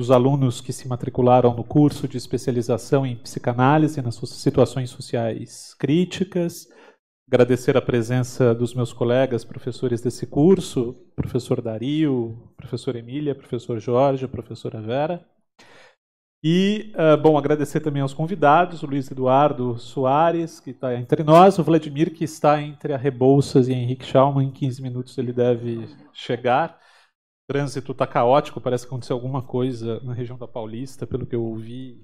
dos alunos que se matricularam no curso de especialização em psicanálise nas suas situações sociais críticas. Agradecer a presença dos meus colegas professores desse curso, professor Dario, professor Emília, professor Jorge, professora Vera. E, ah, bom, agradecer também aos convidados, o Luiz Eduardo Soares, que está entre nós, o Vladimir, que está entre a Rebouças e a Henrique Schaumann, em 15 minutos ele deve chegar trânsito está caótico, parece que aconteceu alguma coisa na região da Paulista, pelo que eu ouvi.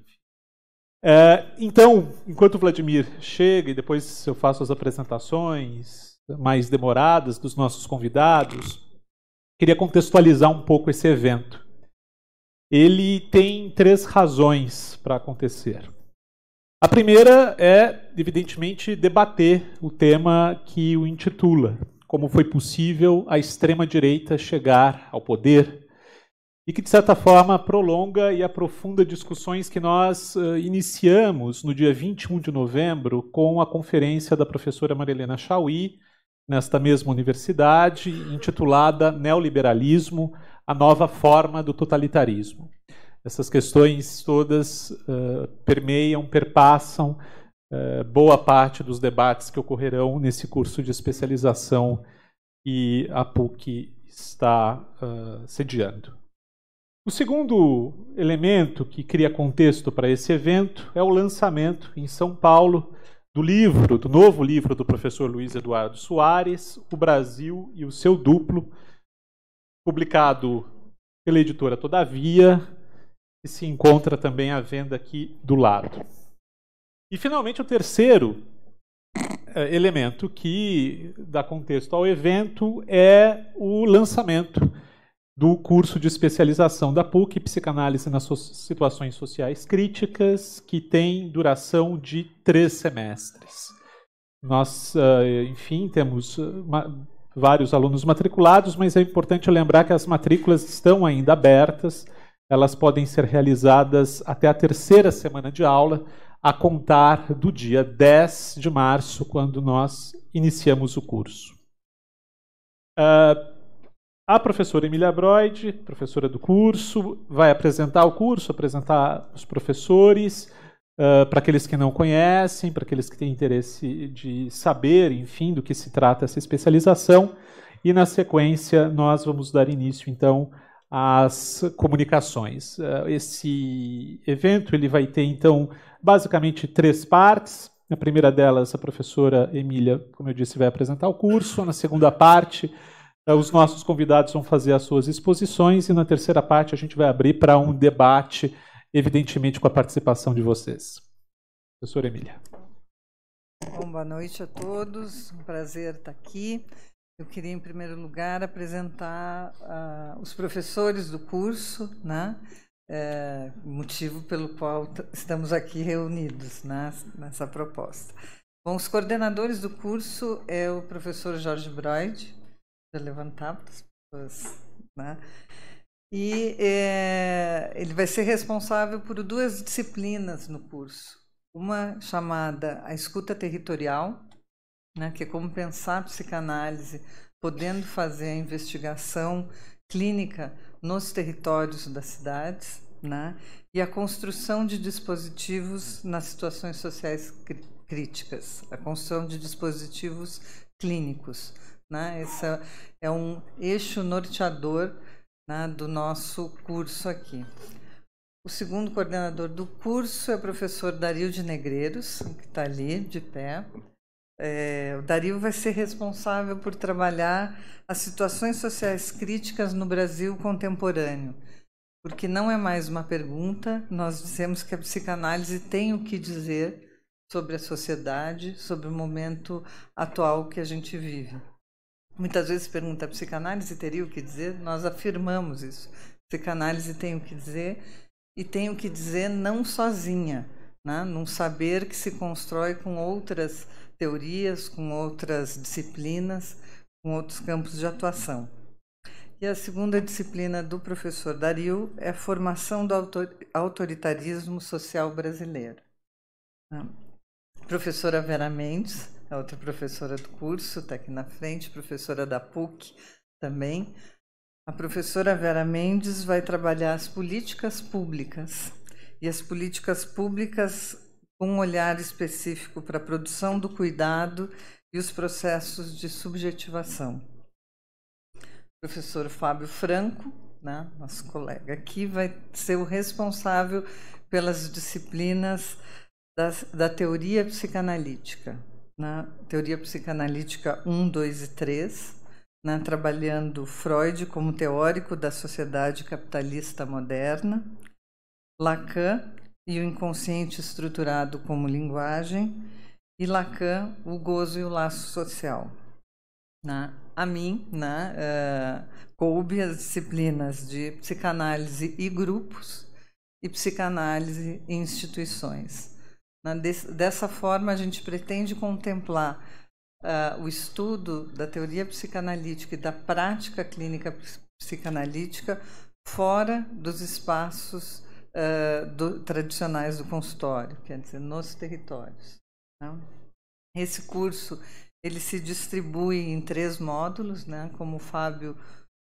É, então, enquanto o Vladimir chega e depois eu faço as apresentações mais demoradas dos nossos convidados, queria contextualizar um pouco esse evento. Ele tem três razões para acontecer. A primeira é, evidentemente, debater o tema que o intitula, como foi possível a extrema-direita chegar ao poder e que, de certa forma, prolonga e aprofunda discussões que nós uh, iniciamos no dia 21 de novembro com a conferência da professora Marilena Chauí, nesta mesma universidade, intitulada Neoliberalismo, a nova forma do totalitarismo. Essas questões todas uh, permeiam, perpassam é, boa parte dos debates que ocorrerão nesse curso de especialização que a PUC está uh, sediando. O segundo elemento que cria contexto para esse evento é o lançamento em São Paulo do livro, do novo livro do professor Luiz Eduardo Soares, O Brasil e o seu duplo, publicado pela editora Todavia, que se encontra também à venda aqui do lado. E finalmente o terceiro é, elemento que dá contexto ao evento é o lançamento do curso de especialização da PUC, Psicanálise nas Situações Sociais Críticas, que tem duração de três semestres. Nós, ah, enfim, temos ah, vários alunos matriculados, mas é importante lembrar que as matrículas estão ainda abertas, elas podem ser realizadas até a terceira semana de aula a contar do dia 10 de março, quando nós iniciamos o curso. Uh, a professora Emília Broid professora do curso, vai apresentar o curso, apresentar os professores, uh, para aqueles que não conhecem, para aqueles que têm interesse de saber, enfim, do que se trata essa especialização. E na sequência, nós vamos dar início, então, às comunicações. Uh, esse evento ele vai ter, então, basicamente três partes. Na primeira delas, a professora Emília, como eu disse, vai apresentar o curso. Na segunda parte, eh, os nossos convidados vão fazer as suas exposições. E na terceira parte, a gente vai abrir para um debate, evidentemente, com a participação de vocês. Professora Emília. Bom, boa noite a todos. Um prazer estar aqui. Eu queria, em primeiro lugar, apresentar uh, os professores do curso, né? é, motivo pelo qual estamos aqui reunidos né, nessa proposta. Bom, os coordenadores do curso é o professor Jorge Broid, para levantar para as pessoas, né? E é, ele vai ser responsável por duas disciplinas no curso. Uma chamada a escuta territorial, né, que é como pensar a psicanálise, podendo fazer a investigação clínica nos territórios das cidades né? e a construção de dispositivos nas situações sociais críticas, a construção de dispositivos clínicos. Né? Esse é um eixo norteador né, do nosso curso aqui. O segundo coordenador do curso é o professor Dario de Negreiros, que está ali de pé. É, o Dario vai ser responsável por trabalhar as situações sociais críticas no Brasil contemporâneo, porque não é mais uma pergunta, nós dizemos que a psicanálise tem o que dizer sobre a sociedade, sobre o momento atual que a gente vive. Muitas vezes pergunta a psicanálise teria o que dizer, nós afirmamos isso. A psicanálise tem o que dizer e tem o que dizer não sozinha, né? num saber que se constrói com outras teorias, com outras disciplinas, com outros campos de atuação. E a segunda disciplina do professor Dario é a Formação do Autoritarismo Social Brasileiro. A ah, professora Vera Mendes, é outra professora do curso, está aqui na frente, professora da PUC também. A professora Vera Mendes vai trabalhar as políticas públicas. E as políticas públicas com um olhar específico para a produção do cuidado e os processos de subjetivação. O professor Fábio Franco, né, nosso colega aqui, vai ser o responsável pelas disciplinas das, da teoria psicanalítica, na né, teoria psicanalítica 1, 2 e 3, né, trabalhando Freud como teórico da sociedade capitalista moderna, Lacan e o inconsciente estruturado como linguagem, e Lacan, o gozo e o laço social. na A mim, na uh, coube as disciplinas de psicanálise e grupos e psicanálise e instituições. Dessa forma, a gente pretende contemplar uh, o estudo da teoria psicanalítica e da prática clínica psicanalítica fora dos espaços uh, do, tradicionais do consultório, quer dizer, nos territórios. Né? Esse curso ele se distribui em três módulos, né? como o Fábio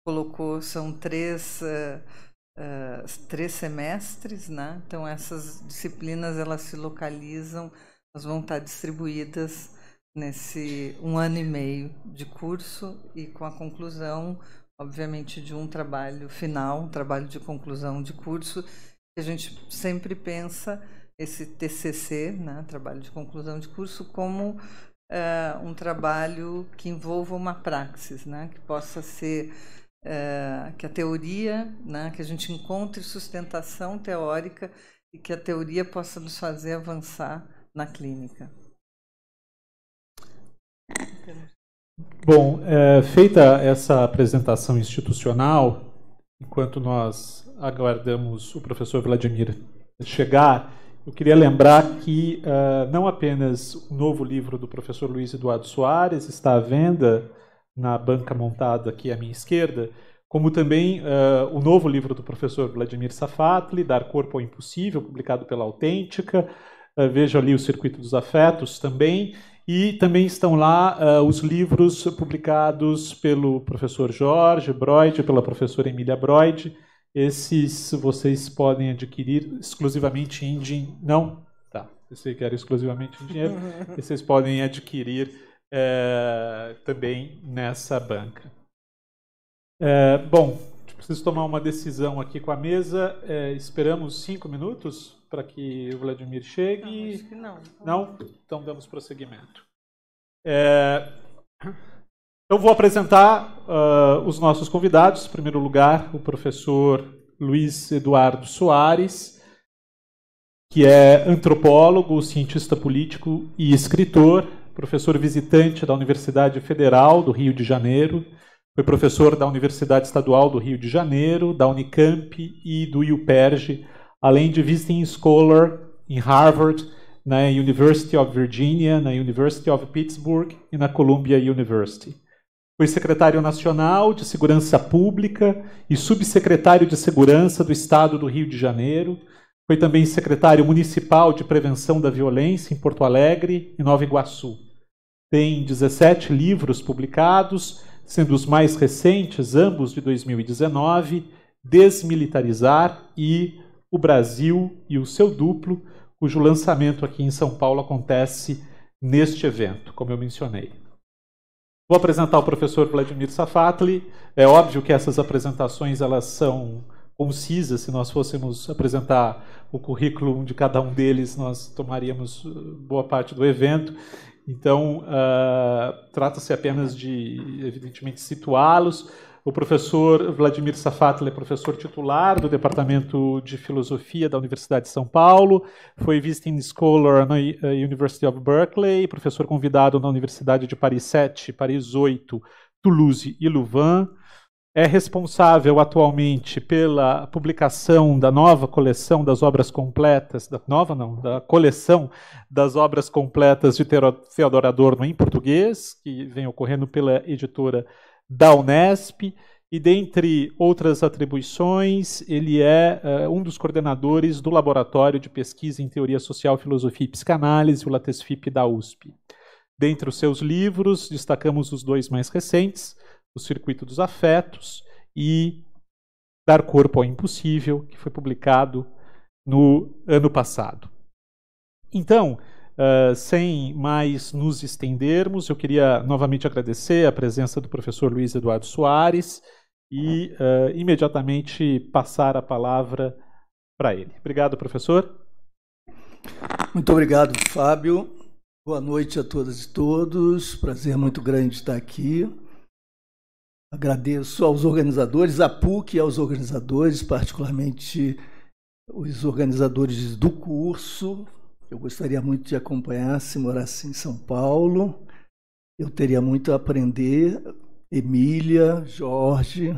colocou, são três, uh, uh, três semestres, né? então essas disciplinas elas se localizam, elas vão estar distribuídas nesse um ano e meio de curso e com a conclusão, obviamente, de um trabalho final, um trabalho de conclusão de curso a gente sempre pensa esse TCC, né, trabalho de conclusão de curso, como eh, um trabalho que envolva uma praxis, né, que possa ser eh, que a teoria, né, que a gente encontre sustentação teórica e que a teoria possa nos fazer avançar na clínica. Bom, é, feita essa apresentação institucional, enquanto nós aguardamos o professor Vladimir chegar, eu queria lembrar que uh, não apenas o novo livro do professor Luiz Eduardo Soares está à venda na banca montada aqui à minha esquerda, como também uh, o novo livro do professor Vladimir Safatli, Dar Corpo ao Impossível, publicado pela Autêntica. Uh, ali o Circuito dos Afetos também. E também estão lá uh, os livros publicados pelo professor Jorge Broid, pela professora Emília Broid, esses vocês podem adquirir exclusivamente em dinheiro. Não? Tá. que era exclusivamente em dinheiro. e vocês podem adquirir é, também nessa banca. É, bom, tipo, preciso tomar uma decisão aqui com a mesa. É, esperamos cinco minutos para que o Vladimir chegue. Não, acho que não. Não? Então damos prosseguimento. É... Então, vou apresentar uh, os nossos convidados. Em primeiro lugar, o professor Luiz Eduardo Soares, que é antropólogo, cientista político e escritor, professor visitante da Universidade Federal do Rio de Janeiro, foi professor da Universidade Estadual do Rio de Janeiro, da Unicamp e do UPERJ, além de visiting scholar em Harvard, na University of Virginia, na University of Pittsburgh e na Columbia University. Foi secretário nacional de Segurança Pública e subsecretário de Segurança do Estado do Rio de Janeiro. Foi também secretário municipal de Prevenção da Violência em Porto Alegre e Nova Iguaçu. Tem 17 livros publicados, sendo os mais recentes, ambos de 2019, Desmilitarizar e O Brasil e o seu duplo, cujo lançamento aqui em São Paulo acontece neste evento, como eu mencionei. Vou apresentar o professor Vladimir Safatli. É óbvio que essas apresentações elas são concisas. Se nós fôssemos apresentar o currículo de cada um deles, nós tomaríamos uh, boa parte do evento. Então, uh, trata-se apenas de, evidentemente, situá-los, o professor Vladimir Safatle é professor titular do Departamento de Filosofia da Universidade de São Paulo, foi visiting scholar na eh, University of Berkeley, professor convidado na Universidade de Paris 7, Paris 8, Toulouse e Louvain. É responsável atualmente pela publicação da nova coleção das obras completas, da nova não, da coleção das obras completas de Teodoro Adorno em português, que vem ocorrendo pela editora da Unesp e, dentre outras atribuições, ele é uh, um dos coordenadores do Laboratório de Pesquisa em Teoria Social, Filosofia e Psicanálise, o LATESFIP da USP. Dentre os seus livros, destacamos os dois mais recentes, O Circuito dos Afetos e Dar Corpo ao Impossível, que foi publicado no ano passado. Então, ah, sem mais nos estendermos, eu queria novamente agradecer a presença do professor Luiz Eduardo Soares e uh, imediatamente passar a palavra para ele. Obrigado, professor. Muito obrigado, Fábio. Boa noite a todas e todos. Prazer muito grande estar aqui. Agradeço aos organizadores, a PUC e aos organizadores, particularmente os organizadores do curso, eu gostaria muito de acompanhar se morasse em São Paulo. Eu teria muito a aprender. Emília, Jorge,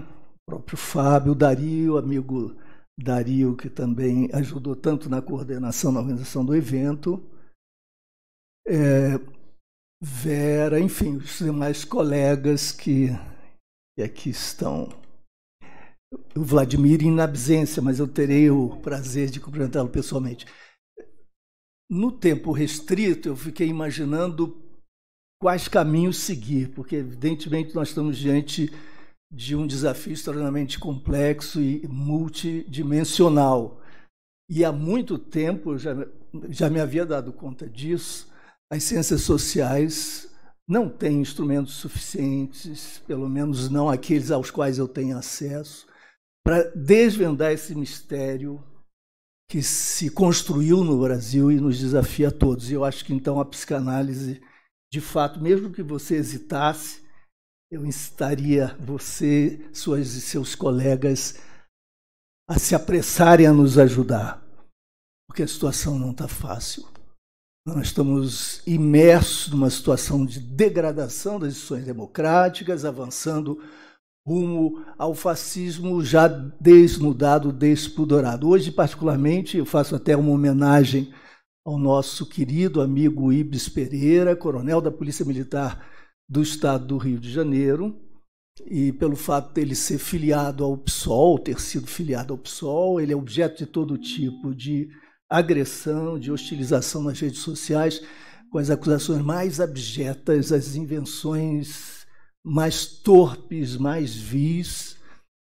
próprio Fábio, Dario, amigo Dario, que também ajudou tanto na coordenação, na organização do evento. É, Vera, enfim, os demais colegas que, que aqui estão. O Vladimir em absência, mas eu terei o prazer de cumprimentá-lo pessoalmente. No tempo restrito, eu fiquei imaginando quais caminhos seguir, porque evidentemente nós estamos diante de um desafio extremamente complexo e multidimensional. E há muito tempo, eu já, já me havia dado conta disso, as ciências sociais não têm instrumentos suficientes, pelo menos não aqueles aos quais eu tenho acesso, para desvendar esse mistério que se construiu no Brasil e nos desafia a todos. Eu acho que então a psicanálise, de fato, mesmo que você hesitasse, eu incitaria você, suas e seus colegas a se apressarem a nos ajudar, porque a situação não está fácil. Nós estamos imersos numa situação de degradação das instituições democráticas, avançando rumo ao fascismo já desnudado, despudorado. Hoje, particularmente, eu faço até uma homenagem ao nosso querido amigo Ibis Pereira, coronel da Polícia Militar do Estado do Rio de Janeiro, e pelo fato dele ser filiado ao PSOL, ter sido filiado ao PSOL, ele é objeto de todo tipo de agressão, de hostilização nas redes sociais, com as acusações mais abjetas, as invenções mais torpes, mais vis,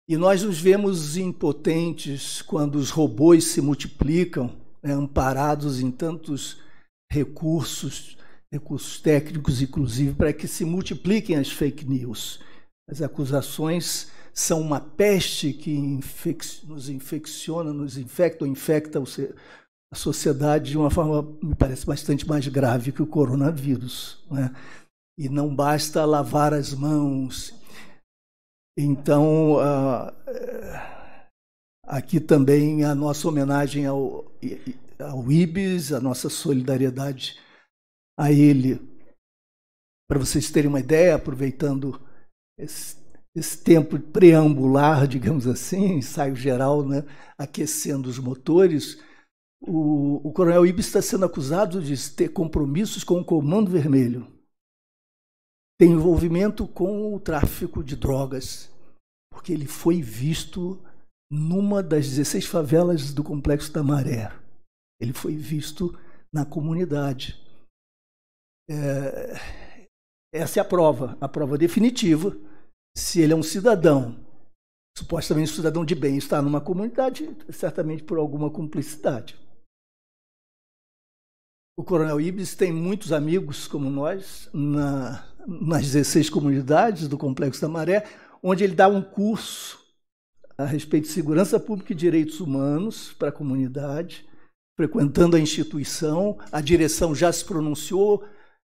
e nós nos vemos impotentes quando os robôs se multiplicam, né, amparados em tantos recursos, recursos técnicos, inclusive, para que se multipliquem as fake news. As acusações são uma peste que infec nos infecciona, nos infecta ou infecta a sociedade de uma forma, me parece, bastante mais grave que o coronavírus. Né e não basta lavar as mãos. Então, ah, eh, aqui também a nossa homenagem ao, ao Ibis, a nossa solidariedade a ele. Para vocês terem uma ideia, aproveitando esse, esse tempo preambular, digamos assim, ensaio geral, né, aquecendo os motores, o, o Coronel Ibis está sendo acusado de ter compromissos com o Comando Vermelho tem envolvimento com o tráfico de drogas, porque ele foi visto numa das 16 favelas do Complexo da Maré. Ele foi visto na comunidade. É, essa é a prova, a prova definitiva. Se ele é um cidadão, supostamente um cidadão de bem, está numa comunidade, certamente por alguma cumplicidade. O Coronel Ibis tem muitos amigos como nós na nas 16 comunidades do Complexo da Maré, onde ele dá um curso a respeito de segurança pública e direitos humanos para a comunidade, frequentando a instituição. A direção já se pronunciou,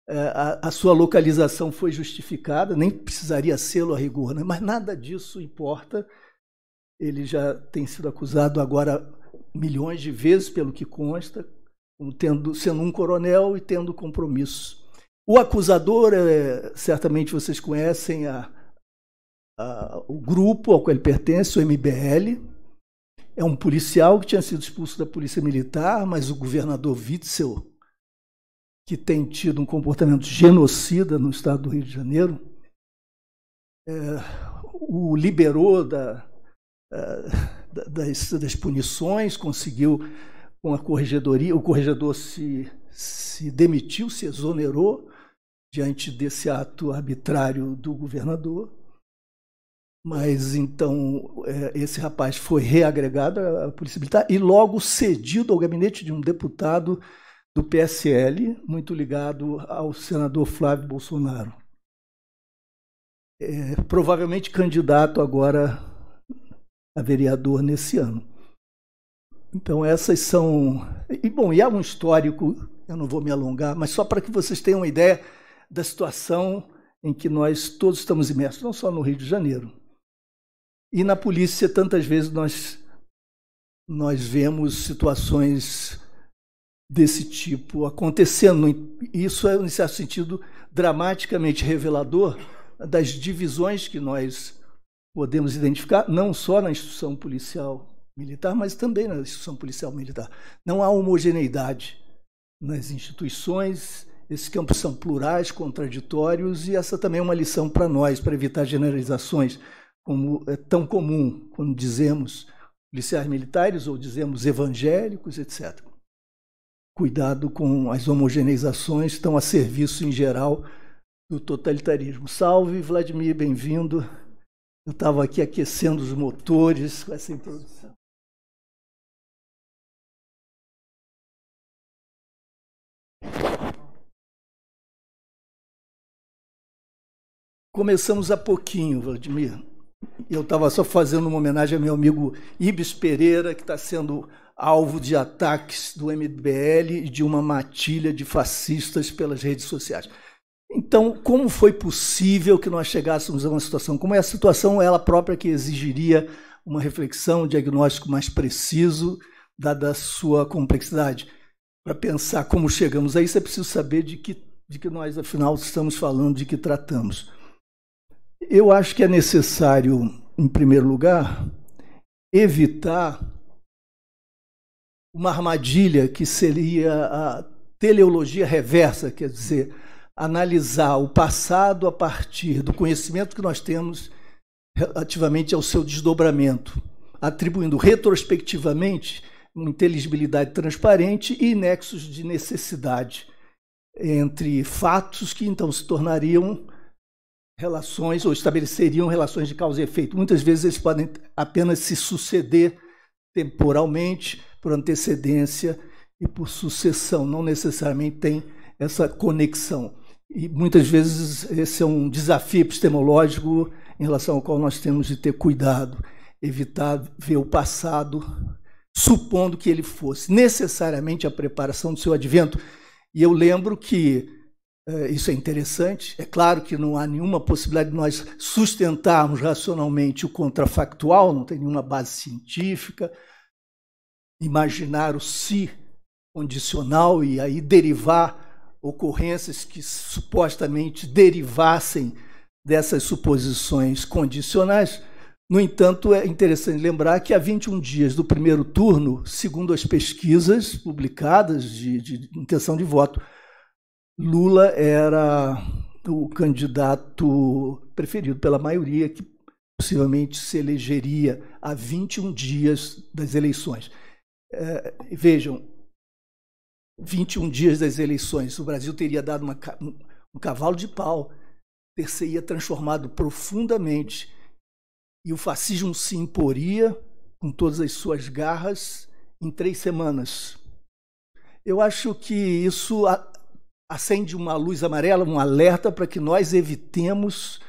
é, a, sua localização foi justificada, nem precisaria sê-lo a rigor, né? mas nada disso importa. Ele já tem sido acusado agora milhões de vezes, pelo que consta, tendo, sendo um coronel e tendo compromissos o acusador, é, certamente vocês conhecem a, a, o grupo ao qual ele pertence, o MBL. É um policial que tinha sido expulso da polícia militar, mas o governador Witzel, que tem tido um comportamento genocida no estado do Rio de Janeiro, é, o liberou da, é, das, das punições, conseguiu com a corregedoria, o corregedor se, se demitiu, se exonerou, diante desse ato arbitrário do governador. Mas então é, esse rapaz foi reagregado à Polícia Militar e logo cedido ao gabinete de um deputado do PSL, muito ligado ao senador Flávio Bolsonaro. É, provavelmente candidato agora a vereador nesse ano. Então essas são. E bom, e há um histórico, eu não vou me alongar, mas só para que vocês tenham uma ideia da situação em que nós todos estamos imersos, não só no Rio de Janeiro. E na polícia, tantas vezes nós, nós vemos situações desse tipo acontecendo. Isso é, em certo sentido, dramaticamente revelador das divisões que nós podemos identificar, não só na instituição policial militar, mas também na instituição policial militar. Não há homogeneidade nas instituições esses campos são plurais, contraditórios, e essa também é uma lição para nós, para evitar generalizações, como é tão comum quando dizemos policiais militares ou dizemos evangélicos, etc. Cuidado com as homogeneizações, estão a serviço em geral do totalitarismo. Salve, Vladimir, bem-vindo. Eu estava aqui aquecendo os motores com essa introdução. Começamos há pouquinho, Vladimir. Eu estava só fazendo uma homenagem ao meu amigo Ibis Pereira, que está sendo alvo de ataques do MBL e de uma matilha de fascistas pelas redes sociais. Então, como foi possível que nós chegássemos a uma situação como é a situação ela própria que exigiria uma reflexão, um diagnóstico mais preciso, dada a sua complexidade? Para pensar como chegamos a isso, é preciso saber de que, de que nós, afinal, estamos falando, de que tratamos. Eu acho que é necessário, em primeiro lugar, evitar uma armadilha que seria a teleologia reversa, quer dizer, analisar o passado a partir do conhecimento que nós temos relativamente ao seu desdobramento, atribuindo retrospectivamente uma inteligibilidade transparente e nexos de necessidade entre fatos que então se tornariam relações ou estabeleceriam relações de causa e efeito. Muitas vezes eles podem apenas se suceder temporalmente, por antecedência e por sucessão, não necessariamente tem essa conexão. E muitas vezes esse é um desafio epistemológico em relação ao qual nós temos de ter cuidado, evitar ver o passado supondo que ele fosse necessariamente a preparação do seu advento. E eu lembro que eh, isso é interessante. É claro que não há nenhuma possibilidade de nós sustentarmos racionalmente o contrafactual, não tem nenhuma base científica. Imaginar o se si condicional e aí derivar ocorrências que supostamente derivassem dessas suposições condicionais. No entanto, é interessante lembrar que há 21 dias do primeiro turno, segundo as pesquisas publicadas de, de intenção de voto, Lula era o candidato preferido pela maioria, que possivelmente se elegeria a 21 dias das eleições. É, vejam, 21 dias das eleições, o Brasil teria dado uma, um cavalo de pau, ter se transformado profundamente e o fascismo se imporia com todas as suas garras em três semanas. Eu acho que isso acende uma luz amarela, um alerta para que nós evitemos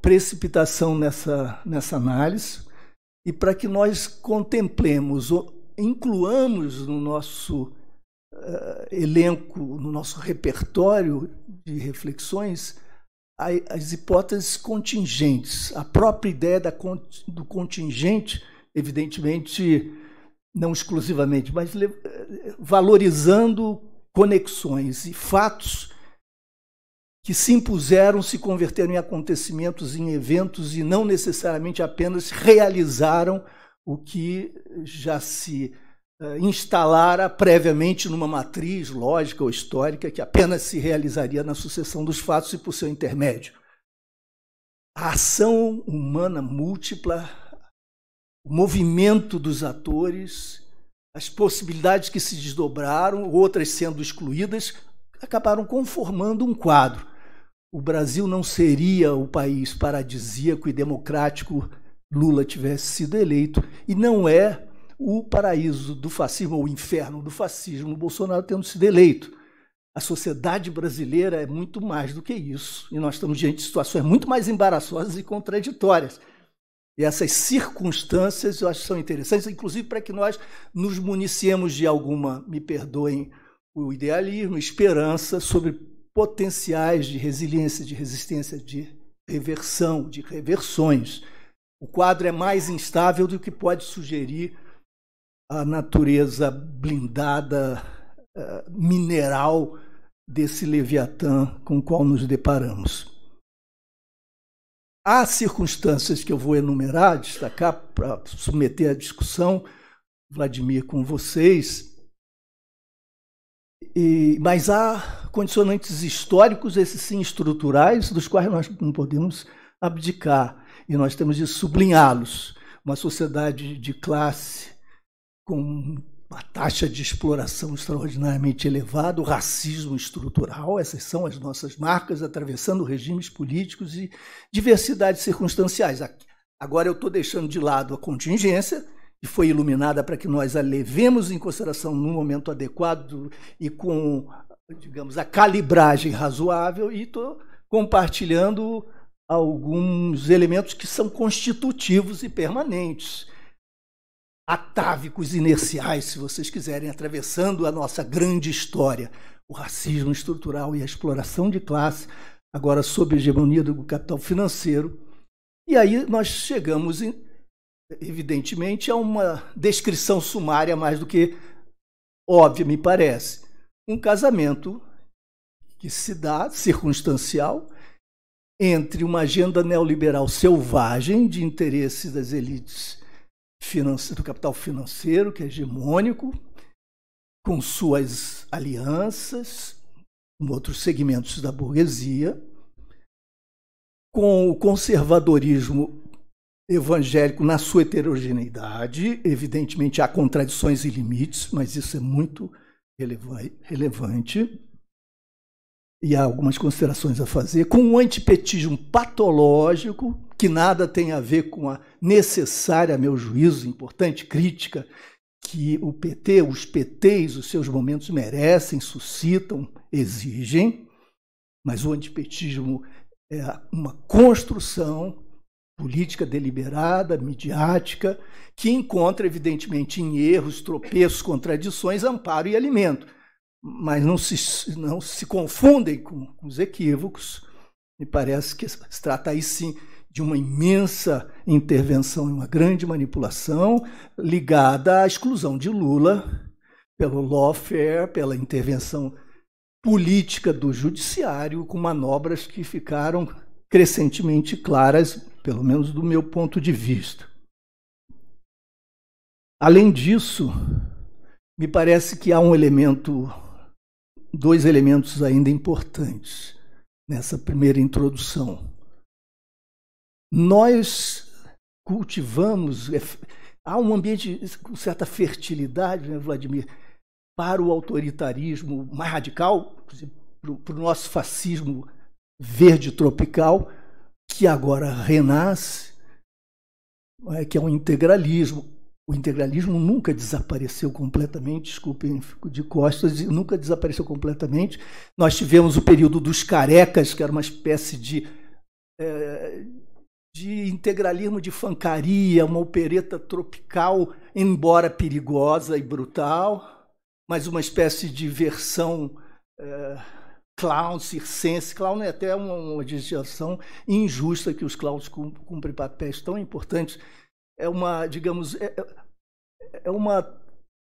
precipitação nessa, nessa análise e para que nós contemplemos, ou incluamos no nosso uh, elenco, no nosso repertório de reflexões, as hipóteses contingentes. A própria ideia da, do contingente, evidentemente, não exclusivamente, mas eh, valorizando conexões e fatos que se impuseram, se converteram em acontecimentos, em eventos e não necessariamente apenas realizaram o que já se eh, instalara previamente numa matriz lógica ou histórica que apenas se realizaria na sucessão dos fatos e por seu intermédio. A ação humana múltipla, o movimento dos atores as possibilidades que se desdobraram, outras sendo excluídas, acabaram conformando um quadro. O Brasil não seria o país paradisíaco e democrático Lula tivesse sido eleito, e não é o paraíso do fascismo ou o inferno do fascismo Bolsonaro tendo sido eleito. A sociedade brasileira é muito mais do que isso, e nós estamos diante de situações muito mais embaraçosas e contraditórias. E essas circunstâncias eu acho que são interessantes, inclusive para que nós nos municiemos de alguma, me perdoem, o idealismo, esperança sobre potenciais de resiliência, de resistência, de reversão, de reversões. O quadro é mais instável do que pode sugerir a natureza blindada, eh, mineral desse Leviatã com o qual nos deparamos há circunstâncias que eu vou enumerar, destacar, para submeter à discussão, Vladimir, com vocês. E, mas há condicionantes históricos, esses sim estruturais, dos quais nós não podemos abdicar e nós temos de sublinhá-los. Uma sociedade de classe com uma taxa de exploração extraordinariamente elevada, o racismo estrutural, essas são as nossas marcas, atravessando regimes políticos e diversidades circunstanciais. Agora eu estou deixando de lado a contingência, que foi iluminada para que nós a levemos em consideração no momento adequado e com, digamos, a calibragem razoável, e estou compartilhando alguns elementos que são constitutivos e permanentes atávicos inerciais, se vocês quiserem, atravessando a nossa grande história. O racismo estrutural e a exploração de classe, agora sob a hegemonia do capital financeiro. E aí nós chegamos, evidentemente, a uma descrição sumária mais do que óbvia, me parece. Um casamento que se dá circunstancial entre uma agenda neoliberal selvagem de interesses das elites do capital financeiro, que é hegemônico, com suas alianças com outros segmentos da burguesia, com o conservadorismo evangélico na sua heterogeneidade. Evidentemente, há contradições e limites, mas isso é muito relevante e há algumas considerações a fazer, com um antipetismo patológico, que nada tem a ver com a necessária, a meu juízo, importante crítica que o PT, os PTs, os seus momentos merecem, suscitam, exigem, mas o antipetismo é uma construção política deliberada, midiática, que encontra, evidentemente, em erros, tropeços, contradições, amparo e alimento mas não se, não se confundem com, com os equívocos. Me parece que se trata aí sim de uma imensa intervenção e uma grande manipulação ligada à exclusão de Lula pelo lawfare, pela intervenção política do judiciário, com manobras que ficaram crescentemente claras, pelo menos do meu ponto de vista. Além disso, me parece que há um elemento dois elementos ainda importantes nessa primeira introdução. Nós cultivamos, é, há um ambiente com certa fertilidade, né, Vladimir, para o autoritarismo mais radical, para o nosso fascismo verde tropical, que agora renasce, é, que é um integralismo o integralismo nunca desapareceu completamente, desculpem, fico de costas, nunca desapareceu completamente. Nós tivemos o período dos carecas, que era uma espécie de, é, de integralismo de fancaria, uma opereta tropical, embora perigosa e brutal, mas uma espécie de versão. É, clown, circense. Clown é até uma, uma distinção injusta que os clowns cumprem papéis tão importantes. É uma, digamos, é, é é uma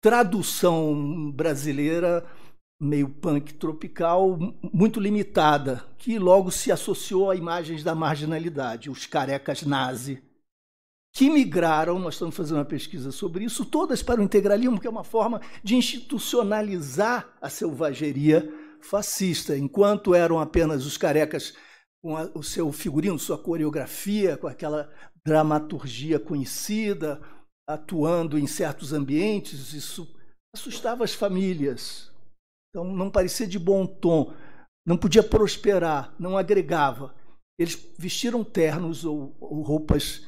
tradução brasileira meio punk tropical muito limitada, que logo se associou a imagens da marginalidade, os carecas nazi, que migraram, nós estamos fazendo uma pesquisa sobre isso, todas para o integralismo, que é uma forma de institucionalizar a selvageria fascista, enquanto eram apenas os carecas com a, o seu figurino, sua coreografia, com aquela dramaturgia conhecida, atuando em certos ambientes, isso assustava as famílias. Então não parecia de bom tom, não podia prosperar, não agregava. Eles vestiram ternos ou, ou roupas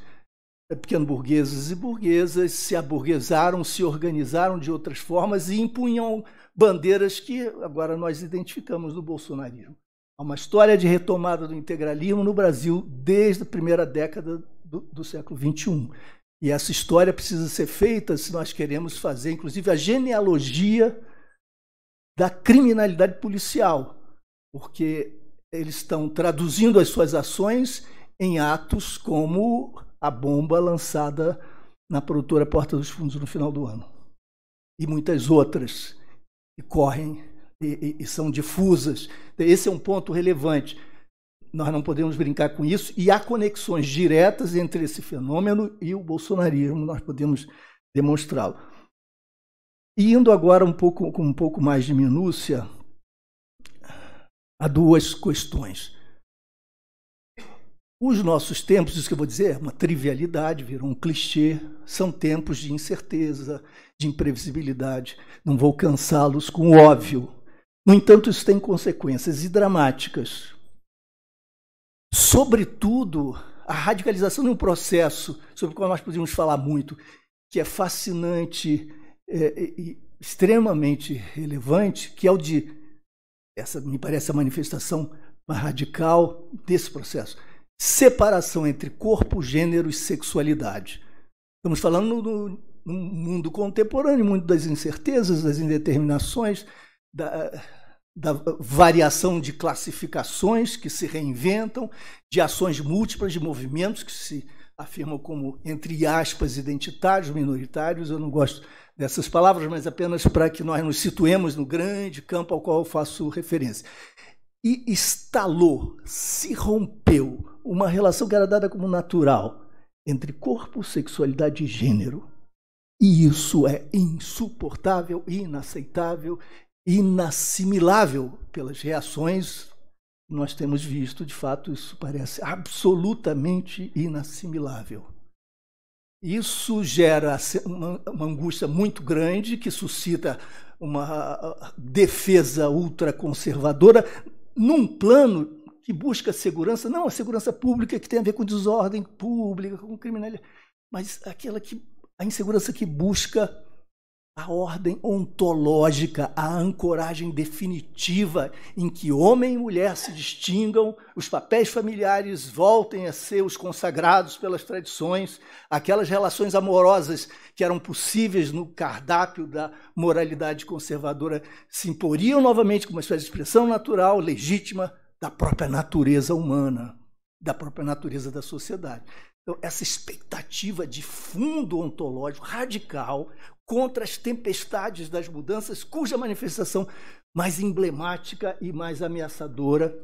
é, pequeno-burguesas e burguesas, se aburguesaram, se organizaram de outras formas e impunham bandeiras que agora nós identificamos no bolsonarismo. Há uma história de retomada do integralismo no Brasil desde a primeira década do, do século XXI. E essa história precisa ser feita se nós queremos fazer, inclusive, a genealogia da criminalidade policial, porque eles estão traduzindo as suas ações em atos como a bomba lançada na produtora Porta dos Fundos no final do ano. E muitas outras que correm e, e, e são difusas. Esse é um ponto relevante. Nós não podemos brincar com isso. E há conexões diretas entre esse fenômeno e o bolsonarismo, nós podemos demonstrá-lo. E indo agora um pouco, com um pouco mais de minúcia, há duas questões. Os nossos tempos, isso que eu vou dizer, é uma trivialidade, virou um clichê, são tempos de incerteza, de imprevisibilidade. Não vou cansá-los com o óbvio. No entanto, isso tem consequências e dramáticas. Sobretudo, a radicalização de um processo sobre o qual nós podemos falar muito, que é fascinante é, e extremamente relevante, que é o de, essa me parece a manifestação mais radical desse processo, separação entre corpo, gênero e sexualidade. Estamos falando no, no mundo contemporâneo, mundo das incertezas, das indeterminações, da, da variação de classificações que se reinventam, de ações múltiplas, de movimentos que se afirmam como, entre aspas, identitários, minoritários. Eu não gosto dessas palavras, mas apenas para que nós nos situemos no grande campo ao qual eu faço referência. E instalou, se rompeu uma relação que era dada como natural entre corpo, sexualidade e gênero. E isso é insuportável, inaceitável inassimilável pelas reações nós temos visto, de fato, isso parece absolutamente inassimilável. Isso gera uma angústia muito grande que suscita uma defesa ultraconservadora num plano que busca segurança, não a segurança pública que tem a ver com desordem pública, com criminalidade, mas aquela que a insegurança que busca a ordem ontológica, a ancoragem definitiva em que homem e mulher se distingam, os papéis familiares voltem a ser os consagrados pelas tradições, aquelas relações amorosas que eram possíveis no cardápio da moralidade conservadora se imporiam novamente como uma espécie de expressão natural, legítima da própria natureza humana, da própria natureza da sociedade. Então, essa expectativa de fundo ontológico radical, contra as tempestades das mudanças, cuja manifestação mais emblemática e mais ameaçadora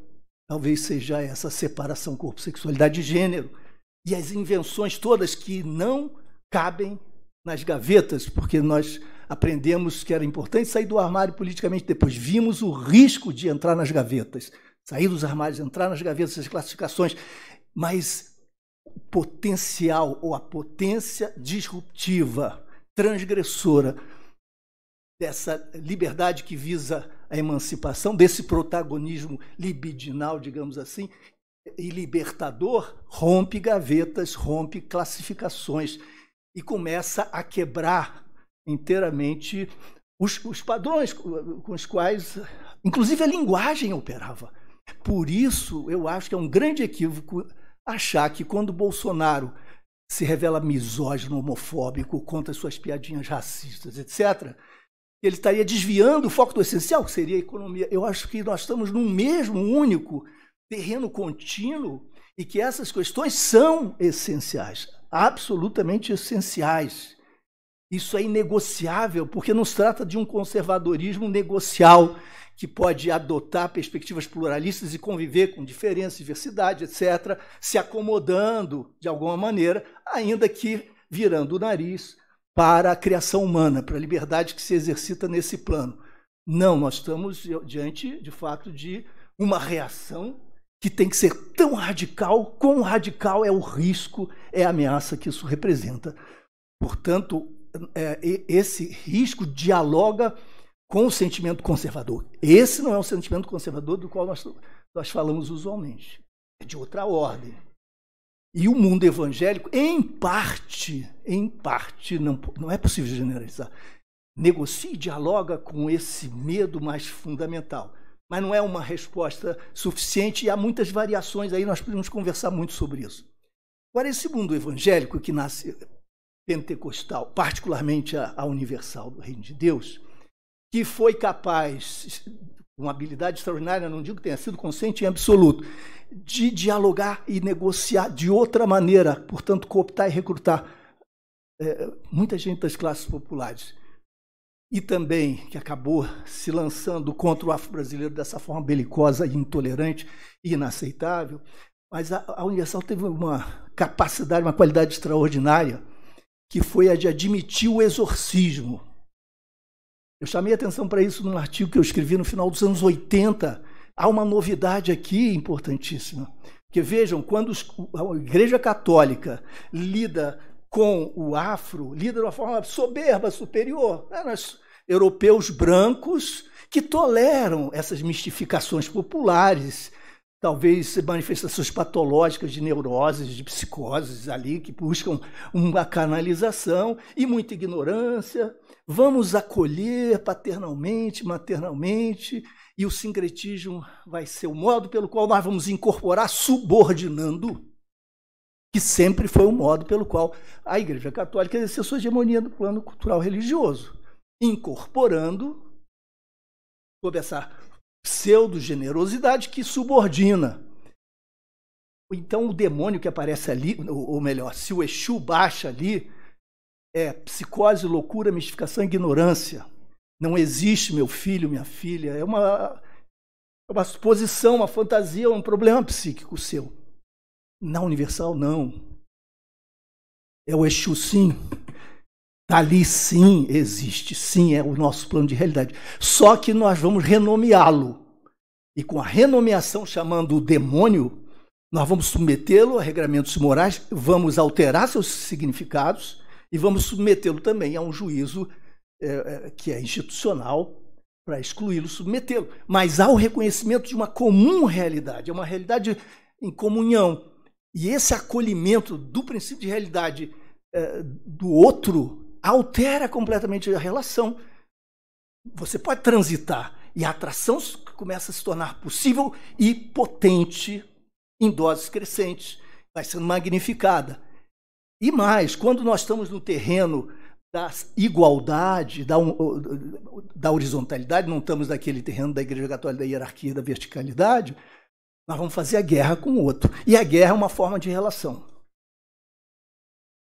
talvez seja essa separação corpo-sexualidade e gênero. E as invenções todas que não cabem nas gavetas, porque nós aprendemos que era importante sair do armário politicamente, depois vimos o risco de entrar nas gavetas, sair dos armários, entrar nas gavetas, essas classificações, mas o potencial ou a potência disruptiva transgressora dessa liberdade que visa a emancipação, desse protagonismo libidinal, digamos assim, e libertador, rompe gavetas, rompe classificações e começa a quebrar inteiramente os, os padrões com os quais, inclusive, a linguagem operava. Por isso, eu acho que é um grande equívoco achar que quando Bolsonaro se revela misógino, homofóbico, conta suas piadinhas racistas, etc., ele estaria desviando o foco do essencial, que seria a economia. Eu acho que nós estamos num mesmo único terreno contínuo e que essas questões são essenciais, absolutamente essenciais. Isso é inegociável, porque não se trata de um conservadorismo negocial, que pode adotar perspectivas pluralistas e conviver com diferença, diversidade, etc., se acomodando de alguma maneira, ainda que virando o nariz para a criação humana, para a liberdade que se exercita nesse plano. Não, nós estamos diante, de fato, de uma reação que tem que ser tão radical, quão radical é o risco, é a ameaça que isso representa. Portanto, é, esse risco dialoga com o sentimento conservador. Esse não é o sentimento conservador do qual nós, nós falamos usualmente. É de outra ordem. E o mundo evangélico, em parte, em parte, não, não é possível generalizar, negocia e dialoga com esse medo mais fundamental. Mas não é uma resposta suficiente e há muitas variações aí, nós podemos conversar muito sobre isso. Agora, esse mundo evangélico que nasce pentecostal, particularmente a, a universal do Reino de Deus, que foi capaz, uma habilidade extraordinária, não digo que tenha sido consciente em absoluto, de dialogar e negociar de outra maneira, portanto, cooptar e recrutar é, muita gente das classes populares. E também que acabou se lançando contra o afro-brasileiro dessa forma belicosa e intolerante e inaceitável. Mas a, a Universal teve uma capacidade, uma qualidade extraordinária, que foi a de admitir o exorcismo eu chamei atenção para isso num artigo que eu escrevi no final dos anos 80. Há uma novidade aqui importantíssima. Porque vejam, quando os, a Igreja Católica lida com o afro, lida de uma forma soberba, superior. Né? Nós, europeus brancos que toleram essas mistificações populares, talvez manifestações patológicas de neuroses, de psicoses ali, que buscam uma canalização e muita ignorância. Vamos acolher paternalmente, maternalmente, e o sincretismo vai ser o modo pelo qual nós vamos incorporar, subordinando, que sempre foi o modo pelo qual a Igreja Católica exerceu sua hegemonia no plano cultural religioso, incorporando, Vou essa pseudo-generosidade que subordina. Então, o demônio que aparece ali, ou melhor, se o Exu baixa ali, é psicose, loucura, mistificação, ignorância. Não existe meu filho, minha filha. É uma, é uma suposição, uma fantasia, um problema psíquico seu. Na Universal, não. É o Exu, sim. Ali sim existe, sim é o nosso plano de realidade. Só que nós vamos renomeá-lo. E com a renomeação, chamando o demônio, nós vamos submetê-lo a regramentos morais, vamos alterar seus significados e vamos submetê-lo também a um juízo é, é que é institucional para excluí-lo, submetê-lo. Mas há o reconhecimento de uma comum realidade, é uma realidade em comunhão. E esse acolhimento do princípio de realidade é, do outro altera completamente a relação. Você pode transitar e a atração começa a se tornar possível e potente em doses crescentes, vai sendo magnificada. E mais, quando nós estamos no terreno da igualdade, da, da horizontalidade, não estamos naquele terreno da Igreja Católica, da hierarquia, da verticalidade, nós vamos fazer a guerra com o outro. E a guerra é uma forma de relação.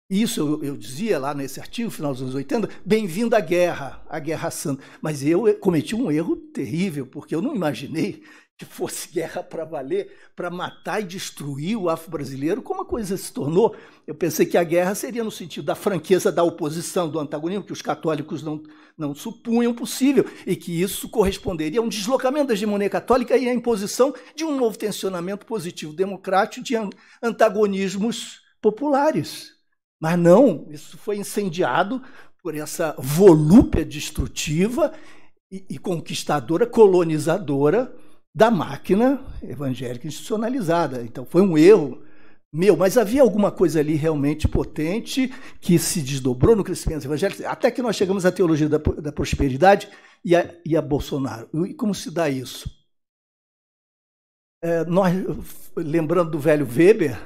Isso eu, eu, dizia lá nesse artigo, final dos anos 80, bem-vindo à guerra, à guerra santa. Mas eu cometi um erro terrível, porque eu não imaginei que fosse guerra para valer, para matar e destruir o afro-brasileiro, como a coisa se tornou. Eu pensei que a guerra seria no sentido da franqueza da oposição, do antagonismo, que os católicos não, não supunham possível, e que isso corresponderia a um deslocamento da hegemonia católica e à imposição de um novo tensionamento positivo democrático de antagonismos populares. Mas não, isso foi incendiado por essa volúpia destrutiva e, e conquistadora, colonizadora da máquina evangélica institucionalizada. Então foi um erro meu, mas havia alguma coisa ali realmente potente que se desdobrou no crescimento evangélico, até que nós chegamos à teologia da, da prosperidade e a, e a, Bolsonaro. E como se dá isso? É, nós, lembrando do velho Weber,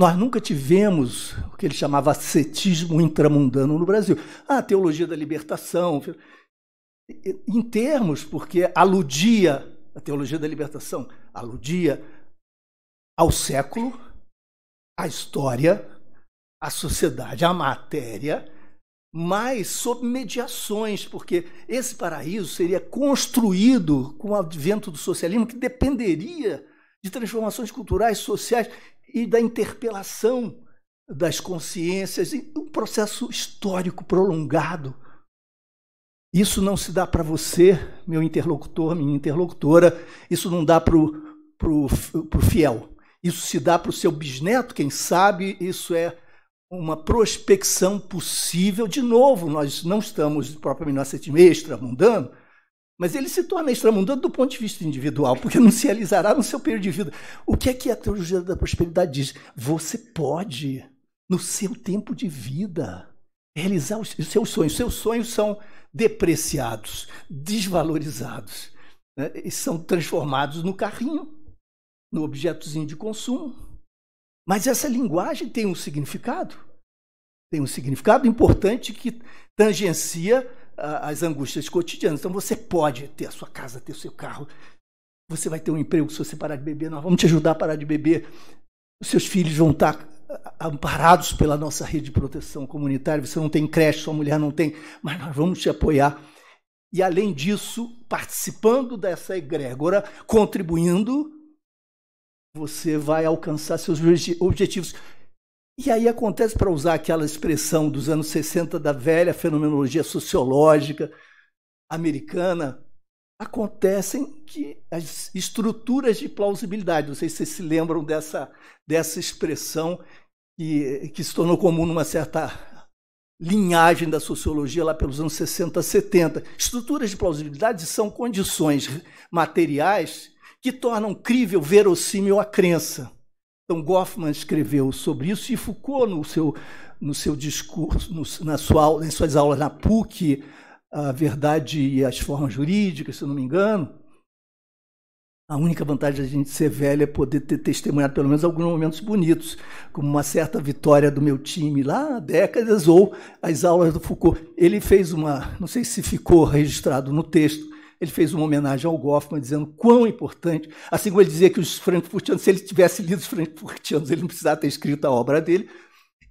nós nunca tivemos o que ele chamava ascetismo intramundano no Brasil. Ah, a teologia da libertação. Em termos, porque aludia, a teologia da libertação aludia ao século, à história, à sociedade, à matéria, mas sob mediações, porque esse paraíso seria construído com o advento do socialismo, que dependeria de transformações culturais, sociais, e da interpelação das consciências, um processo histórico prolongado. Isso não se dá para você, meu interlocutor, minha interlocutora, isso não dá para o fiel. Isso se dá para o seu bisneto, quem sabe isso é uma prospecção possível. De novo, nós não estamos propriamente no ascetismo extra mundano, mas ele se torna extramundano do ponto de vista individual, porque não se realizará no seu período de vida. O que é que a teologia da prosperidade diz? Você pode, no seu tempo de vida, realizar os seus sonhos. Seus sonhos são depreciados, desvalorizados, né? e são transformados no carrinho, no objetozinho de consumo. Mas essa linguagem tem um significado. Tem um significado importante que tangencia as angústias cotidianas. Então você pode ter a sua casa, ter o seu carro. Você vai ter um emprego se você parar de beber. Nós vamos te ajudar a parar de beber. Os seus filhos vão estar ah, amparados pela nossa rede de proteção comunitária. Você não tem creche, sua mulher não tem, mas nós vamos te apoiar. E além disso, participando dessa egrégora, contribuindo, você vai alcançar seus objetivos. E aí acontece, para usar aquela expressão dos anos 60 da velha fenomenologia sociológica americana, acontecem que as estruturas de plausibilidade, não sei se vocês se lembram dessa, dessa expressão que, que se tornou comum numa certa linhagem da sociologia lá pelos anos 60, 70. Estruturas de plausibilidade são condições materiais que tornam crível, verossímil a crença. Então Goffman escreveu sobre isso e Foucault no seu no seu discurso, no, na sua em suas aulas na PUC, a verdade e as formas jurídicas, se eu não me engano. A única vantagem de a gente ser velha é poder ter testemunhado pelo menos alguns momentos bonitos, como uma certa vitória do meu time lá há décadas ou as aulas do Foucault. Ele fez uma, não sei se ficou registrado no texto, ele fez uma homenagem ao Goffman, dizendo quão importante, assim como ele dizia que os frankfurtianos, se ele tivesse lido os frankfurtianos, ele não precisava ter escrito a obra dele.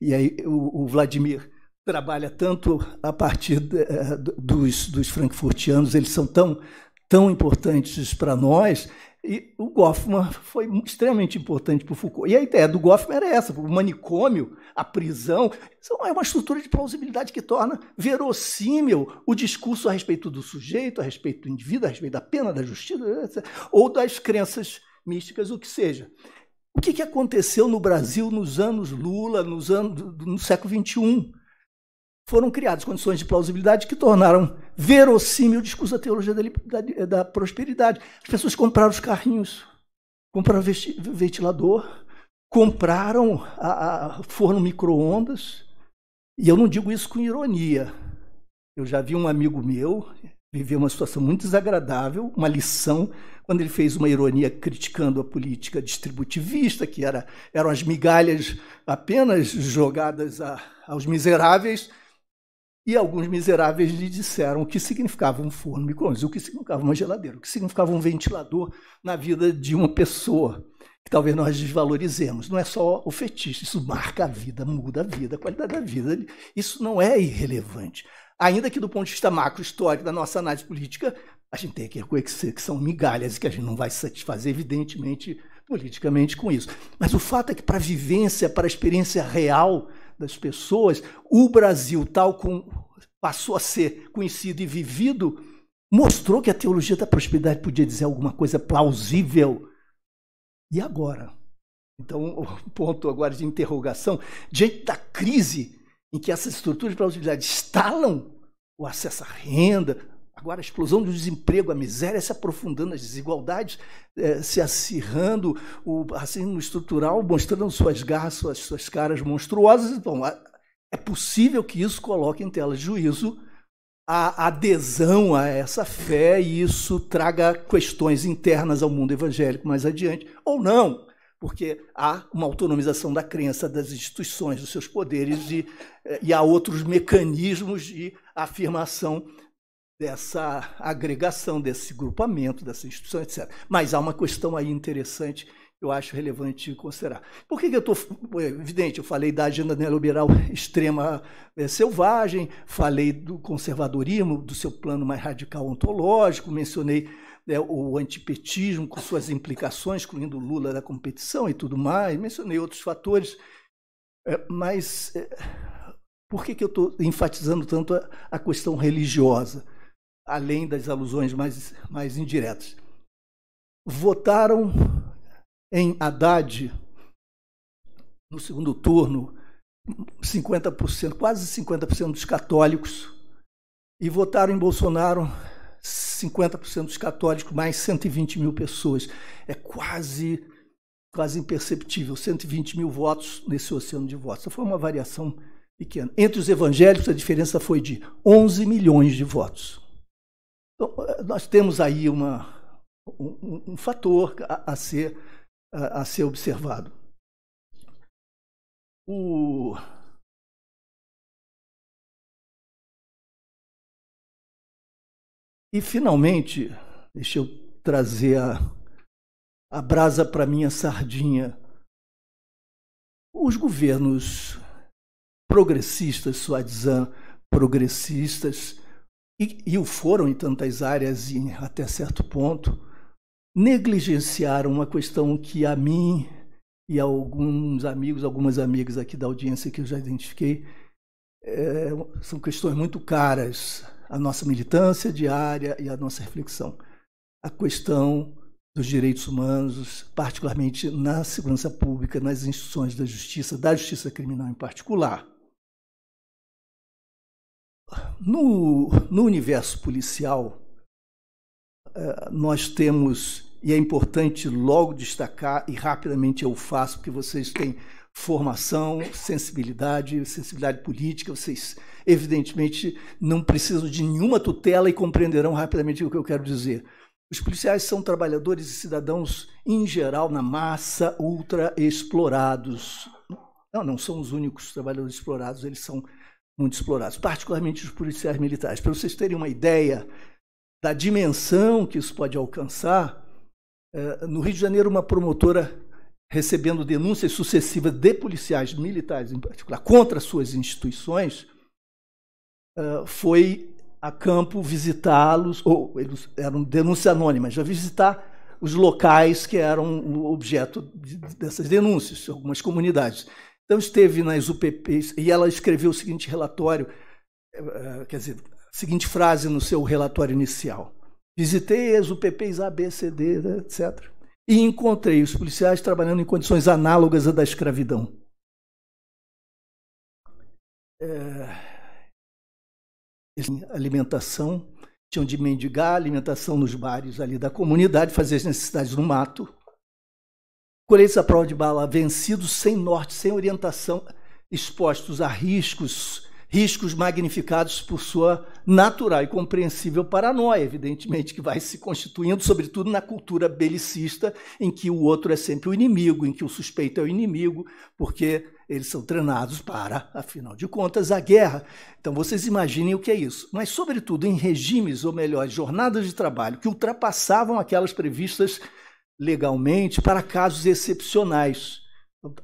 E aí o, o Vladimir trabalha tanto a partir eh, dos, dos frankfurtianos, eles são tão, tão importantes para nós, e o Goffman foi extremamente importante para o Foucault. E a ideia do Goffman era essa: o manicômio, a prisão, é uma estrutura de plausibilidade que torna verossímil o discurso a respeito do sujeito, a respeito do indivíduo, a respeito da pena, da justiça, ou das crenças místicas, o que seja. O que, que aconteceu no Brasil nos anos Lula, nos anos do, no século XXI? foram criadas condições de plausibilidade que tornaram verossímil o discurso da teologia da, da, da prosperidade. As pessoas compraram os carrinhos, compraram ventilador, compraram a, a forno micro-ondas. E eu não digo isso com ironia. Eu já vi um amigo meu viver uma situação muito desagradável, uma lição, quando ele fez uma ironia criticando a política distributivista, que era, eram as migalhas apenas jogadas a, aos miseráveis e alguns miseráveis lhe disseram o que significava um forno microondas, o que significava uma geladeira, o que significava um ventilador na vida de uma pessoa que talvez nós desvalorizemos. Não é só o fetiche, isso marca a vida, muda a vida, a qualidade da vida. Isso não é irrelevante. Ainda que do ponto de vista macro histórico da nossa análise política, a gente tem que reconhecer que são migalhas e que a gente não vai satisfazer, evidentemente, politicamente com isso. Mas o fato é que para a vivência, para a experiência real, das pessoas, o Brasil, tal como passou a ser conhecido e vivido, mostrou que a teologia da prosperidade podia dizer alguma coisa plausível. E agora? Então, o ponto agora de interrogação, diante da crise em que essas estruturas de plausibilidade estalam, o acesso à renda, Agora, a explosão do desemprego, a miséria se aprofundando, as desigualdades eh, se acirrando, o racismo estrutural mostrando suas garras, suas, suas caras monstruosas. Bom, então, é possível que isso coloque em tela de juízo a adesão a essa fé e isso traga questões internas ao mundo evangélico mais adiante, ou não, porque há uma autonomização da crença das instituições, dos seus poderes e, eh, e há outros mecanismos de afirmação dessa agregação, desse grupamento, dessa instituição, etc. Mas há uma questão aí interessante eu acho relevante considerar. Por que, que eu estou. É, evidente, eu falei da agenda neoliberal extrema é, selvagem, falei do conservadorismo, do seu plano mais radical ontológico, mencionei né, o antipetismo com suas implicações, incluindo o Lula da competição e tudo mais, mencionei outros fatores. É, mas é, por que, que eu estou enfatizando tanto a, a questão religiosa? além das alusões mais, mais indiretas. Votaram em Haddad no segundo turno 50%, quase 50% dos católicos, e votaram em Bolsonaro 50% dos católicos, mais 120 mil pessoas. É quase quase imperceptível, 120 mil votos nesse oceano de votos. Foi uma variação pequena. Entre os evangélicos, a diferença foi de 11 milhões de votos. Então, eh, nós temos aí uma, um, um fator a, a ser, a, a, ser observado. O... E, finalmente, deixa eu trazer a, a brasa para minha sardinha. Os governos progressistas, suadizan progressistas, e, o foram em tantas áreas e até certo ponto, negligenciaram uma questão que a mim e a alguns amigos, algumas amigas aqui da audiência que eu já identifiquei, é, são questões muito caras à nossa militância diária e à nossa reflexão. A questão dos direitos humanos, particularmente na segurança pública, nas instituições da justiça, da justiça criminal em particular. No, no universo policial, eh, nós temos, e é importante logo destacar, e rapidamente eu faço, porque vocês têm formação, sensibilidade, sensibilidade política, vocês evidentemente não precisam de nenhuma tutela e compreenderão rapidamente o que eu quero dizer. Os policiais são trabalhadores e cidadãos, em geral, na massa, ultra explorados. Não, não são os únicos trabalhadores explorados, eles são muito explorados, particularmente os policiais militares. Para vocês terem uma ideia da dimensão que isso pode alcançar, é, no Rio de Janeiro, uma promotora recebendo denúncias sucessivas de policiais militares, em particular, contra suas instituições, é, foi a campo visitá-los, ou eles eram denúncia anônima, já visitar os locais que eram objeto dessas denúncias, algumas comunidades. Então esteve nas UPPs e ela escreveu o seguinte relatório, eh, eh, quer dizer, a seguinte frase no seu relatório inicial. Visitei as UPPs A, B, C, D, né, etc. E encontrei os policiais trabalhando em condições análogas à da escravidão. É... Alimentação, tinham de mendigar alimentação nos bares ali da comunidade, fazer as necessidades no mato, Coletes à prova de bala, vencidos sem norte, sem orientação, expostos a riscos, riscos magnificados por sua natural e compreensível paranoia, evidentemente, que vai se constituindo, sobretudo na cultura belicista, em que o outro é sempre o inimigo, em que o suspeito é o inimigo, porque eles são treinados para, afinal de contas, a guerra. Então vocês imaginem o que é isso. Mas, sobretudo, em regimes, ou melhor, jornadas de trabalho que ultrapassavam aquelas previstas legalmente para casos excepcionais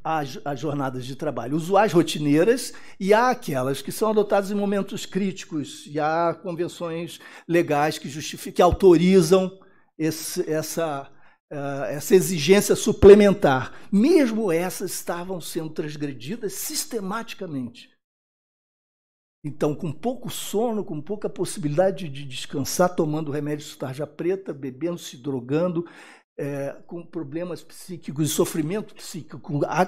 as, jornadas de trabalho usuais, rotineiras, e há aquelas que são adotadas em momentos críticos, e há convenções legais que, justificam, que autorizam esse, essa, eh, essa exigência suplementar. Mesmo essas estavam sendo transgredidas sistematicamente. Então, com pouco sono, com pouca possibilidade de descansar, tomando remédio de tarja preta, bebendo, se drogando, é, com problemas psíquicos e sofrimento psíquico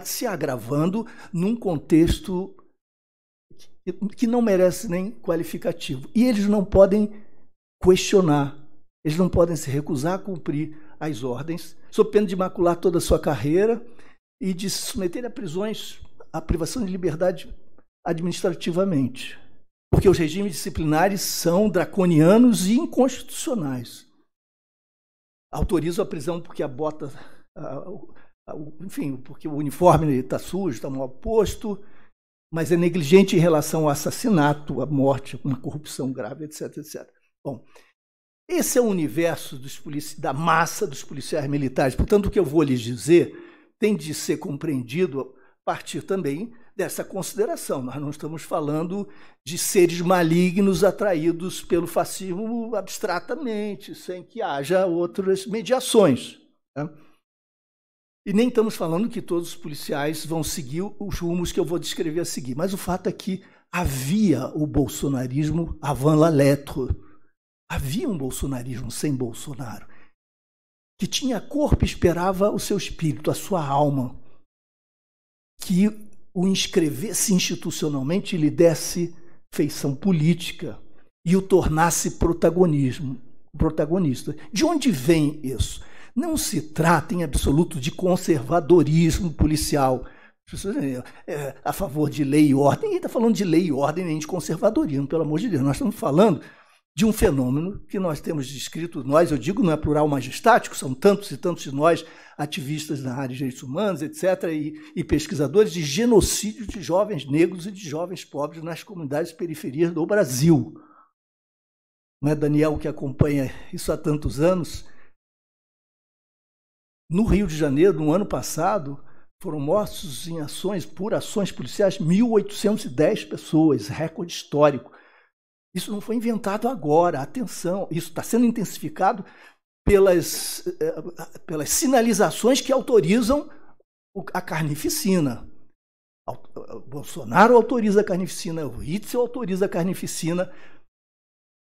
se agravando num contexto que não merece nem qualificativo. E eles não podem questionar, eles não podem se recusar a cumprir as ordens, sob pena de macular toda a sua carreira e de se submeter a prisões, a privação de liberdade administrativamente. Porque os regimes disciplinares são draconianos e inconstitucionais autorizo a prisão porque a bota. A, a, enfim, porque o uniforme está sujo, está mal posto, mas é negligente em relação ao assassinato, à morte, uma corrupção grave, etc, etc. Bom, esse é o universo da massa dos policiais militares. Portanto, o que eu vou lhes dizer tem de ser compreendido a partir também dessa consideração. Nós não estamos falando de seres malignos atraídos pelo fascismo abstratamente, sem que haja outras mediações. Né? E nem estamos falando que todos os policiais vão seguir os rumos que eu vou descrever a seguir. Mas o fato é que havia o bolsonarismo avant la lettre. Havia um bolsonarismo sem Bolsonaro, que tinha corpo e esperava o seu espírito, a sua alma, que o inscrevesse institucionalmente lhe desse feição política e o tornasse protagonismo, protagonista. De onde vem isso? Não se trata em absoluto de conservadorismo policial. É, é, a favor de lei e ordem. Ninguém está falando de lei e ordem nem de conservadorismo, pelo amor de Deus. Nós estamos falando de um fenômeno que nós temos descrito, nós, eu digo, não é plural majestático, são tantos e tantos de nós, ativistas na área de direitos humanos, etc., e, e pesquisadores, de genocídio de jovens negros e de jovens pobres nas comunidades periferias do Brasil. Não é, Daniel, que acompanha isso há tantos anos? No Rio de Janeiro, no ano passado, foram mortos em ações, por ações policiais, 1.810 pessoas, recorde histórico. Isso não foi inventado agora, atenção, isso está sendo intensificado pelas, eh, pelas sinalizações que autorizam a carnificina. O eh, Bolsonaro autoriza a carnificina, o Hitzel autoriza a carnificina,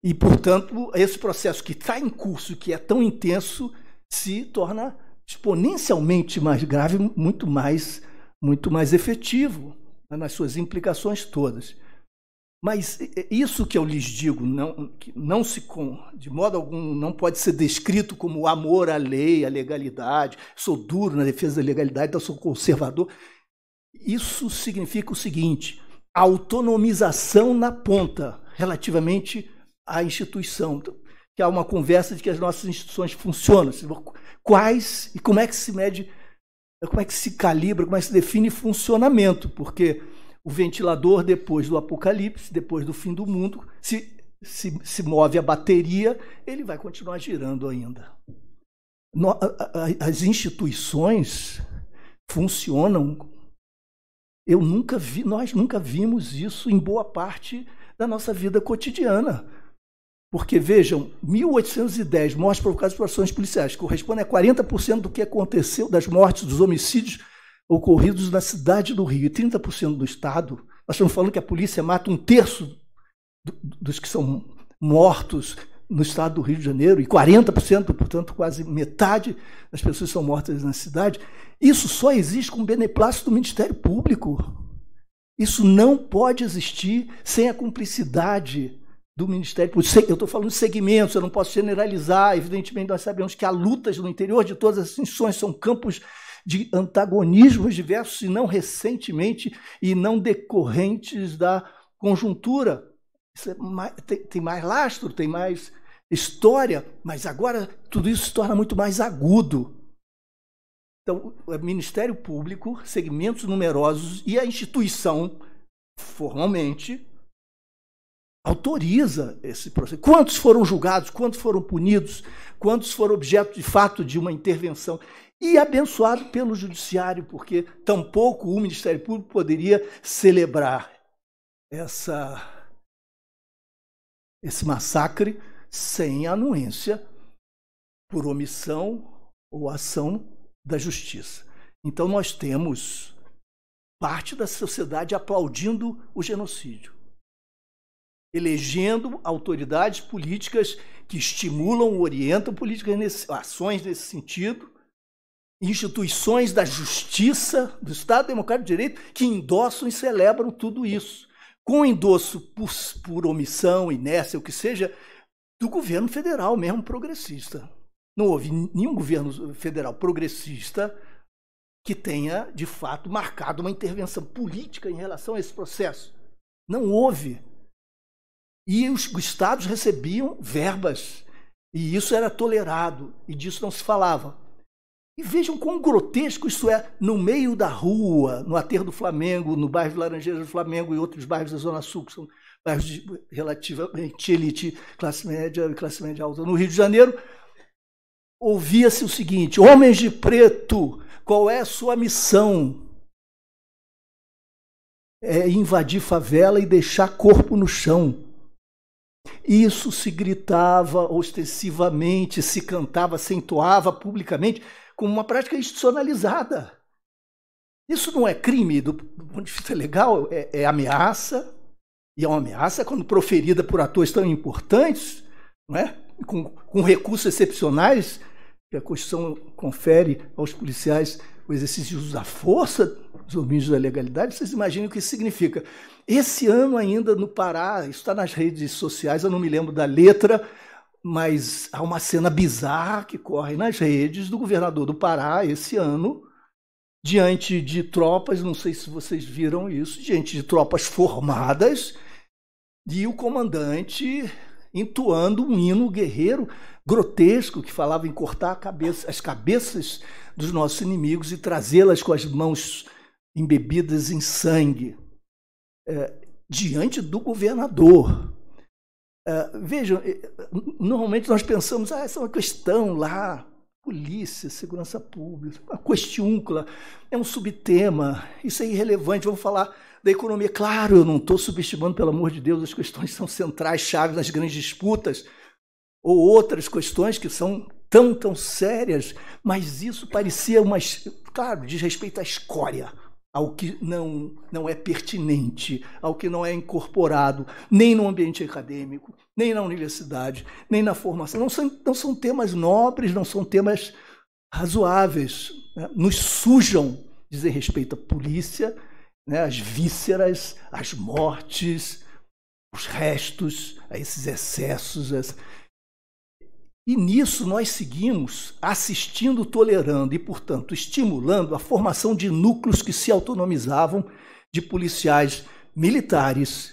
e, portanto, esse processo que está em curso, que é tão intenso, se torna exponencialmente mais grave, muito mais, muito mais efetivo né, nas suas implicações todas. Mas isso que eu lhes digo, não, não se de modo algum não pode ser descrito como amor à lei, à legalidade. Sou duro na defesa da legalidade, então sou conservador. Isso significa o seguinte: autonomização na ponta relativamente à instituição. Então, que há uma conversa de que as nossas instituições funcionam. Quais e como é que se mede, como é que se calibra, como é que se define funcionamento, porque o ventilador, depois do apocalipse, depois do fim do mundo, se, se, se move a bateria, ele vai continuar girando ainda. As instituições funcionam. Eu nunca vi, nós nunca vimos isso em boa parte da nossa vida cotidiana. Porque, vejam, 1810 mortes provocadas por ações policiais, corresponde a 40% do que aconteceu das mortes, dos homicídios ocorridos na cidade do Rio e 30% do estado, nós estamos falando que a polícia mata um terço do, dos que são mortos no estado do Rio de Janeiro e 40%, portanto, quase metade das pessoas são mortas na cidade. Isso só existe com o beneplácito do Ministério Público. Isso não pode existir sem a cumplicidade do Ministério Público. Eu estou falando de segmentos, eu não posso generalizar. Evidentemente, nós sabemos que há lutas no interior de todas as instituições, são campos de antagonismos diversos, se não recentemente e não decorrentes da conjuntura. É mais, tem, tem mais lastro, tem mais história, mas agora tudo isso se torna muito mais agudo. Então, o é Ministério Público, segmentos numerosos e a instituição, formalmente, autoriza esse processo. Quantos foram julgados, quantos foram punidos, quantos foram objeto de fato de uma intervenção? e abençoado pelo judiciário, porque tampouco o Ministério Público poderia celebrar essa esse massacre sem anuência por omissão ou ação da justiça. Então nós temos parte da sociedade aplaudindo o genocídio, elegendo autoridades políticas que estimulam, orientam políticas nesse, ações nesse sentido, instituições da justiça, do Estado Democrático de Direito, que endossam e celebram tudo isso. Com endosso por, por omissão, inércia, o que seja, do governo federal mesmo progressista. Não houve nenhum governo federal progressista que tenha, de fato, marcado uma intervenção política em relação a esse processo. Não houve. E os estados recebiam verbas, e isso era tolerado, e disso não se falava. E vejam quão grotesco isso é no meio da rua, no aterro do Flamengo, no bairro de Laranjeiras do Flamengo e outros bairros da Zona Sul, que são bairros de, relativamente elite, classe média e classe média alta. No Rio de Janeiro, ouvia-se o seguinte: Homens de preto, qual é a sua missão? É invadir favela e deixar corpo no chão. Isso se gritava ostensivamente, se cantava, se entoava publicamente como uma prática institucionalizada. Isso não é crime do, do ponto de vista legal, é, é, ameaça. E é uma ameaça quando proferida por atores tão importantes, não é? com, com recursos excepcionais que a Constituição confere aos policiais o exercício de uso da força, os domínios da legalidade, vocês imaginam o que isso significa. Esse ano ainda no Pará, isso está nas redes sociais, eu não me lembro da letra, mas há uma cena bizarra que corre nas redes do governador do Pará esse ano, diante de tropas, não sei se vocês viram isso, diante de tropas formadas, e o comandante entoando um hino guerreiro grotesco que falava em cortar cabeça, as cabeças dos nossos inimigos e trazê-las com as mãos embebidas em sangue, é, diante do governador. Ah, vejam, eh, normalmente nós pensamos, ah, essa é uma questão lá, polícia, segurança pública, uma questiúncula, é um subtema, isso é irrelevante, vamos falar da economia. Claro, eu não estou subestimando, pelo amor de Deus, as questões são centrais, chaves nas grandes disputas, ou outras questões que são tão, tão sérias, mas isso parecia uma. Claro, diz respeito à escória, ao que não, não é pertinente, ao que não é incorporado, nem no ambiente acadêmico, nem na universidade, nem na formação. Não são, não são temas nobres, não são temas razoáveis. Né? Nos sujam, dizem respeito à polícia, né? as vísceras, as mortes, os restos, a esses excessos, e nisso nós seguimos assistindo, tolerando e, portanto, estimulando a formação de núcleos que se autonomizavam de policiais militares,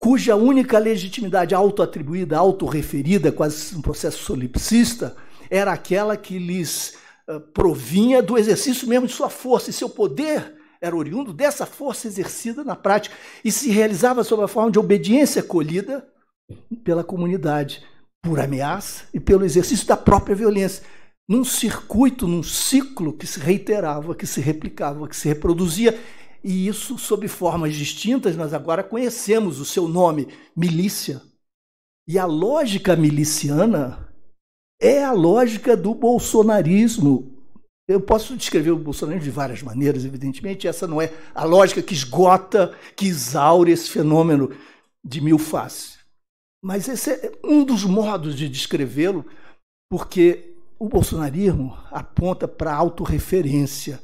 cuja única legitimidade autoatribuída, autorreferida, quase um processo solipsista, era aquela que lhes uh, provinha do exercício mesmo de sua força e seu poder era oriundo dessa força exercida na prática e se realizava sob a forma de obediência colhida pela comunidade por ameaça e pelo exercício da própria violência, num circuito, num ciclo que se reiterava, que se replicava, que se reproduzia, e isso sob formas distintas, nós agora conhecemos o seu nome, milícia. E a lógica miliciana é a lógica do bolsonarismo. Eu posso descrever o bolsonarismo de várias maneiras, evidentemente, essa não é a lógica que esgota, que exaure esse fenômeno de mil faces. Mas esse é um dos modos de descrevê-lo, porque o bolsonarismo aponta para a autorreferência,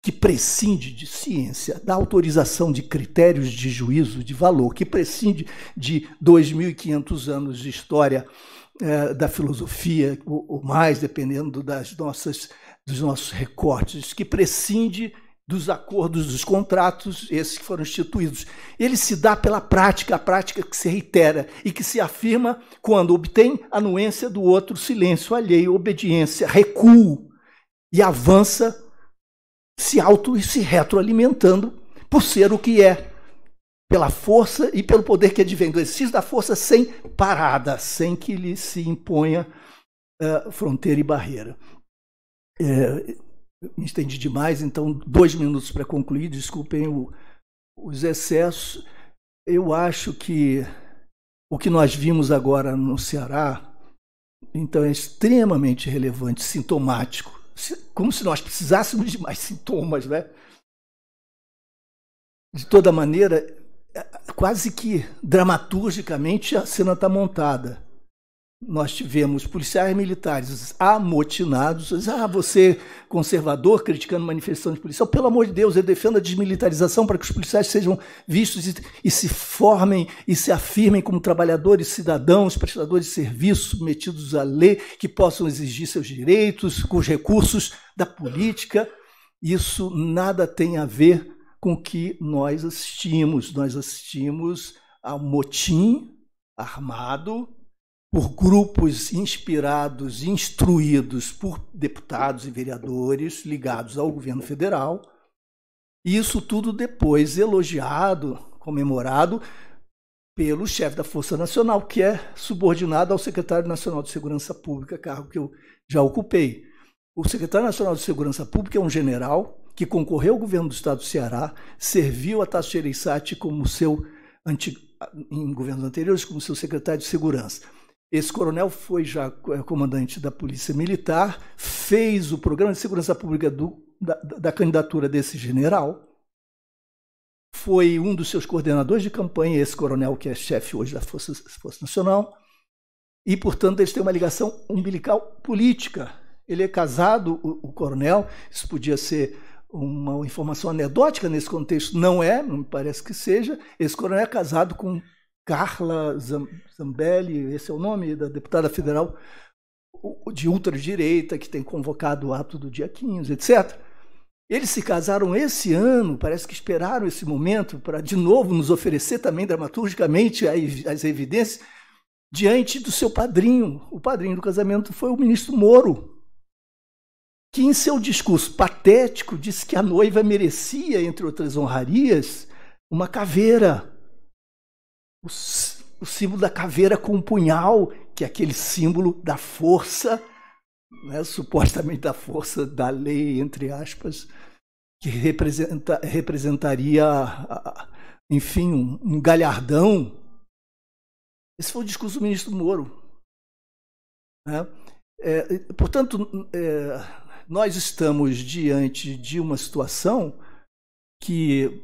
que prescinde de ciência, da autorização de critérios de juízo de valor, que prescinde de 2.500 anos de história eh, da filosofia, ou, ou mais, dependendo das nossas, dos nossos recortes, que prescinde dos acordos, dos contratos, esses que foram instituídos. Ele se dá pela prática, a prática que se reitera e que se afirma quando obtém anuência do outro, silêncio alheio, obediência, recuo e avança, se auto e se retroalimentando por ser o que é, pela força e pelo poder que advém do exercício da força sem parada, sem que lhe se imponha uh, fronteira e barreira. É, me estendi demais, então dois minutos para concluir, desculpem o, os excessos. Eu acho que o que nós vimos agora no Ceará, então é extremamente relevante, sintomático, como se nós precisássemos de mais sintomas, né? De toda maneira, é, quase que dramaturgicamente a cena está montada nós tivemos policiais militares amotinados. Ah, você, conservador, criticando manifestação de policial, pelo amor de Deus, eu defendo a desmilitarização para que os policiais sejam vistos e, e se formem e se afirmem como trabalhadores, cidadãos, prestadores de serviço, submetidos à lei, que possam exigir seus direitos com os recursos da política. Isso nada tem a ver com o que nós assistimos. Nós assistimos a motim armado por grupos inspirados, instruídos por deputados e vereadores ligados ao governo federal. E isso tudo depois elogiado, comemorado pelo chefe da Força Nacional, que é subordinado ao secretário nacional de Segurança Pública, cargo que eu já ocupei. O secretário nacional de Segurança Pública é um general que concorreu ao governo do estado do Ceará, serviu a Tasso Gereissati como seu antigo, em governos anteriores como seu secretário de segurança. Esse coronel foi já é, comandante da Polícia Militar, fez o programa de segurança pública do, da, da, candidatura desse general, foi um dos seus coordenadores de campanha, esse coronel que é chefe hoje da Força, Força Nacional, e, portanto, eles têm uma ligação umbilical política. Ele é casado, o, o coronel, isso podia ser uma informação anedótica nesse contexto, não é, não me parece que seja. Esse coronel é casado com Carla Zambelli, esse é o nome da deputada federal de ultradireita, que tem convocado o ato do dia 15, etc. Eles se casaram esse ano, parece que esperaram esse momento para de novo nos oferecer também dramaturgicamente as evidências diante do seu padrinho. O padrinho do casamento foi o ministro Moro, que em seu discurso patético disse que a noiva merecia, entre outras honrarias, uma caveira o, o símbolo da caveira com um punhal, que é aquele símbolo da força, né, supostamente da força da lei, entre aspas, que representa, representaria, enfim, um, um galhardão. Esse foi o discurso do ministro Moro. Né? É, portanto, é, nós estamos diante de uma situação que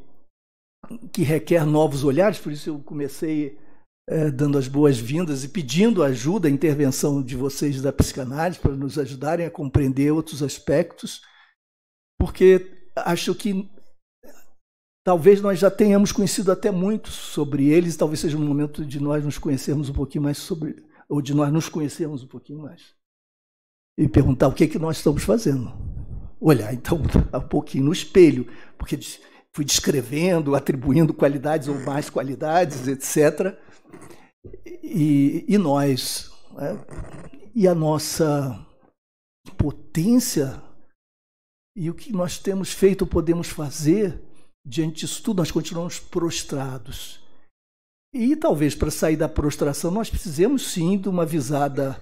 que requer novos olhares, por isso eu comecei é, dando as boas-vindas e pedindo ajuda, a intervenção de vocês da psicanálise, para nos ajudarem a compreender outros aspectos, porque acho que talvez nós já tenhamos conhecido até muito sobre eles, talvez seja um momento de nós nos conhecermos um pouquinho mais sobre, ou de nós nos conhecermos um pouquinho mais. E perguntar o que é que nós estamos fazendo. Olhar então um pouquinho no espelho, porque diz, fui descrevendo, atribuindo qualidades ou mais qualidades, etc. E, e nós. Né? E a nossa potência e o que nós temos feito, podemos fazer diante disso tudo, nós continuamos prostrados. E talvez para sair da prostração, nós precisemos sim de uma visada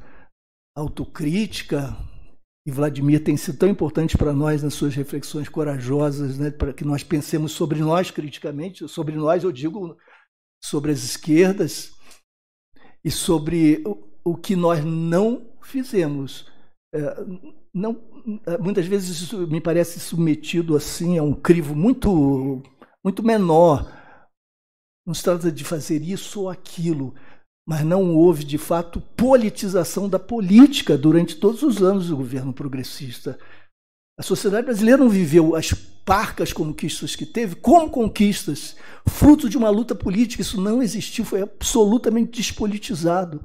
autocrítica, e Vladimir tem sido tão importante para nós nas suas reflexões corajosas, né, para que nós pensemos sobre nós criticamente, sobre nós, eu digo, sobre as esquerdas e sobre o, o que nós não fizemos. É, não, é, muitas vezes isso me parece submetido assim a um crivo muito, muito menor. Não se trata de fazer isso ou aquilo, mas não houve, de fato, politização da política durante todos os anos do governo progressista. A sociedade brasileira não viveu as parcas conquistas que teve como conquistas, fruto de uma luta política. Isso não existiu, foi absolutamente despolitizado.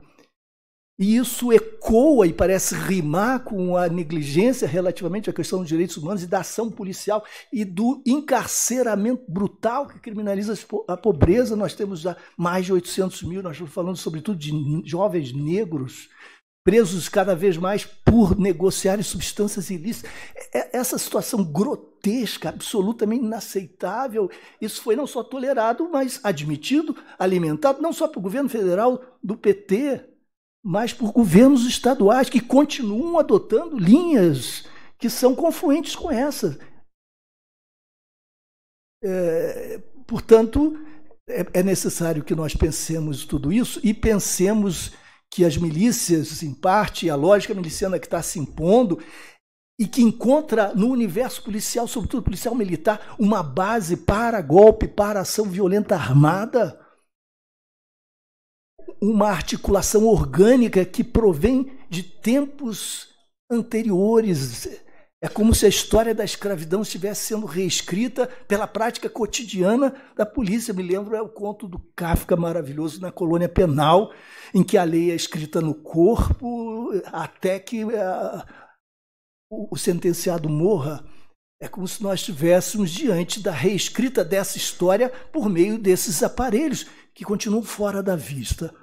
E isso ecoa e parece rimar com a negligência relativamente à questão dos direitos humanos e da ação policial e do encarceramento brutal que criminaliza a pobreza. Nós temos já mais de 800 mil, nós estamos falando sobretudo de jovens negros presos cada vez mais por negociarem substâncias ilícitas. Essa situação grotesca, absolutamente inaceitável, isso foi não só tolerado, mas admitido, alimentado, não só pelo governo federal do PT, mas por governos estaduais que continuam adotando linhas que são confluentes com essa. É, portanto, é, é necessário que nós pensemos tudo isso e pensemos que as milícias, em parte, a lógica miliciana que está se impondo e que encontra no universo policial, sobretudo policial militar, uma base para golpe, para ação violenta armada uma articulação orgânica que provém de tempos anteriores. É como se a história da escravidão estivesse sendo reescrita pela prática cotidiana da polícia. Me lembro é o conto do Kafka maravilhoso na colônia penal, em que a lei é escrita no corpo até que a, eh, o sentenciado morra. É como se nós estivéssemos diante da reescrita dessa história por meio desses aparelhos que continuam fora da vista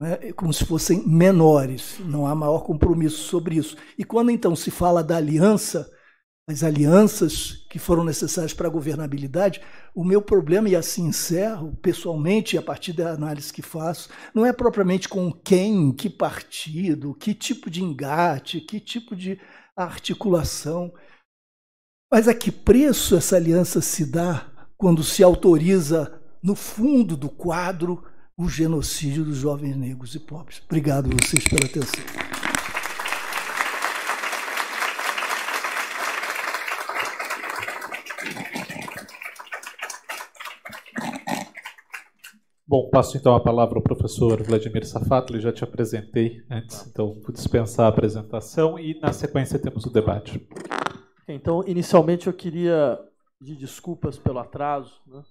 né, como se fossem menores, não há maior compromisso sobre isso. E quando então se fala da aliança, as alianças que foram necessárias para a governabilidade, o meu problema, e assim encerro, pessoalmente, a partir da análise que faço, não é propriamente com quem, que partido, que tipo de engate, que tipo de articulação, mas a que preço essa aliança se dá quando se autoriza, no fundo do quadro, o genocídio dos jovens negros e pobres. Obrigado a vocês pela atenção. Bom, passo então a palavra ao professor Vladimir Safato, ele já te apresentei antes, então vou dispensar a apresentação e na sequência temos o debate. Então, inicialmente eu queria pedir desculpas pelo atraso, né?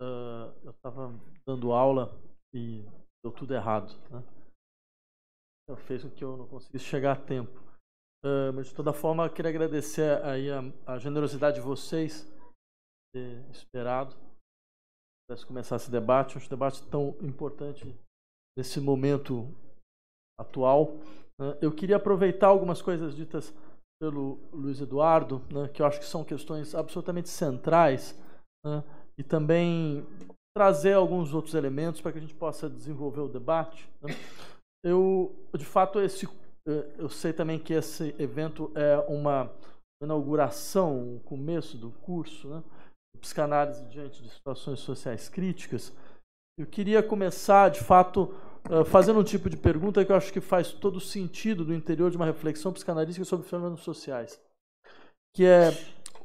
Uh, eu estava dando aula e deu tudo errado. Né? Então, fez com que eu não conseguisse chegar a tempo. Uh, mas de toda forma, eu queria agradecer aí a, a generosidade de vocês, ter esperado, para começar esse debate, um debate tão importante nesse momento atual. Uh, eu queria aproveitar algumas coisas ditas pelo Luiz Eduardo, né, que eu acho que são questões absolutamente centrais, né, e também trazer alguns outros elementos para que a gente possa desenvolver o debate. Né? Eu, de fato, esse, é, eu sei também que esse evento é uma inauguração, um começo do curso, né? psicanálise diante de situações sociais críticas. Eu queria começar, de fato, é, fazendo um tipo de pergunta que eu acho que faz todo sentido no interior de uma reflexão psicanalística sobre fenômenos sociais, que é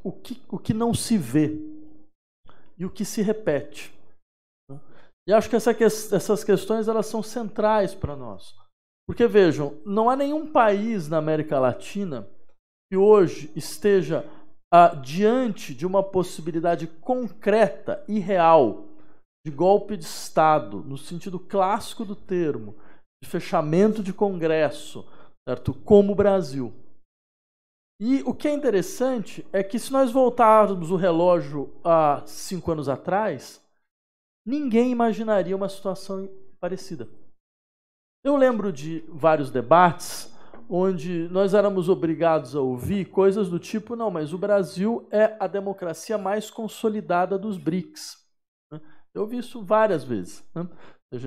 o que, o que não se vê e o que se repete. E acho que essa, essas questões elas são centrais para nós. Porque vejam, não há nenhum país na América Latina que hoje esteja ah, diante de uma possibilidade concreta e real de golpe de Estado, no sentido clássico do termo, de fechamento de Congresso, certo? como o Brasil. E o que é interessante é que se nós voltarmos o relógio a cinco anos atrás, Ninguém imaginaria uma situação parecida. Eu lembro de vários debates onde nós éramos obrigados a ouvir coisas do tipo: não, mas o Brasil é a democracia mais consolidada dos BRICS. Né? Eu ouvi isso várias vezes. Né?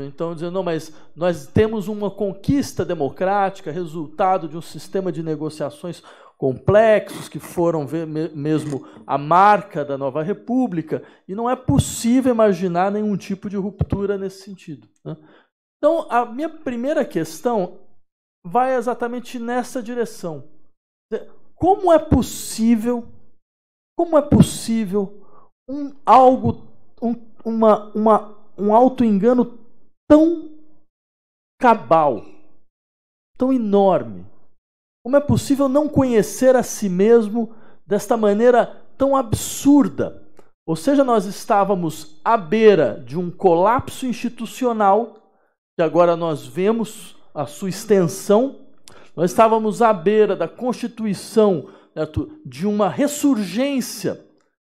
Então, dizendo, não, mas nós temos uma conquista democrática, resultado de um sistema de negociações complexos, que foram mesmo a marca da nova república, e não é possível imaginar nenhum tipo de ruptura nesse sentido. Né? Então, a minha primeira questão vai exatamente nessa direção. Como é possível, como é possível um algo, um, uma, uma, um auto-engano tão cabal, tão enorme? Como é possível não conhecer a si mesmo desta maneira tão absurda? Ou seja, nós estávamos à beira de um colapso institucional, que agora nós vemos a sua extensão, nós estávamos à beira da constituição certo? de uma ressurgência,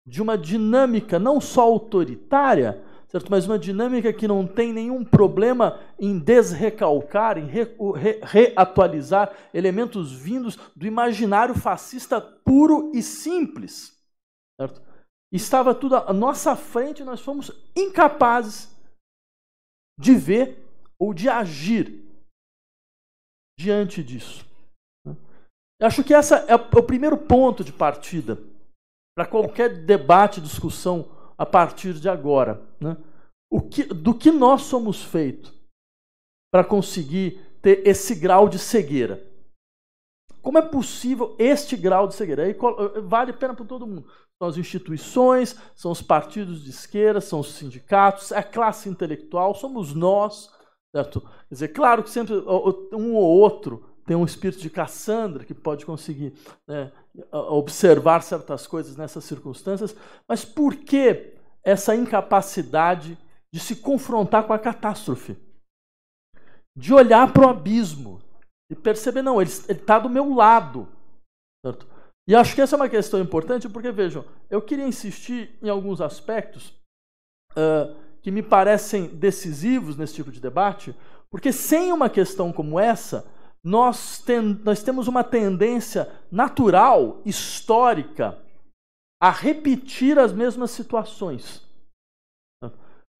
de uma dinâmica não só autoritária, certo? Mas uma dinâmica que não tem nenhum problema em desrecalcar, em re, re, reatualizar elementos vindos do imaginário fascista puro e simples, certo? Estava tudo à nossa frente, nós fomos incapazes de ver ou de agir diante disso. Acho que esse é, é o primeiro ponto de partida para qualquer debate, discussão a partir de agora. Né? O que, do que nós somos feitos para conseguir ter esse grau de cegueira? Como é possível este grau de cegueira? Aí eh, vale a pena para todo mundo. São as instituições, são os partidos de esquerda, são os sindicatos, é a classe intelectual, somos nós. Certo? Quer dizer, claro que sempre um ou outro tem um espírito de Cassandra que pode conseguir né, observar certas coisas nessas circunstâncias, mas por que essa incapacidade de se confrontar com a catástrofe, de olhar para o abismo e perceber, não, ele está do meu lado. Certo? E acho que essa é uma questão importante, porque vejam, eu queria insistir em alguns aspectos uh, que me parecem decisivos nesse tipo de debate, porque sem uma questão como essa, nós, ten nós temos uma tendência natural, histórica, a repetir as mesmas situações.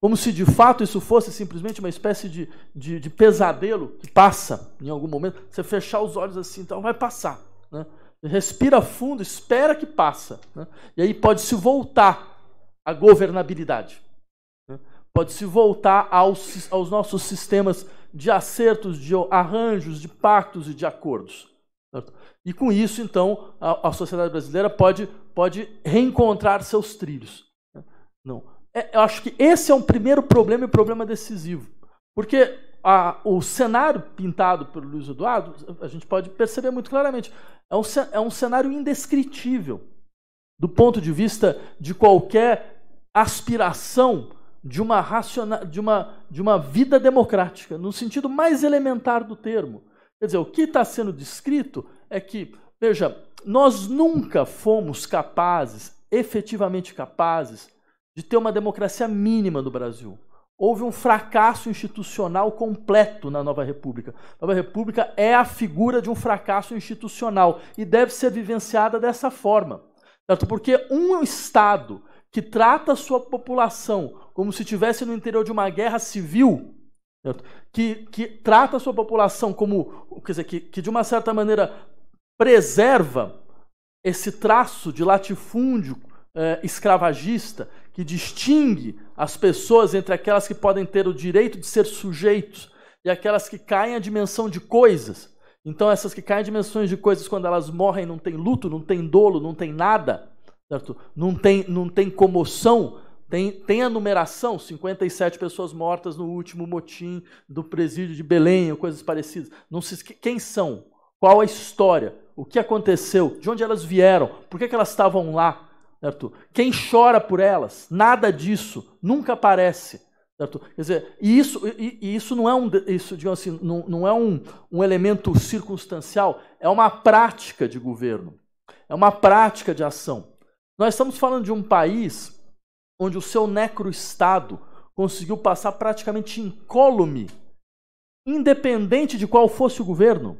Como se de fato isso fosse simplesmente uma espécie de, de, de pesadelo que passa em algum momento. Você fechar os olhos assim, então vai passar. Né? Respira fundo, espera que passa. Né? E aí pode se voltar à governabilidade. Né? Pode se voltar aos, aos nossos sistemas de acertos, de arranjos, de pactos e de acordos. Certo? E com isso, então, a, a sociedade brasileira pode, pode reencontrar seus trilhos. Não. É, eu acho que esse é um primeiro problema e problema decisivo. Porque a, o cenário pintado por Luiz Eduardo, a gente pode perceber muito claramente, é um, é um cenário indescritível do ponto de vista de qualquer aspiração de uma, raciona, de uma, de uma vida democrática, no sentido mais elementar do termo. Quer dizer, o que está sendo descrito é que, veja, nós nunca fomos capazes, efetivamente capazes, de ter uma democracia mínima no Brasil. Houve um fracasso institucional completo na Nova República. A Nova República é a figura de um fracasso institucional e deve ser vivenciada dessa forma. Certo? Porque um Estado que trata a sua população como se estivesse no interior de uma guerra civil, certo? Que, que trata a sua população como, quer dizer, que, que de uma certa maneira preserva esse traço de latifúndio eh, escravagista que distingue as pessoas entre aquelas que podem ter o direito de ser sujeitos e aquelas que caem à dimensão de coisas. Então, essas que caem à dimensões de coisas, quando elas morrem, não tem luto, não tem dolo, não tem nada, certo? Não tem, não tem comoção, tem, tem a numeração, 57 pessoas mortas no último motim do presídio de Belém ou coisas parecidas. Não se, quem são? Qual a história? o que aconteceu, de onde elas vieram, por que, elas estavam lá, certo? Quem chora por elas, nada disso, nunca aparece. Certo? Quer dizer, e isso, e, e isso não é um, isso, assim, não, não é um, um elemento circunstancial, é uma prática de governo, é uma prática de ação. Nós estamos falando de um país onde o seu necroestado conseguiu passar praticamente incólume, independente de qual fosse o governo.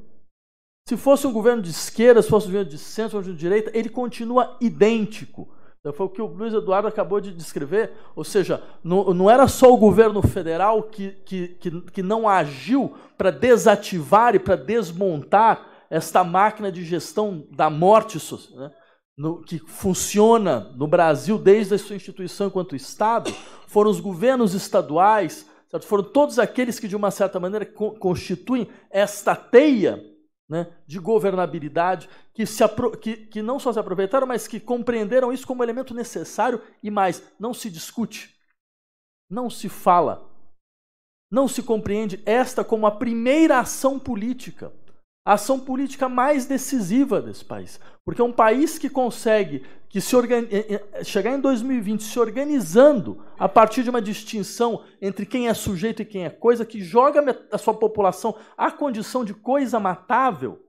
Se fosse um governo de esquerda, se fosse um governo de centro, se fosse de direita, ele continua idêntico. Então, foi o que o Luiz Eduardo acabou de descrever. Ou seja, não, não era só o governo federal que, que, que, que não agiu para desativar e para desmontar esta máquina de gestão da morte né, no, que funciona no Brasil desde a sua instituição enquanto Estado, foram os governos estaduais, certo? foram todos aqueles que, de uma certa maneira, co constituem esta teia né, de governabilidade, que, se que, que não só se aproveitaram, mas que compreenderam isso como elemento necessário e mais, não se discute, não se fala, não se compreende esta como a primeira ação política a ação política mais decisiva desse país. Porque é um país que consegue que se organi- eh, eh, chegar em 2020 se organizando a partir de uma distinção entre quem é sujeito e quem é coisa, que joga a sua população à condição de coisa matável.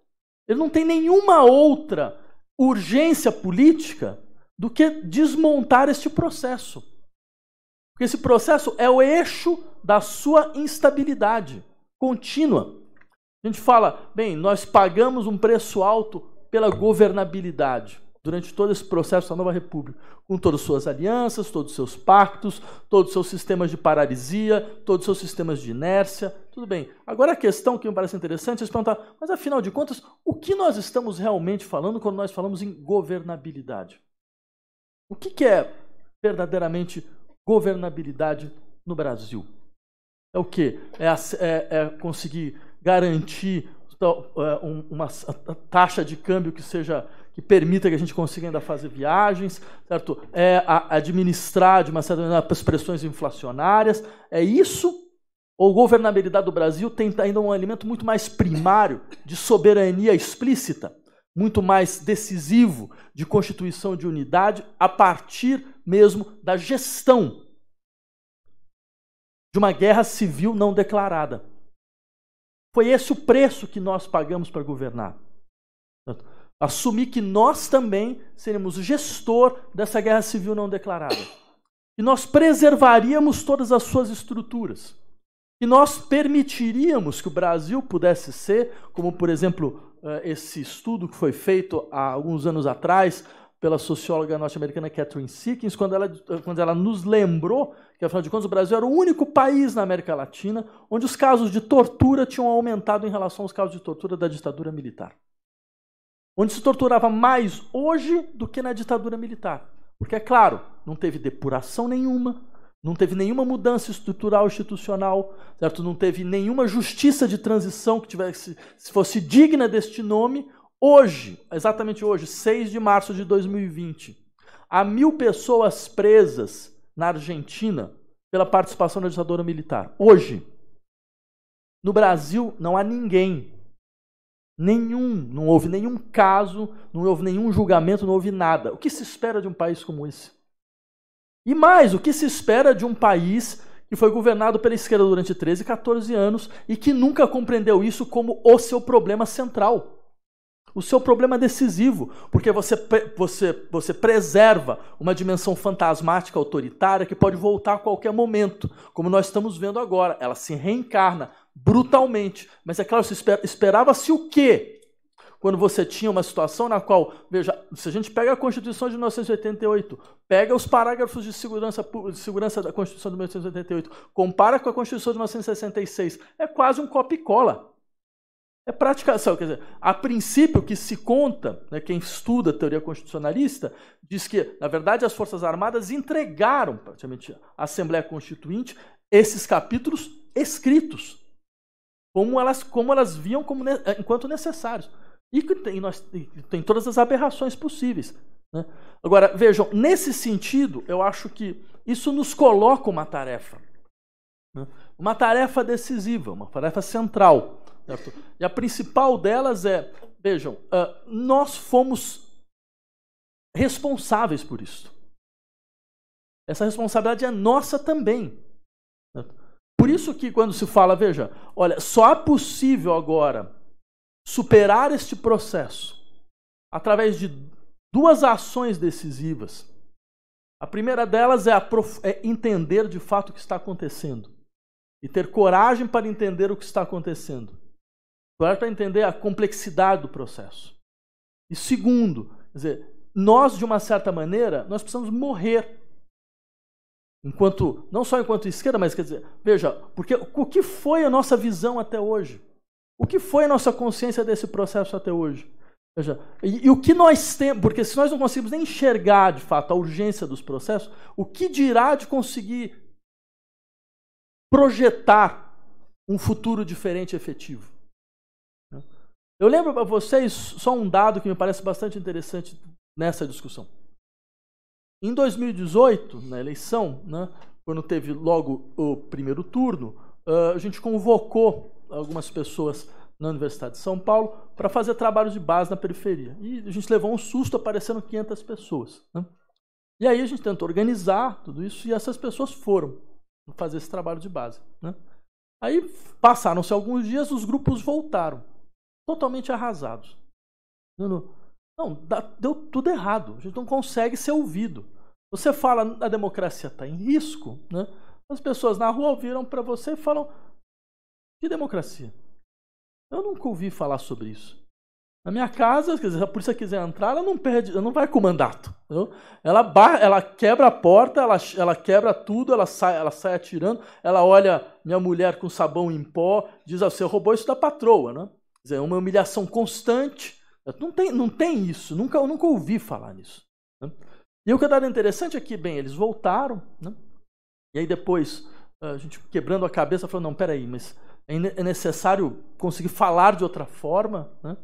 Ele não tem nenhuma outra urgência política do que desmontar este processo. Porque esse processo é o eixo da sua instabilidade contínua. A gente fala, bem, nós pagamos um preço alto pela governabilidade durante todo esse processo da nova república, com todas suas alianças, todos os seus pactos, todos os seus sistemas de paralisia, todos os seus sistemas de inércia, tudo bem. Agora a questão que me parece interessante é se perguntar, mas afinal de contas, o que nós estamos realmente falando quando nós falamos em governabilidade? O que, que é verdadeiramente governabilidade no Brasil? É o que? É, é, é conseguir garantir é, uma taxa de câmbio que seja que permita que a gente consiga ainda fazer viagens, certo? É administrar de uma certa maneira as pressões inflacionárias. É isso ou governabilidade do Brasil tem ainda um elemento muito mais primário de soberania explícita, muito mais decisivo de constituição de unidade a partir mesmo da gestão de uma guerra civil não declarada. Foi esse o preço que nós pagamos para governar. Assumir que nós também seremos o gestor dessa guerra civil não declarada. E nós preservaríamos todas as suas estruturas. E nós permitiríamos que o Brasil pudesse ser, como por exemplo, eh, esse estudo que foi feito há alguns anos atrás pela socióloga norte-americana Catherine Sickins, quando ela, eh, quando ela nos lembrou que afinal de contas o Brasil era o único país na América Latina onde os casos de tortura tinham aumentado em relação aos casos de tortura da ditadura militar. Onde se torturava mais hoje do que na ditadura militar. Porque, é claro, não teve depuração nenhuma, não teve nenhuma mudança estrutural institucional, certo? Não teve nenhuma justiça de transição que tivesse se fosse digna deste nome. Hoje, exatamente hoje, 6 de março de 2020, há mil pessoas presas na Argentina pela participação da ditadura militar. Hoje, no Brasil, não há ninguém, nenhum, não houve nenhum caso, não houve nenhum julgamento, não houve nada. O que se espera de um país como esse? E mais, o que se espera de um país que foi governado pela esquerda durante 13, 14 anos e que nunca compreendeu isso como o seu problema central? O seu problema é decisivo, porque você, você, você preserva uma dimensão fantasmática autoritária que pode voltar a qualquer momento, como nós estamos vendo agora. Ela se reencarna brutalmente. Mas é claro, se esper, esperava-se o quê? Quando você tinha uma situação na qual, veja, se a gente pega a Constituição de 1988, pega os parágrafos de segurança, de segurança da Constituição de 1988, compara com a Constituição de 1966, é quase um copicola. É praticação, quer dizer, a princípio que se conta, né, quem estuda a teoria constitucionalista, diz que, na verdade, as Forças Armadas entregaram praticamente à Assembleia Constituinte esses capítulos escritos, como elas, como elas viam como ne eh, enquanto necessários. E que tem, nós, tem todas as aberrações possíveis. Né? Agora, vejam, nesse sentido, eu acho que isso nos coloca uma tarefa. Né? Uma tarefa decisiva, uma tarefa central Certo? E a principal delas é, vejam, uh, nós fomos responsáveis por isso. Essa responsabilidade é nossa também. Certo? Por isso que quando se fala, veja, olha, só é possível agora superar este processo através de duas ações decisivas. A primeira delas é, é entender de fato o que está acontecendo e ter coragem para entender o que está acontecendo para entender a complexidade do processo. E segundo, dizer, nós de uma certa maneira nós precisamos morrer enquanto não só enquanto esquerda, mas quer dizer, veja, porque o que foi a nossa visão até hoje? O que foi a nossa consciência desse processo até hoje? Veja, e, e o que nós temos, porque se nós não conseguimos nem enxergar de fato a urgência dos processos, o que dirá de conseguir projetar um futuro diferente e efetivo? Eu lembro para vocês só um dado que me parece bastante interessante nessa discussão. Em 2018, na eleição, né, quando teve logo o primeiro turno, a gente convocou algumas pessoas na Universidade de São Paulo para fazer trabalho de base na periferia. E a gente levou um susto, aparecendo 500 pessoas. Né? E aí a gente tentou organizar tudo isso e essas pessoas foram fazer esse trabalho de base. Né? Aí passaram-se alguns dias, os grupos voltaram totalmente arrasados. Não, não dá, deu tudo errado. A gente não consegue ser ouvido. Você fala a democracia está em risco, né? As pessoas na rua viram para você e falam que democracia. Eu nunca ouvi falar sobre isso. Na minha casa, se a polícia quiser entrar, ela não perde, ela não vai com mandato. Ela, barra, ela quebra a porta, ela, ela quebra tudo, ela sai, ela sai atirando, ela olha minha mulher com sabão em pó, diz assim, você roubou isso da patroa, né? É uma humilhação constante. Não tem, não tem isso, nunca, eu nunca ouvi falar nisso. Né? E o que era interessante é que, bem, eles voltaram, né? e aí depois, a gente quebrando a cabeça, falou, não, peraí, mas é, é necessário conseguir falar de outra forma, né?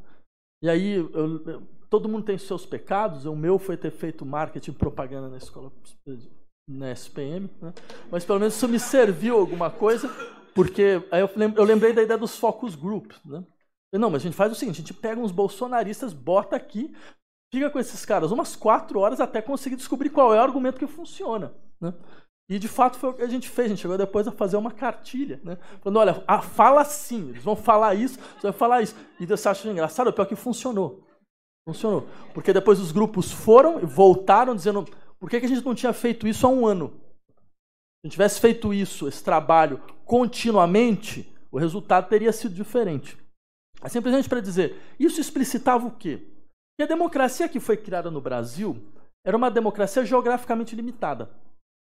E aí, eu, eu, todo mundo tem seus pecados, o meu foi ter feito marketing propaganda na escola, na SPM, né? mas pelo menos isso me serviu alguma coisa, porque aí eu, lembrei da ideia dos focus groups, né? Não, mas a gente faz o seguinte: a gente pega uns bolsonaristas, bota aqui, fica com esses caras umas quatro horas até conseguir descobrir qual é o argumento que funciona. Né? E de fato foi o que a gente fez, a gente chegou depois a fazer uma cartilha, né? Falando, olha, a, fala assim, eles vão falar isso, você vai falar isso. E você acha engraçado, o pior é que funcionou. Funcionou. Porque depois os grupos foram e voltaram dizendo, por que, que a gente não tinha feito isso há um ano? Se a gente tivesse feito isso, esse trabalho, continuamente, o resultado teria sido diferente. É simplesmente para dizer, isso explicitava o quê? Que a democracia que foi criada no Brasil era uma democracia geograficamente limitada.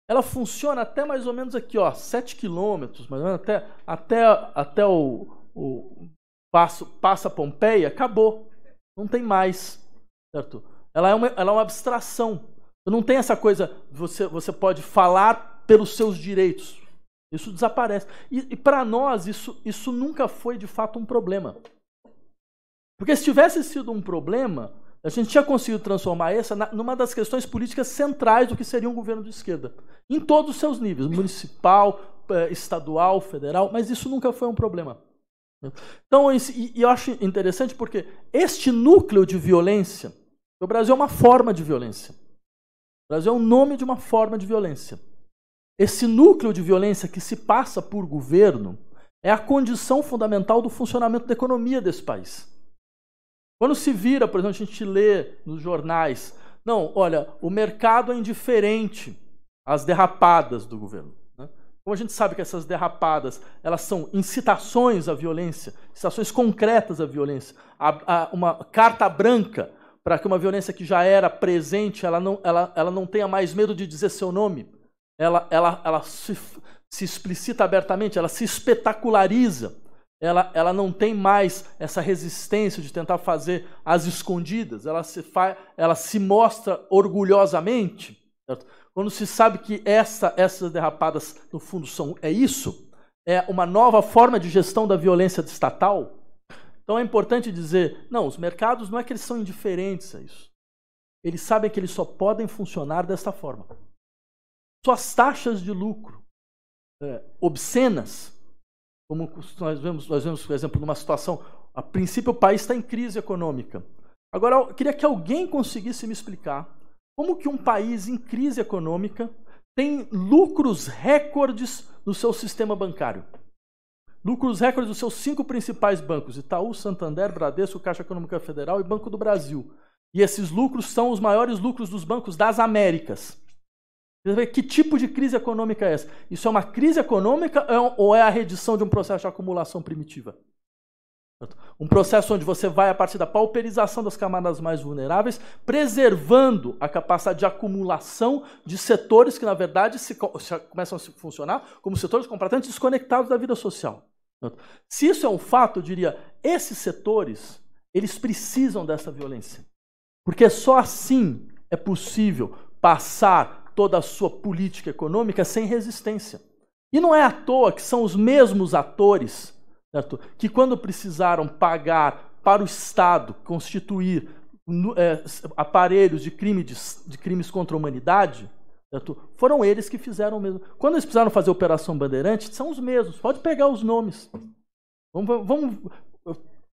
Ela funciona até mais ou menos aqui, ó, 7 quilômetros, mais ou menos, até, até, até o, o passo, passa Pompeia, acabou. Não tem mais, certo? Ela é uma, ela é uma abstração. Não tem essa coisa, você, você pode falar pelos seus direitos. Isso desaparece. E, e para nós, isso, isso nunca foi de fato um problema. Porque se tivesse sido um problema, a gente tinha conseguido transformar essa numa das questões políticas centrais do que seria um governo de esquerda, em todos os seus níveis, municipal, eh, estadual, federal, mas isso nunca foi um problema. Então, e eu acho interessante porque este núcleo de violência, o Brasil é uma forma de violência. O Brasil é o nome de uma forma de violência. Esse núcleo de violência que se passa por governo é a condição fundamental do funcionamento da economia desse país. Quando se vira, por exemplo, a gente lê nos jornais, não, olha, o mercado é indiferente às derrapadas do governo. Né? Como a gente sabe que essas derrapadas elas são incitações à violência, incitações concretas à violência, a, a uma carta branca para que uma violência que já era presente, ela não, ela, ela não tenha mais medo de dizer seu nome, ela, ela, ela se, se explicita abertamente, ela se espetaculariza ela, ela não tem mais essa resistência de tentar fazer as escondidas, ela se, fa, ela se mostra orgulhosamente. Certo? Quando se sabe que essa, essas derrapadas, no fundo, são, é isso, é uma nova forma de gestão da violência estatal. Então é importante dizer: não, os mercados não é que eles são indiferentes a isso. Eles sabem que eles só podem funcionar dessa forma. Suas taxas de lucro é, obscenas como nós vemos, nós vemos, por exemplo, numa situação, a princípio o país está em crise econômica. Agora, eu queria que alguém conseguisse me explicar como que um país em crise econômica tem lucros recordes no seu sistema bancário. Lucros recordes dos seus cinco principais bancos: Itaú, Santander, Bradesco, Caixa Econômica Federal e Banco do Brasil. E esses lucros são os maiores lucros dos bancos das Américas. Que tipo de crise econômica é essa? Isso é uma crise econômica é ou é a redição de um processo de acumulação primitiva? Um processo onde você vai a partir da pauperização das camadas mais vulneráveis, preservando a capacidade de acumulação de setores que, na verdade, se, se, começam a funcionar como setores completamente desconectados da vida social. Se isso é um fato, eu diria, esses setores, eles precisam dessa violência. Porque só assim é possível passar toda a sua política econômica sem resistência. E não é à toa que são os mesmos atores certo? que, quando precisaram pagar para o Estado constituir é, aparelhos de, crime de, de, crimes contra a humanidade, certo? foram eles que fizeram o mesmo. Quando eles precisaram fazer a Operação Bandeirante, são os mesmos. Pode pegar os nomes. Vamos, vamos,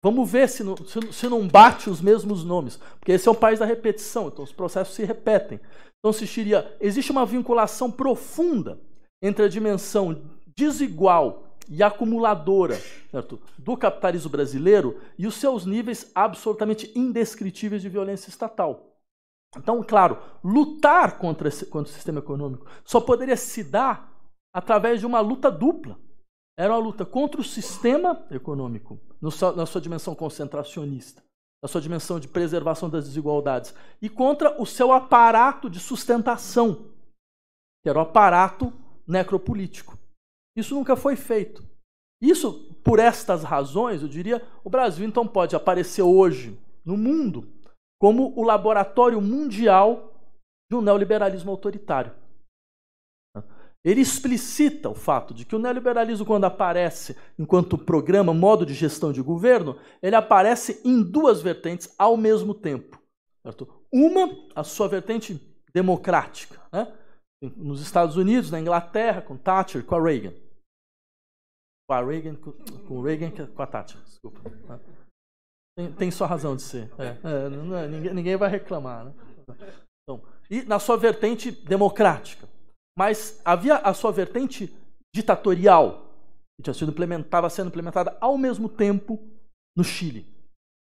vamos ver se não, se, se não bate os mesmos nomes. Porque esse é o país da repetição, então os processos se repetem. Então se diria, existe uma vinculação profunda entre a dimensão desigual e acumuladora certo? do capitalismo brasileiro e os seus níveis absolutamente indescritíveis de violência estatal. Então, claro, lutar contra, esse, contra o sistema econômico só poderia se dar através de uma luta dupla. Era uma luta contra o sistema econômico, no, na sua dimensão concentracionista, da sua dimensão de preservação das desigualdades, e contra o seu aparato de sustentação, que era o aparato necropolítico. Isso nunca foi feito. Isso, por estas razões, eu diria, o Brasil então pode aparecer hoje no mundo como o laboratório mundial de um neoliberalismo autoritário. Ele explicita o fato de que o neoliberalismo, quando aparece enquanto programa, modo de gestão de governo, ele aparece em duas vertentes ao mesmo tempo. Certo? Uma, a sua vertente democrática, né? nos Estados Unidos, na Inglaterra, com Thatcher, com a Reagan. Com a Reagan, com, com Reagan, é, com a Thatcher, desculpa. Né? Tem, tem sua razão de ser. É, é, não, é, ninguém, ninguém vai reclamar. Né? Então, e na sua vertente democrática mas havia a sua vertente ditatorial, que tinha sido implementada, sendo implementada ao mesmo tempo no Chile.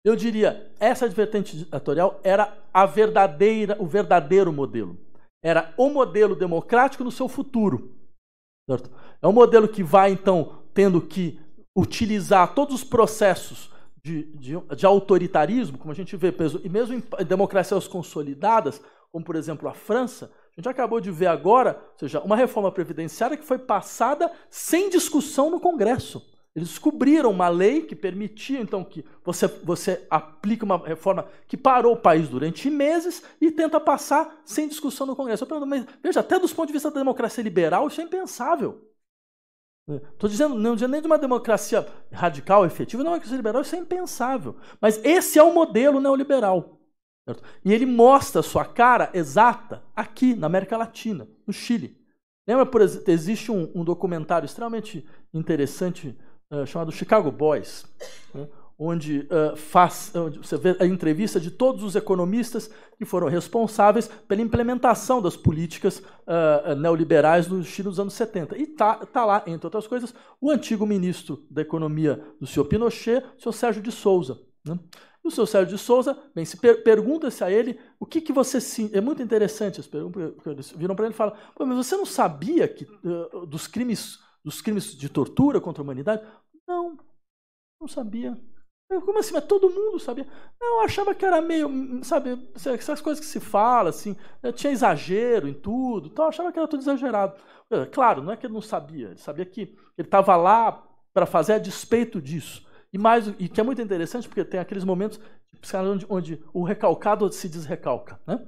Eu diria, essa vertente ditatorial era a verdadeira, o verdadeiro modelo. Era o modelo democrático no seu futuro. Certo? É um modelo que vai, então, tendo que utilizar todos os processos de, de, de autoritarismo, como a gente vê, e mesmo em democracias consolidadas, como por exemplo a França, gente acabou de ver agora, ou seja, uma reforma previdenciária que foi passada sem discussão no Congresso. Eles descobriram uma lei que permitia, então, que você, você aplique uma reforma que parou o país durante meses e tenta passar sem discussão no Congresso. Eu pergunto, mas veja, até dos pontos de vista da democracia liberal, isso é impensável. Estou é, dizendo, não dizendo nem de uma democracia radical, efetiva, não, uma democracia liberal, isso é impensável. Mas esse é o modelo neoliberal. Certo? E ele mostra a sua cara exata aqui na América Latina, no Chile. Lembra, por exemplo, existe um, um documentário extremamente interessante uh, chamado Chicago Boys, né, onde, uh, faz, onde você vê a entrevista de todos os economistas que foram responsáveis pela implementação das políticas uh, neoliberais no Chile nos anos 70. E tá, tá lá, entre outras coisas, o antigo ministro da Economia do senhor Pinochet, o senhor Sérgio de Souza. Né? E o seu Sérgio de Souza, bem, se per pergunta-se a ele o que, que você se... É muito interessante as perguntas, eles viram para ele e falam, mas você não sabia que, uh, dos, crimes, dos crimes de tortura contra a humanidade? Não, não sabia. como assim? Mas todo mundo sabia. Não, eu achava que era meio, sabe, essas coisas que se fala, assim, né, tinha exagero em tudo, então achava que era tudo exagerado. Claro, não é que ele não sabia, ele sabia que ele estava lá para fazer a despeito disso e mais e que é muito interessante porque tem aqueles momentos tipo, onde, onde o recalcado se desrecalca, né?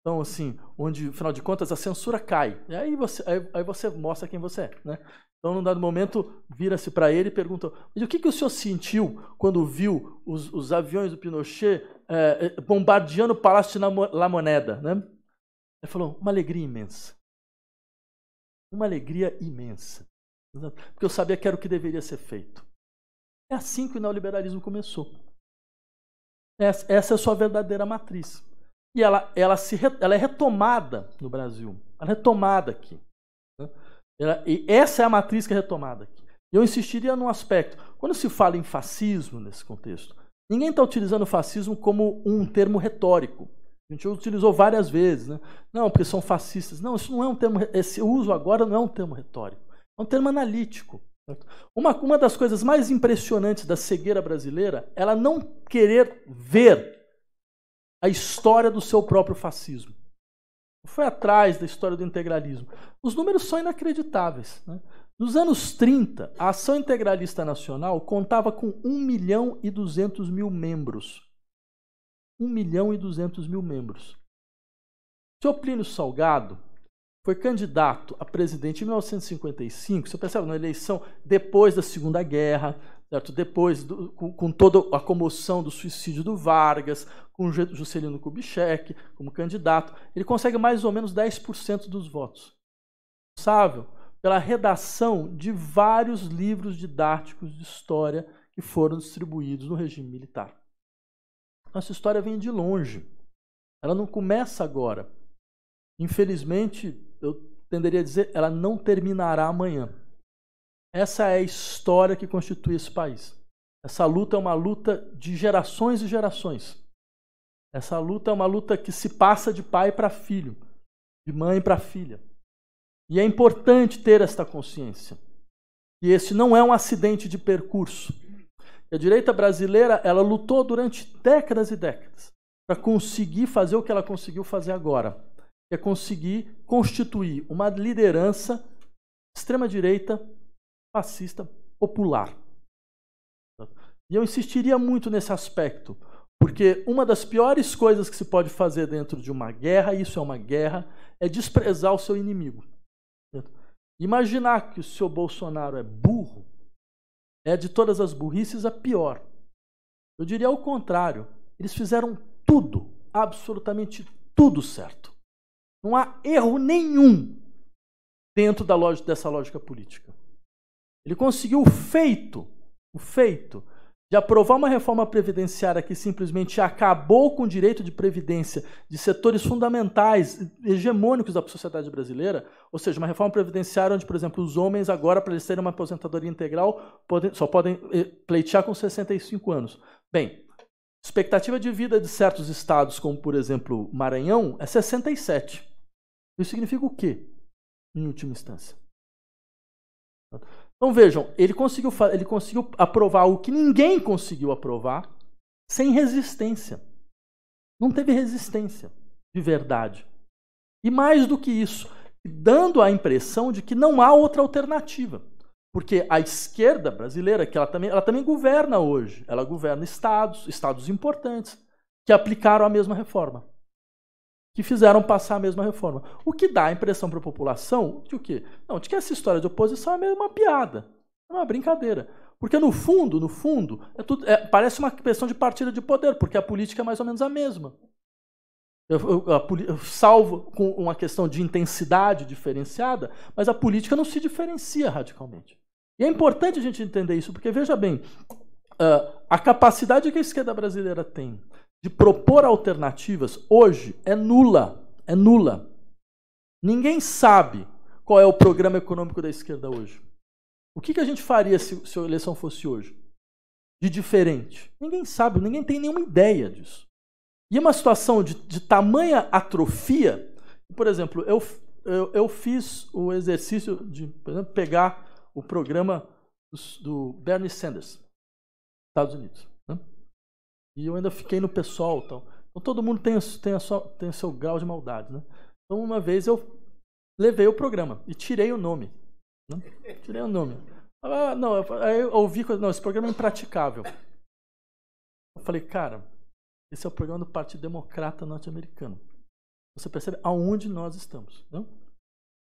Então, assim, onde, afinal de contas, a censura cai. E aí você, aí, aí você mostra quem você é, né? Então, num dado momento, vira-se para ele e pergunta: o que, que o senhor sentiu quando viu os, os aviões do Pinochet é, bombardeando o Palácio de La Moneda, né? Ele falou: uma alegria imensa. Uma alegria imensa. Porque eu sabia que era o que deveria ser feito. É assim que o neoliberalismo começou. Essa, essa é a sua verdadeira matriz. E ela, ela, se, ela é retomada no Brasil. Ela é retomada aqui. Né? Ela, e essa é a matriz que é retomada aqui. Eu insistiria num aspecto. Quando se fala em fascismo nesse contexto, ninguém está utilizando o fascismo como um termo retórico. A gente utilizou várias vezes, né? Não, porque são fascistas. Não, isso não é um termo. Esse uso agora não é um termo retórico. É um termo analítico. Uma, uma das coisas mais impressionantes da cegueira brasileira, ela não querer ver a história do seu próprio fascismo. Foi atrás da história do integralismo. Os números são inacreditáveis. Né? Nos anos 30, a Ação Integralista Nacional contava com 1 milhão e 200 mil membros. 1 milhão e 200 mil membros. Seu Plínio Salgado, foi candidato a presidente em 1955, você percebe, na eleição depois da Segunda Guerra, certo? depois do, com, com, toda a comoção do suicídio do Vargas, com Juscelino Kubitschek como candidato, ele consegue mais ou menos 10% dos votos. Responsável pela redação de vários livros didáticos de história que foram distribuídos no regime militar. Nossa história vem de longe. Ela não começa agora. Infelizmente, eu tenderia a dizer, ela não terminará amanhã. Essa é a história que constitui esse país. Essa luta é uma luta de gerações e gerações. Essa luta é uma luta que se passa de pai para filho, de mãe para filha. E é importante ter esta consciência. E esse não é um acidente de percurso. A direita brasileira, ela lutou durante décadas e décadas para conseguir fazer o que ela conseguiu fazer agora é conseguir constituir uma liderança extrema-direita, fascista, popular. E eu insistiria muito nesse aspecto, porque uma das piores coisas que se pode fazer dentro de uma guerra, e isso é uma guerra, é desprezar o seu inimigo. Imaginar que o seu Bolsonaro é burro é de todas as burrices a pior. Eu diria o contrário, eles fizeram tudo, absolutamente tudo certo. Não há erro nenhum dentro da lógica, dessa lógica política. Ele conseguiu o feito, o feito de aprovar uma reforma previdenciária que simplesmente acabou com o direito de previdência de setores fundamentais, hegemônicos da sociedade brasileira, ou seja, uma reforma previdenciária onde, por exemplo, os homens agora, para eles terem uma aposentadoria integral, só podem eh, pleitear com 65 anos. Bem, expectativa de vida de certos estados, como por exemplo Maranhão, é 67. Isso significa o quê, em última instância? Então vejam, ele conseguiu, ele conseguiu aprovar o que ninguém conseguiu aprovar sem resistência. Não teve resistência de verdade. E mais do que isso, dando a impressão de que não há outra alternativa. Porque a esquerda brasileira, que ela também, ela também governa hoje, ela governa estados, estados importantes, que aplicaram a mesma reforma que fizeram passar a mesma reforma. O que dá a impressão para a população de o quê? Não, de que essa história de oposição é mesmo uma piada, é uma brincadeira. Porque no fundo, no fundo, é tudo, é, parece uma questão de partida de poder, porque a política é mais ou menos a mesma. Eu, eu, a, eu salvo com uma questão de intensidade diferenciada, mas a política não se diferencia radicalmente. E é importante a gente entender isso, porque veja bem, uh, a capacidade que a esquerda brasileira tem de propor alternativas hoje é nula. É nula. Ninguém sabe qual é o programa econômico da esquerda hoje. O que, que a gente faria se, se a eleição fosse hoje? De diferente. Ninguém sabe, ninguém tem nenhuma ideia disso. E é uma situação de, de tamanha atrofia. Por exemplo, eu, eu, eu fiz o exercício de exemplo, pegar o programa do, do Bernie Sanders, Estados Unidos. E eu ainda fiquei no pessoal Então todo mundo tem, tem, a sua, tem o seu grau de maldade, né? Então uma vez eu levei o programa e tirei o nome. Né? Tirei o nome. Ah, não, aí eu ouvi, não, esse programa é impraticável. Eu falei, cara, esse é o programa do Partido Democrata Norte-Americano. Você percebe aonde nós estamos, não? Né?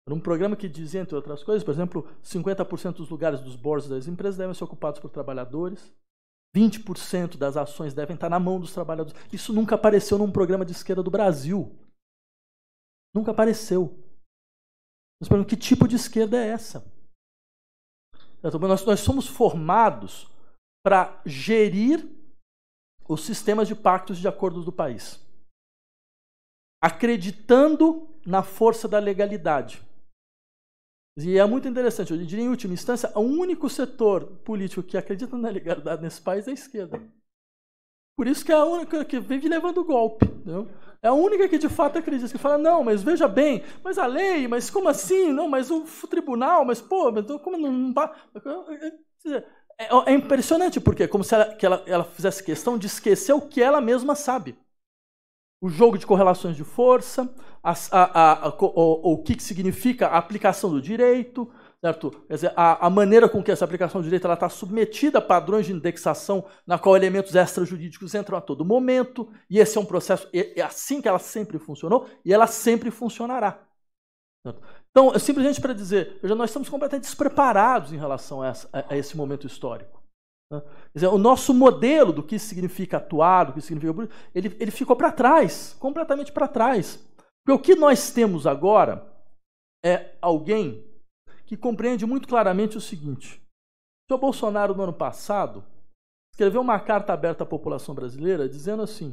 Era um programa que dizia, entre outras coisas, por exemplo, 50% dos lugares dos boards das empresas devem ser ocupados por trabalhadores, 20% das ações devem estar na mão dos trabalhadores. Isso nunca apareceu num programa de esquerda do Brasil. Nunca apareceu. Nós perguntamos que tipo de esquerda é essa? Nós, nós somos formados para gerir os sistemas de pactos e de acordos do país, acreditando na força da legalidade e é muito interessante, eu diria em última instância, o único setor político que acredita na legalidade nesse país é a esquerda. Por isso que é a única que vive levando golpe. Entendeu? É a única que de fato acredita, que fala, não, mas veja bem, mas a lei, mas como assim? Não, mas o tribunal, mas pô, mas então como não. não é, é, impressionante, porque é como se ela, que ela, ela fizesse questão de esquecer o que ela mesma sabe o jogo de correlações de força, a, a, a, o, o, que, significa a aplicação do direito, certo? Dizer, a, maneira com que essa aplicação do direito está submetida a padrões de indexação na qual elementos extrajurídicos entram a todo momento, e esse é um processo, é, assim que ela sempre funcionou, e ela sempre funcionará. Certo? Então, simplesmente para dizer, nós estamos completamente despreparados em relação a, essa, a esse momento histórico. Né? Dizer, o nosso modelo do que significa atuar, do que significa. Ele, ele ficou para trás, completamente para trás. Porque o que nós temos agora é alguém que compreende muito claramente o seguinte: o senhor Bolsonaro, no ano passado, escreveu uma carta aberta à população brasileira dizendo assim: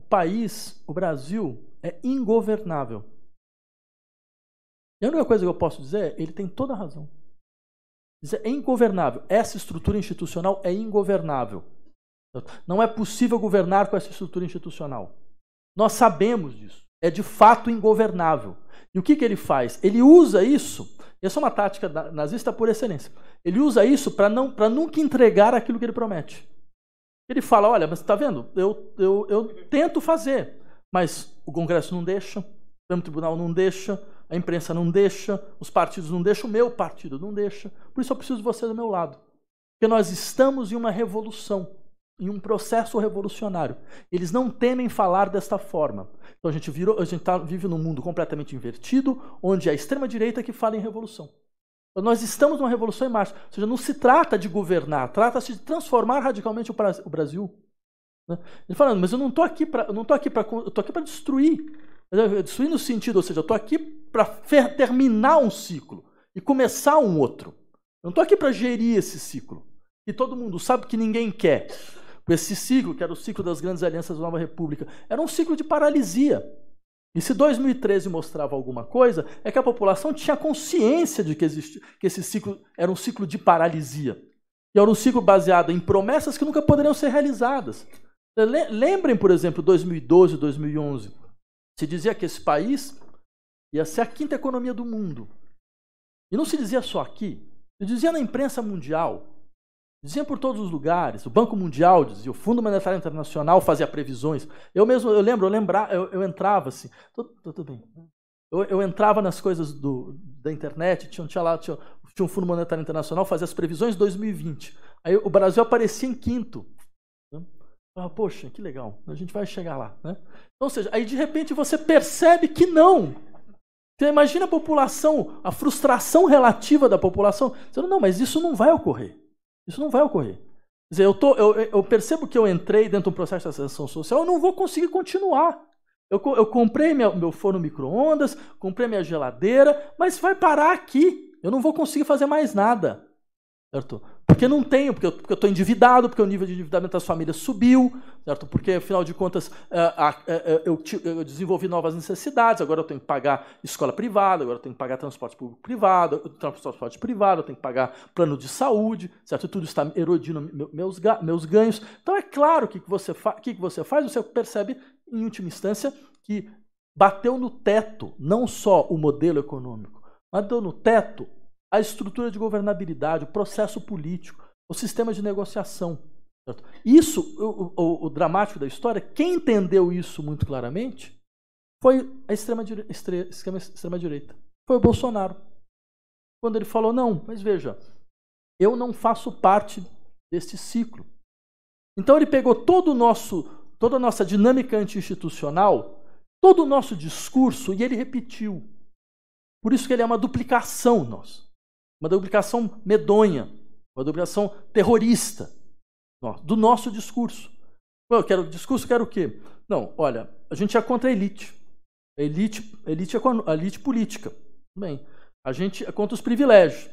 o país, o Brasil, é ingovernável. E a única coisa que eu posso dizer é: ele tem toda a razão. Isso é ingovernável. Essa estrutura institucional é ingovernável. Não é possível governar com essa estrutura institucional. Nós sabemos disso. É de fato ingovernável. E o que, que ele faz? Ele usa isso, essa é uma tática nazista por excelência. Ele usa isso para nunca entregar aquilo que ele promete. Ele fala: olha, mas está vendo? Eu, eu, eu tento fazer, mas o Congresso não deixa, o Tribunal não deixa, a imprensa não deixa, os partidos não deixam, o meu partido não deixa. Por isso eu preciso de você do meu lado. Porque nós estamos em uma revolução, em um processo revolucionário. Eles não temem falar desta forma. Então a gente, virou, a gente tá, vive num mundo completamente invertido, onde é a extrema-direita que fala em revolução. Então nós estamos numa revolução em marcha. Ou seja, não se trata de governar, trata-se de transformar radicalmente o Brasil. Né? Ele falando, mas eu não estou aqui para, não aqui para, aqui para destruir. Suíno sentido, ou seja, eu estou aqui para terminar um ciclo e começar um outro. Eu não estou aqui para gerir esse ciclo. E todo mundo sabe que ninguém quer. Esse ciclo, que era o ciclo das grandes alianças da Nova República, era um ciclo de paralisia. E se 2013 mostrava alguma coisa, é que a população tinha consciência de que, existia, que esse ciclo era um ciclo de paralisia. E era um ciclo baseado em promessas que nunca poderiam ser realizadas. Lembrem, por exemplo, 2012, 2011. Se dizia que esse país ia ser a quinta economia do mundo. E não se dizia só aqui, se dizia na imprensa mundial, dizia por todos os lugares. O Banco Mundial dizia, o Fundo Monetário Internacional fazia previsões. Eu mesmo, eu lembro, eu, lembra, eu, eu entrava assim, tudo, tudo bem. Eu, eu, entrava nas coisas do, da internet, tinha, tinha lá, tinha, tinha um Fundo Monetário Internacional, fazia as previsões de 2020. Aí o Brasil aparecia em quinto. Ah, poxa, que legal, a gente vai chegar lá. Né? Então, ou seja, aí de repente você percebe que não. Você imagina a população, a frustração relativa da população, dizendo, não, mas isso não vai ocorrer. Isso não vai ocorrer. Quer dizer, eu, tô, eu, eu percebo que eu entrei dentro do processo de ascensão social, eu não vou conseguir continuar. Eu, eu comprei meu forno micro-ondas, comprei minha geladeira, mas vai parar aqui. Eu não vou conseguir fazer mais nada. Certo? Porque não tenho, porque eu, estou endividado, porque o nível de endividamento das famílias subiu, certo? Porque, afinal de contas, eh, eh, eh, eu, desenvolvi novas necessidades, agora eu tenho que pagar escola privada, agora eu tenho que pagar transporte público privado, transporte privado, eu tenho que pagar plano de saúde, certo? Tudo está erodindo meus, meus ganhos. Então é claro que o que, que você faz, você percebe, em última instância, que bateu no teto não só o modelo econômico, bateu no teto a estrutura de governabilidade, o processo político, o sistema de negociação. Certo? Isso, o, o, o, dramático da história, quem entendeu isso muito claramente foi a extrema-direita. Extrema, extrema foi o Bolsonaro. Quando ele falou: não, mas veja, eu não faço parte deste ciclo. Então ele pegou todo o nosso, toda a nossa dinâmica anti-institucional, todo o nosso discurso e ele repetiu. Por isso que ele é uma duplicação nossa uma duplicação medonha, uma duplicação terrorista do nosso discurso. Eu quero discurso, quero o quê? Não, olha, a gente é contra a elite. A elite, a elite, é a elite política. Bem, a gente é contra os privilégios.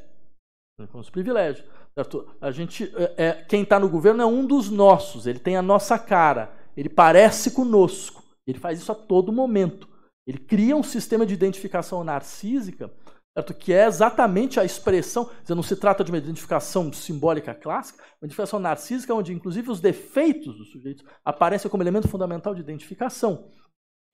É contra os privilégios. Certo? A gente é, é quem está no governo é um dos nossos. Ele tem a nossa cara. Ele parece conosco. Ele faz isso a todo momento. Ele cria um sistema de identificação narcísica certo? É que é exatamente a expressão, não se trata de uma identificação simbólica clássica, é uma identificação narcísica onde, inclusive, os defeitos do sujeito aparecem como elemento fundamental de identificação.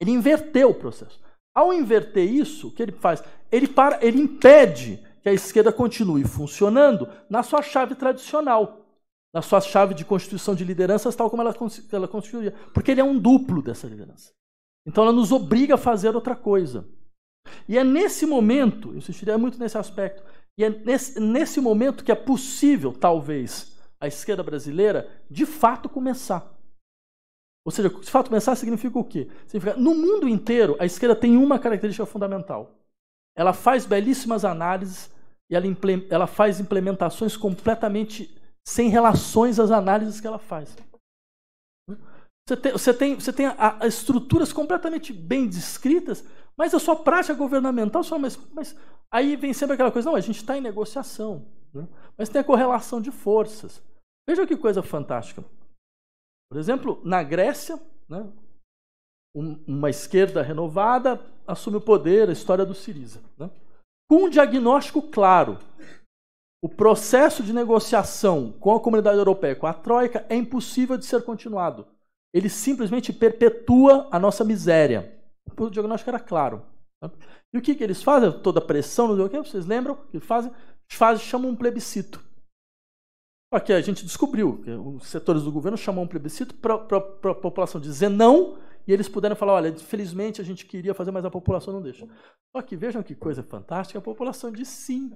Ele inverteu o processo. Ao inverter isso, o que ele faz? Ele, para, ele impede que a esquerda continue funcionando na sua chave tradicional, na sua chave de constituição de lideranças, tal como ela, ela constituía, porque ele é um duplo dessa liderança. Então ela nos obriga a fazer outra coisa. E é nesse momento, eu insistiria muito nesse aspecto, e é nesse, nesse momento que é possível, talvez, a esquerda brasileira de fato começar. Ou seja, de fato começar significa o quê? Significa, no mundo inteiro, a esquerda tem uma característica fundamental. Ela faz belíssimas análises e ela, ela faz implementações completamente sem relações às análises que ela faz. Você tem, você tem, você tem a, a estruturas completamente bem descritas, mas a sua prática governamental só, é mas, mas aí vem sempre aquela coisa, não, a gente está em negociação. Né? Mas tem a correlação de forças. Veja que coisa fantástica. Por exemplo, na Grécia, né, uma esquerda renovada assume o poder, a história do Siriza. Né? Com um diagnóstico claro. O processo de negociação com a comunidade europeia, com a Troika, é impossível de ser continuado. Ele simplesmente perpetua a nossa miséria o diagnóstico era claro. E o que, que eles fazem? Toda a pressão, não sei o que, vocês lembram? O que fazem? chamam um plebiscito. aqui a gente descobriu que os setores do governo chamam um plebiscito para a população dizer não e eles puderam falar: olha, infelizmente a gente queria fazer, mas a população não deixa. Só que vejam que coisa fantástica: a população diz sim.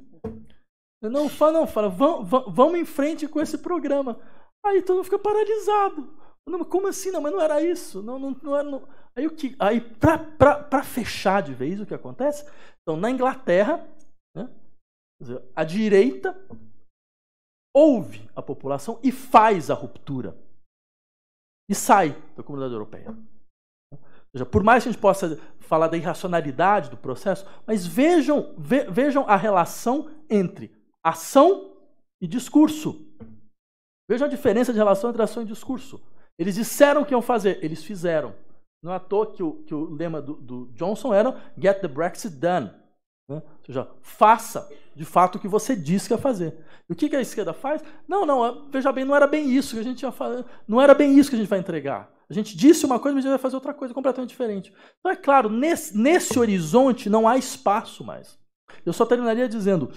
Não fala, não fala, vamos, vamos em frente com esse programa. Aí todo mundo fica paralisado. Não, mas como assim? Não, mas não era isso. Não, não, não, era, não. Aí, o que, aí para fechar de vez o que acontece, então na Inglaterra, né, dizer, a direita ouve a população e faz a ruptura. E sai da comunidade europeia. Ou seja, por mais que a gente possa falar da irracionalidade do processo, mas vejam, ve, vejam a relação entre ação e discurso. Vejam a diferença de relação entre ação e discurso. Eles disseram o que iam fazer, eles fizeram. Não é à toa que o, que o lema do, do, Johnson era Get the Brexit Done. Né? Ou seja, faça de fato o que você disse que ia fazer. E o que, que a esquerda faz? Não, não, veja bem, não era bem isso que a gente ia fazer, não era bem isso que a gente vai entregar. A gente disse uma coisa, mas a gente vai fazer outra coisa completamente diferente. Então, é claro, nesse, nesse horizonte não há espaço mais. Eu só terminaria dizendo,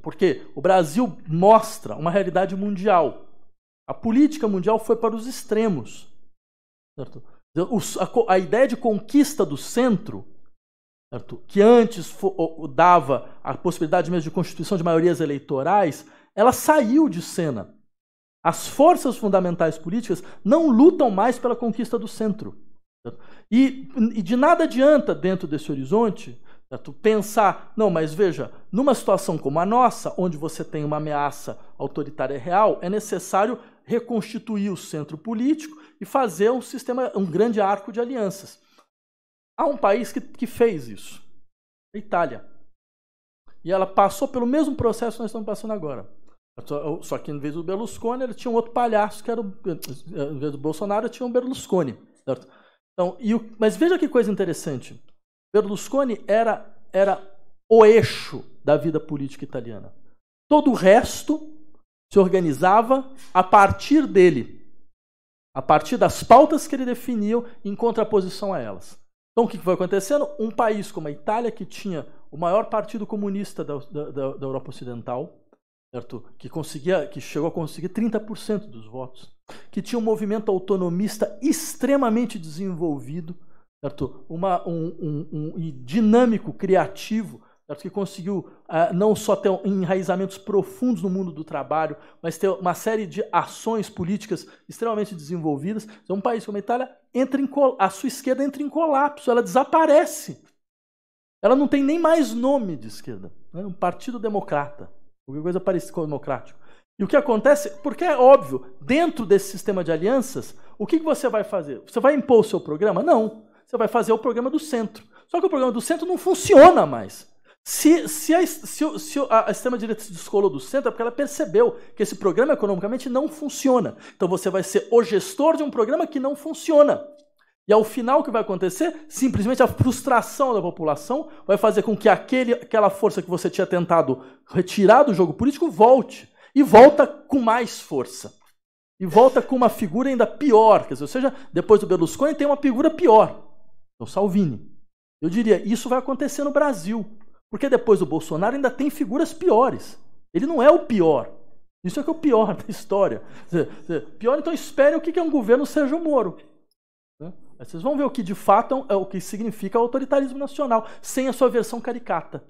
porque o Brasil mostra uma realidade mundial. A política mundial foi para os extremos. Certo? A, ideia de conquista do centro, certo? que antes dava a possibilidade mesmo de constituição de maiorias eleitorais, ela saiu de cena. As forças fundamentais políticas não lutam mais pela conquista do centro. E, e, de nada adianta, dentro desse horizonte, certo? pensar, não, mas veja, numa situação como a nossa, onde você tem uma ameaça autoritária real, é necessário reconstituir o centro político e fazer um sistema, um grande arco de alianças. Há um país que, que fez isso, a Itália. E ela passou pelo mesmo processo que nós estamos passando agora. Só que em vez do Berlusconi, ele tinha um outro palhaço que era o, em vez do Bolsonaro, tinha um Berlusconi, certo? Então, e o, mas veja que coisa interessante. Berlusconi era era o eixo da vida política italiana. Todo o resto se organizava a partir dele, a partir das pautas que ele definiu em contraposição a elas. Então, o que foi acontecendo? Um país como a Itália, que tinha o maior partido comunista da, da, da Europa Ocidental, certo? Que, conseguia, que chegou a conseguir 30% dos votos, que tinha um movimento autonomista extremamente desenvolvido, certo? Uma, um, um, um, um dinâmico, criativo, que conseguiu ah, não só ter enraizamentos profundos no mundo do trabalho, mas ter uma série de ações políticas extremamente desenvolvidas. Então, um país como a Itália entra em a sua esquerda entra em colapso, ela desaparece. Ela não tem nem mais nome de esquerda. É né? um partido democrata, alguma coisa parecida com o democrático. E o que acontece? Porque é óbvio, dentro desse sistema de alianças, o que você vai fazer? Você vai impor o seu programa? Não. Você vai fazer o programa do centro. Só que o programa do centro não funciona mais. Se, se, a, se, se a, a extrema-direita se descolou do centro, é porque ela percebeu que esse programa economicamente não funciona. Então você vai ser o gestor de um programa que não funciona. E ao final, o que vai acontecer? Simplesmente a frustração da população vai fazer com que aquele, aquela força que você tinha tentado retirar do jogo político volte. E volta com mais força. E volta com uma figura ainda pior. Quer dizer, ou seja, depois do Berlusconi tem uma figura pior. É o Salvini. Eu diria, isso vai acontecer no Brasil. Porque depois do Bolsonaro ainda tem figuras piores. Ele não é o pior. Isso é que é o pior da história. Pior, então espere o que é um governo o Moro. Né? Vocês vão ver o que de fato é, é o que significa o autoritarismo nacional, sem a sua versão caricata,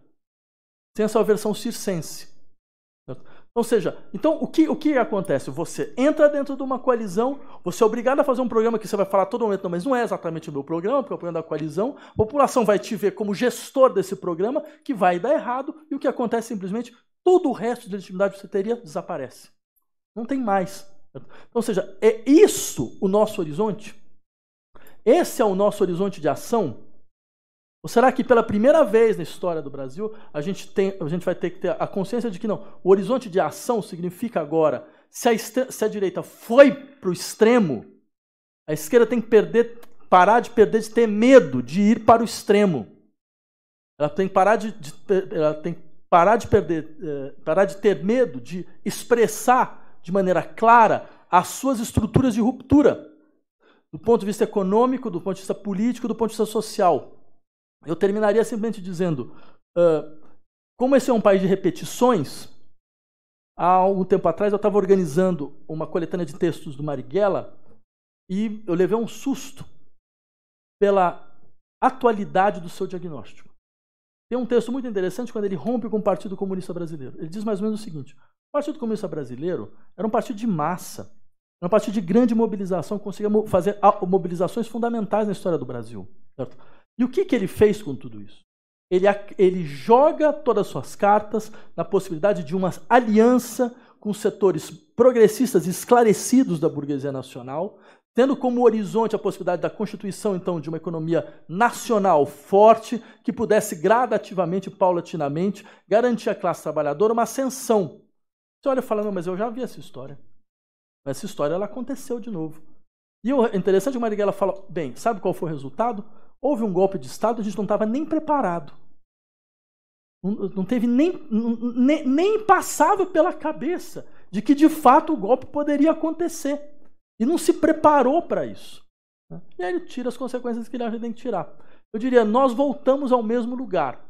sem a sua versão circense. Ou seja, então o que, o que acontece? Você entra dentro de uma coalizão, você é obrigado a fazer um programa que você vai falar todo momento, não, mas não é exatamente o meu programa, porque é o programa da coalizão. A população vai te ver como gestor desse programa, que vai dar errado, e o que acontece é simplesmente, todo o resto de legitimidade que você teria desaparece. Não tem mais. Então, ou seja, é isso o nosso horizonte? Esse é o nosso horizonte de ação? Ou será que pela primeira vez na história do Brasil a gente, tem, a gente vai ter que ter a consciência de que não, o horizonte de ação significa agora, se a, se a direita foi para o extremo, a esquerda tem que perder, parar de perder, de ter medo de ir para o extremo. Ela tem que parar de, de ela tem parar de perder, eh, parar de ter medo de expressar de maneira clara as suas estruturas de ruptura, do ponto de vista econômico, do ponto de vista político, do ponto de vista social. Eu terminaria simplesmente dizendo: uh, como esse é um país de repetições, há algum tempo atrás eu estava organizando uma coletânea de textos do Marighella e eu levei um susto pela atualidade do seu diagnóstico. Tem um texto muito interessante quando ele rompe com o Partido Comunista Brasileiro. Ele diz mais ou menos o seguinte: o Partido Comunista Brasileiro era um partido de massa, era um partido de grande mobilização, conseguia fazer mobilizações fundamentais na história do Brasil. Certo? E o que, que ele fez com tudo isso? Ele, ele joga todas as suas cartas na possibilidade de uma aliança com setores progressistas esclarecidos da burguesia nacional, tendo como horizonte a possibilidade da constituição, então, de uma economia nacional forte, que pudesse gradativamente, paulatinamente, garantir à classe trabalhadora uma ascensão. Você olha e fala, não, mas eu já vi essa história. Essa história, ela aconteceu de novo. E o interessante, o é Marighella fala, bem, sabe qual foi o resultado? Houve um golpe de Estado, a gente não estava nem preparado. Não teve nem, nem, nem passava pela cabeça de que de fato o golpe poderia acontecer. E não se preparou para isso. Né? E aí ele tira as consequências que ele acha que tem que tirar. Eu diria, nós voltamos ao mesmo lugar.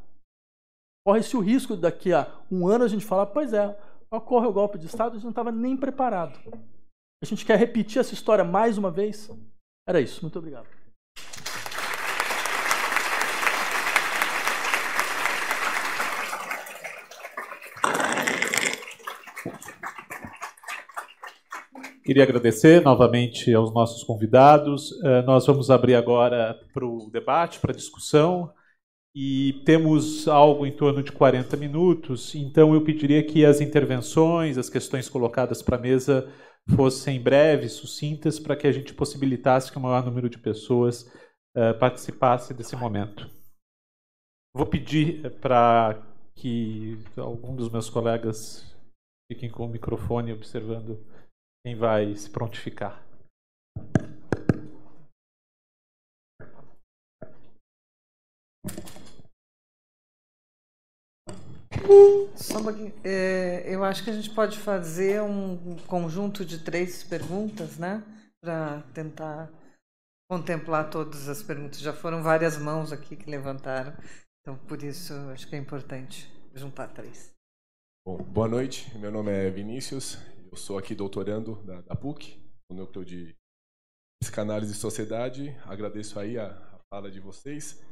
Corre-se o risco daqui a um ano a gente falar, pois é, ocorre o golpe de Estado, a gente não estava nem preparado. A gente quer repetir essa história mais uma vez? Era isso. Muito obrigado. Queria agradecer novamente aos nossos convidados. Eh, nós vamos abrir agora para o debate, para a discussão, e temos algo em torno de 40 minutos, então eu pediria que as intervenções, as questões colocadas para a mesa fossem breves, sucintas, para que a gente possibilitasse que o maior número de pessoas eh, participasse desse momento. Vou pedir eh, para que algum dos meus colegas fiquem com o microfone observando quem vai se prontificar. Só um é, eu acho que a gente pode fazer um conjunto de três perguntas, né? Para tentar contemplar todas as perguntas. Já foram várias mãos aqui que levantaram, então por isso acho que é importante juntar três. Bom, boa noite, meu nome é Vinícius, eu sou aqui doutorando da, da PUC, no núcleo de psicanálise e sociedade. Agradeço aí a, a fala de vocês.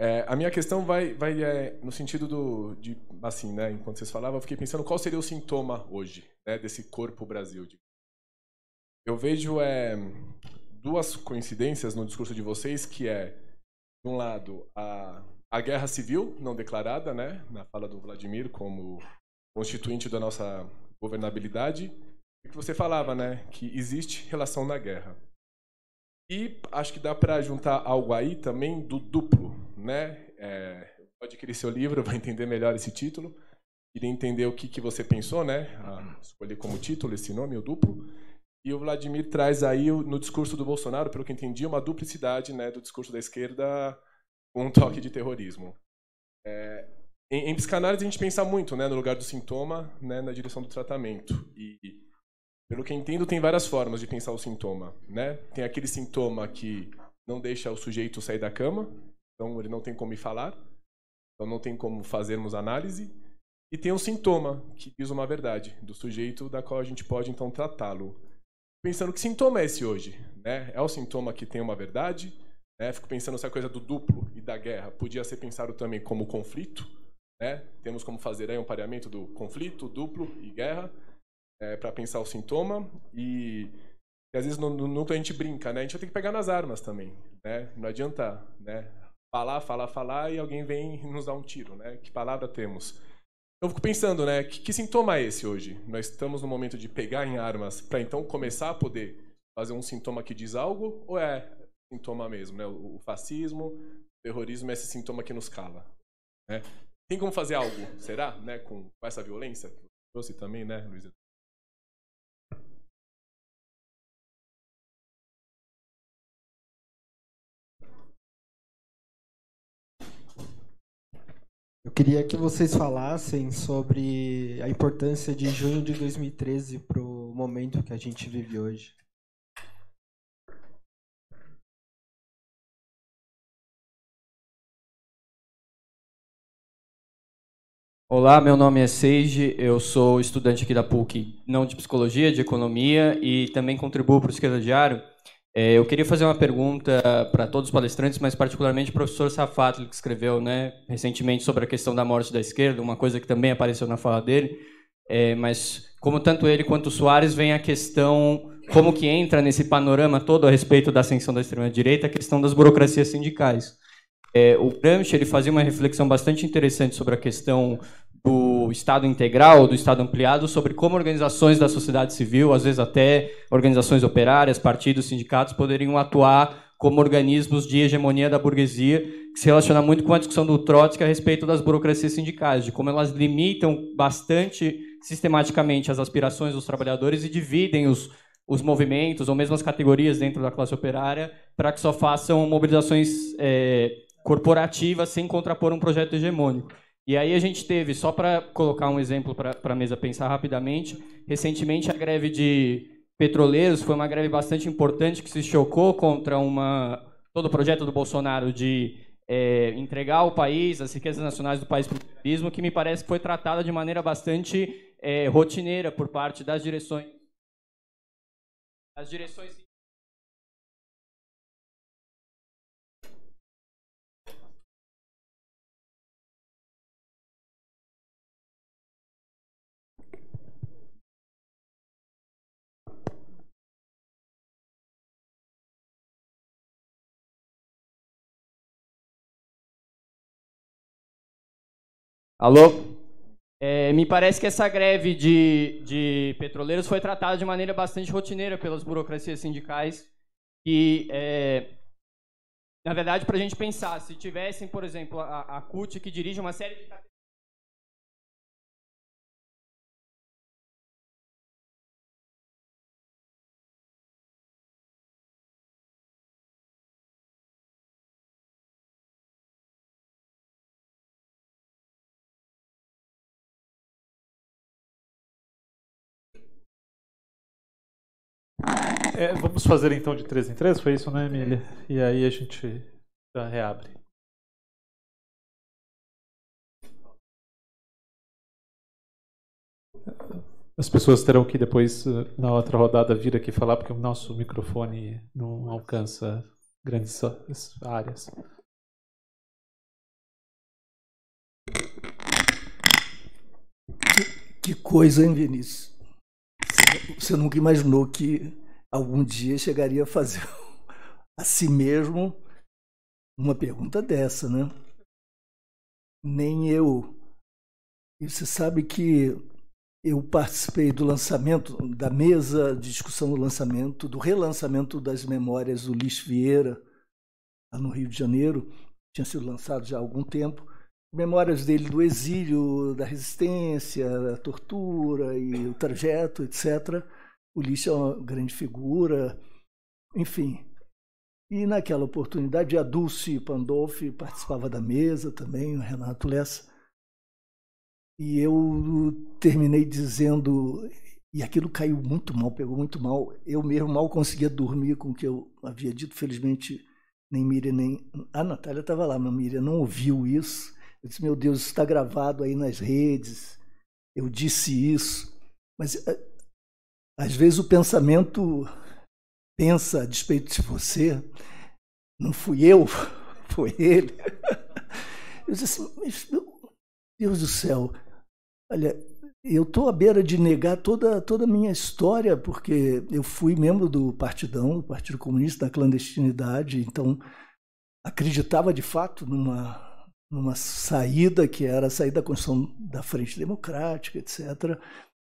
É, a minha questão vai, vai é, no sentido do, de, assim, né? Enquanto vocês falavam, eu fiquei pensando qual seria o sintoma hoje, né, desse corpo Brasil. Eu vejo é, duas coincidências no discurso de vocês, que é, de um lado, a, a guerra civil não declarada, né, na fala do Vladimir como constituinte da nossa governabilidade, e que você falava, né, que existe relação na guerra. E acho que dá para juntar algo aí também do duplo, né? É, pode adquirir seu livro, vai entender melhor esse título, queria entender o que, que você pensou, né? A escolher como título esse nome, o duplo. E o Vladimir traz aí no discurso do Bolsonaro, pelo que entendi, uma duplicidade, né, do discurso da esquerda com um toque de terrorismo. É, em, em, psicanálise, a gente pensa muito né, no lugar do sintoma, né, na direção do tratamento. E, pelo que entendo, tem várias formas de pensar o sintoma. Né? Tem aquele sintoma que não deixa o sujeito sair da cama, então ele não tem como ir falar, então não tem como fazermos análise. E tem um sintoma que diz uma verdade do sujeito, da qual a gente pode então tratá-lo. Pensando que sintoma é esse hoje? Né? É o sintoma que tem uma verdade? Né? Fico pensando se a coisa do duplo e da guerra podia ser pensado também como conflito né? Temos como fazer aí um pareamento do conflito, duplo e guerra é, para pensar o sintoma e, e às vezes no, no, núcleo a gente brinca, né? A gente vai ter que pegar nas armas também, né? Não adianta, né? Falar, falar, falar e alguém vem nos dar um tiro, né? Que palavra temos? Eu fico pensando, né? Que, que sintoma é esse hoje? Nós estamos no momento de pegar em armas para então começar a poder fazer um sintoma que diz algo ou é sintoma mesmo, né? O, o fascismo, o terrorismo é esse sintoma que nos cala, né? Tem como fazer algo, será, né, com essa violência que trouxe também, né, Luísa? Eu queria que vocês falassem sobre a importância de junho de 2013 para o momento que a gente vive hoje. Olá, meu nome é Seiji, eu sou estudante aqui da PUC, não de psicologia, de economia e também contribuo para o Esquerda Diário. É, eu queria fazer uma pergunta para todos os palestrantes, mas particularmente o professor Safatli, que escreveu né, recentemente sobre a questão da morte da esquerda, uma coisa que também apareceu na fala dele. É, mas como tanto ele quanto o Soares vem a questão, como que entra nesse panorama todo a respeito da ascensão da extrema-direita, a questão das burocracias sindicais. É, o Gramsci ele fazia uma reflexão bastante interessante sobre a questão do Estado integral, do Estado ampliado, sobre como organizações da sociedade civil, às vezes até organizações operárias, partidos, sindicatos, poderiam atuar como organismos de hegemonia da burguesia, que se relaciona muito com a discussão do Trotsky a respeito das burocracias sindicais, de como elas limitam bastante sistematicamente as aspirações dos trabalhadores e dividem os, os movimentos ou mesmo as categorias dentro da classe operária para que só façam mobilizações é, corporativas sem contrapor um projeto hegemônico. E aí a gente teve, só para colocar um exemplo para a mesa pensar rapidamente, recentemente a greve de petroleiros foi uma greve bastante importante que se chocou contra uma todo o projeto do Bolsonaro de é, entregar o país, as riquezas nacionais do país para o turismo, que me parece que foi tratada de maneira bastante é, rotineira por parte das direções. As direções Alô? É, me parece que essa greve de, de petroleiros foi tratada de maneira bastante rotineira pelas burocracias sindicais e é, na verdade, para a gente pensar, se tivessem, por exemplo, a, a CUT que dirige uma série de É, vamos fazer então de três em três, foi isso, né, Emília? E aí a gente já reabre. As pessoas terão que depois, eh, na outra rodada, vir aqui falar, porque o nosso microfone não alcança grandes áreas. Que coisa, hein, Vinícius? Você nunca imaginou que algum dia chegaria a fazer a si mesmo uma pergunta dessa, né? Nem eu. E você sabe que eu participei do lançamento, da mesa de discussão do lançamento, do relançamento das memórias do Lis Vieira, lá no Rio de Janeiro. Tinha sido lançado já há algum tempo. Memórias dele do exílio, da resistência, da tortura e o trajeto, etc o é uma grande figura, enfim. E naquela oportunidade, a Dulce Pandolfi participava da mesa também, o Renato Lessa. E eu terminei dizendo, e aquilo caiu muito mal, pegou muito mal. Eu mesmo mal conseguia dormir com o que eu havia dito. Felizmente, nem Miriam, nem. A Natália estava lá, mas Miriam não ouviu isso. Eu disse: Meu Deus, isso está gravado aí nas redes. Eu disse isso. Mas eh, às vezes o pensamento pensa a despeito de você, não fui eu, foi ele. Eu disse assim, mas, meu Deus do céu, olha, eu estou à beira de negar toda, toda a minha história, porque eu fui membro do Partidão, do Partido Comunista, da clandestinidade, então acreditava de fato numa, numa saída que era a saída da Constituição da Frente Democrática, etc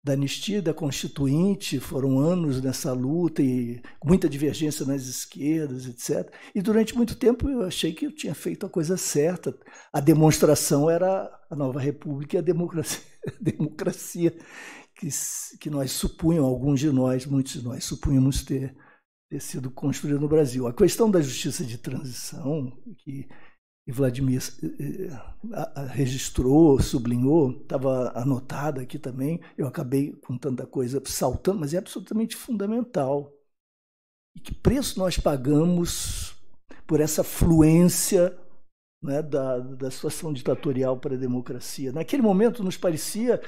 da anistia da Constituinte, foram anos nessa luta e muita divergência nas esquerdas, etc. E durante muito tempo eu achei que eu tinha feito a coisa certa. A demonstração era a nova república e a democracia, a democracia que, que nós supunham, alguns de nós, muitos de nós, supunhamos ter, ter sido construída no Brasil. A questão da justiça de transição, que e Vladimir eh, eh, registrou, sublinhou, estava anotada aqui também. Eu acabei com tanta coisa saltando, mas é absolutamente fundamental. E que preço nós pagamos por essa fluência né, da, da situação ditatorial para a democracia? Naquele momento nos parecia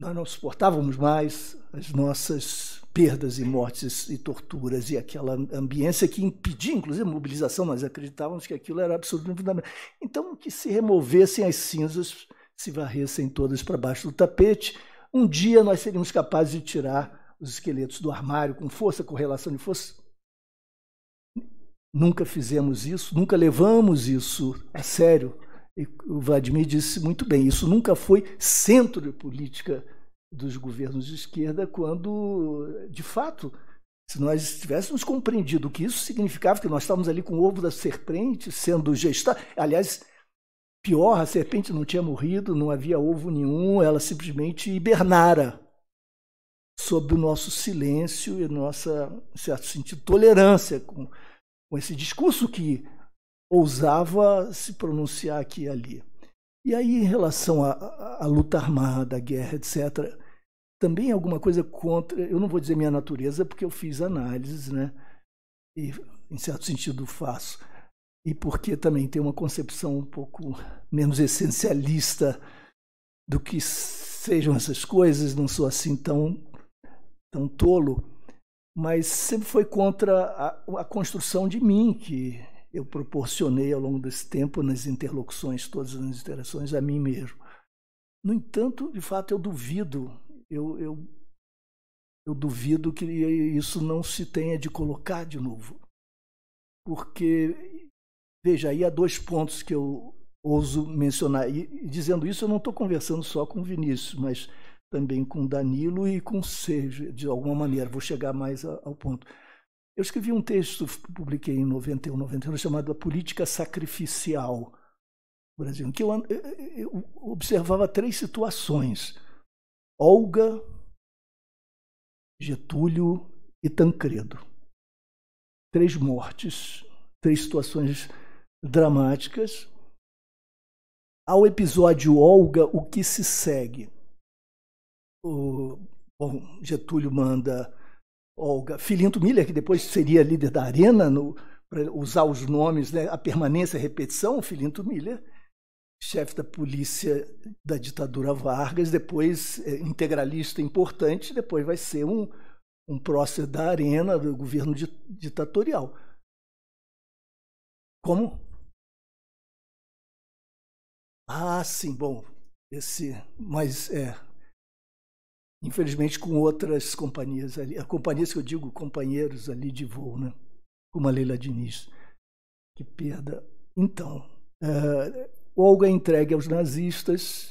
nós não suportávamos mais as nossas perdas e mortes e torturas e aquela ambiência que impedia, inclusive, mobilização, nós acreditávamos que aquilo era absolutamente fundamental. Então, que se removessem as cinzas, se varressem todas para baixo do tapete, um dia nós seríamos capazes de tirar os esqueletos do armário com força, correlação de força. Nunca fizemos isso, nunca levamos isso a sério. E o Vladimir disse muito bem, isso nunca foi centro de política dos governos de esquerda quando, de fato, se nós tivéssemos compreendido o que isso significava, que nós estávamos ali com o ovo da serpente sendo gestado. Aliás, pior, a serpente não tinha morrido, não havia ovo nenhum, ela simplesmente hibernara sob o nosso silêncio e nossa, em certo sentido, tolerância com, com esse discurso que ousava se pronunciar aqui e ali. E aí, em relação à, luta armada, à guerra, etc., também alguma coisa contra, eu não vou dizer minha natureza, porque eu fiz análises, né? E, em certo sentido, faço. E porque também tem uma concepção um pouco menos essencialista do que sejam essas coisas, não sou assim tão, tão tolo, mas sempre foi contra a, a construção de mim que eu proporcionei ao longo desse tempo nas interlocuções, todas as interações, a mim mesmo. No entanto, de fato, eu duvido eu, eu, eu duvido que isso não se tenha de colocar de novo. Porque, veja, aí há dois pontos que eu ouso mencionar. E, dizendo isso, eu não estou conversando só com o Vinícius, mas também com Danilo e com Sérgio, de alguma maneira. Vou chegar mais ao ponto. Eu escrevi um texto, publiquei em 91, 91, chamado A Política Sacrificial no Brasil, em que eu, eu observava três situações. Olga, Getúlio e Tancredo. Três mortes, três situações dramáticas. Ao episódio Olga, o que se segue? O, bom, Getúlio manda Olga, Filinto Miller, que depois seria líder da Arena, para usar os nomes, né, a permanência e a repetição, Filinto Miller chefe da polícia da ditadura Vargas, depois é, integralista importante, depois vai ser um, um prócer da arena do governo di ditatorial. Como? Ah, sim, bom, esse, mas é, infelizmente com outras companhias ali, a companhias que eu digo companheiros ali de voo, né? Como a Leila Diniz. Que perda. Então, é, Olga é entregue aos nazistas,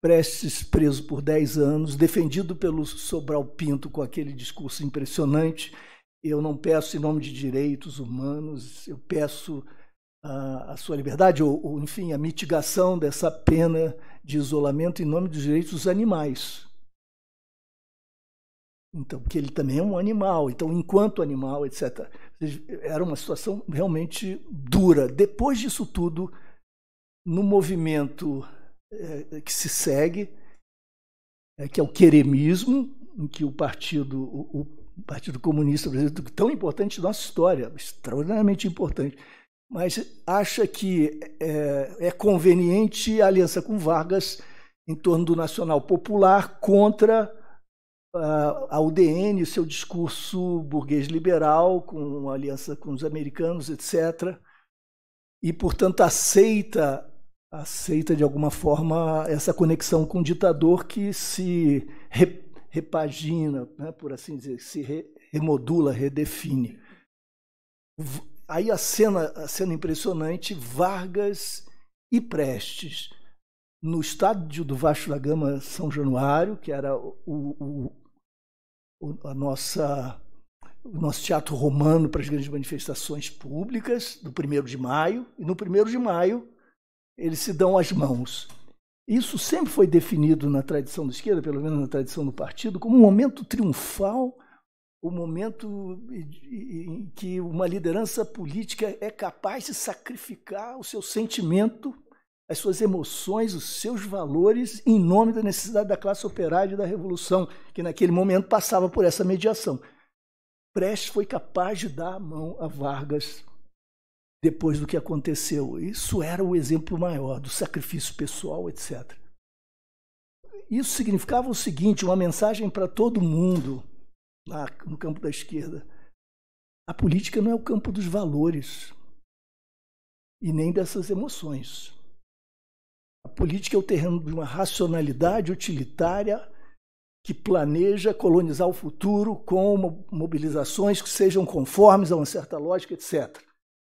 Prestes preso por 10 anos, defendido pelo Sobral Pinto com aquele discurso impressionante. Eu não peço em nome de direitos humanos, eu peço a, a sua liberdade, ou, ou, enfim, a mitigação dessa pena de isolamento em nome dos direitos dos animais. Então, porque ele também é um animal, então, enquanto animal, etc. Era uma situação realmente dura. Depois disso tudo, no movimento é, que se segue, é, que é o queremismo, em que o partido, o, o partido Comunista Brasileiro, é tão importante na nossa história, extraordinariamente importante, mas acha que é, é conveniente a aliança com Vargas em torno do Nacional Popular contra ah, a UDN, o seu discurso burguês liberal, com aliança com os americanos, etc. E, portanto, aceita aceita de alguma forma essa conexão com o ditador que se repagina, né, por assim dizer, se re, remodula, redefine. Aí a cena, a cena impressionante, Vargas e Prestes no estádio do Vasco da Gama São Januário, que era o, o, o a nossa o nosso teatro romano para as grandes manifestações públicas do primeiro de maio e no primeiro de maio eles se dão as mãos. Isso sempre foi definido na tradição da esquerda, pelo menos na tradição do partido, como um momento triunfal, o um momento em que uma liderança política é capaz de sacrificar o seu sentimento, as suas emoções, os seus valores, em nome da necessidade da classe operária e da revolução, que naquele momento passava por essa mediação. Prestes foi capaz de dar a mão a Vargas depois do que aconteceu. Isso era o exemplo maior do sacrifício pessoal, etc. Isso significava o seguinte: uma mensagem para todo mundo lá no campo da esquerda. A política não é o campo dos valores e nem dessas emoções. A política é o terreno de uma racionalidade utilitária que planeja colonizar o futuro com mobilizações que sejam conformes a uma certa lógica, etc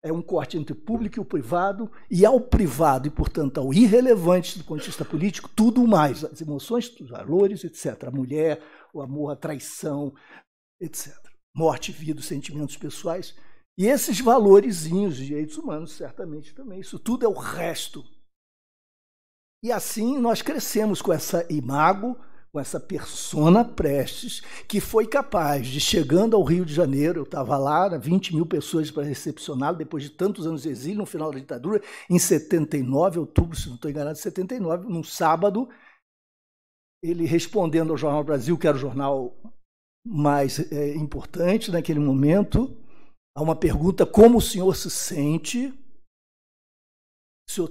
é um corte entre o público e o privado, e ao privado e, portanto, ao irrelevante do contexto político, tudo mais, as emoções, os valores, etc. A mulher, o amor, a traição, etc. Morte, vida, sentimentos pessoais. E esses valorizinhos, direitos humanos, certamente também, isso tudo é o resto. E assim nós crescemos com essa imago com essa persona Prestes, que foi capaz de, chegando ao Rio de Janeiro, eu estava lá, 20 né, mil pessoas para recepcioná-lo, depois de tantos anos de exílio, no final da ditadura, em 79, outubro, se não estou enganado, de 79, num sábado, ele respondendo ao Jornal Brasil, que era o jornal mais é, importante naquele momento, a uma pergunta: como o senhor se sente? O senhor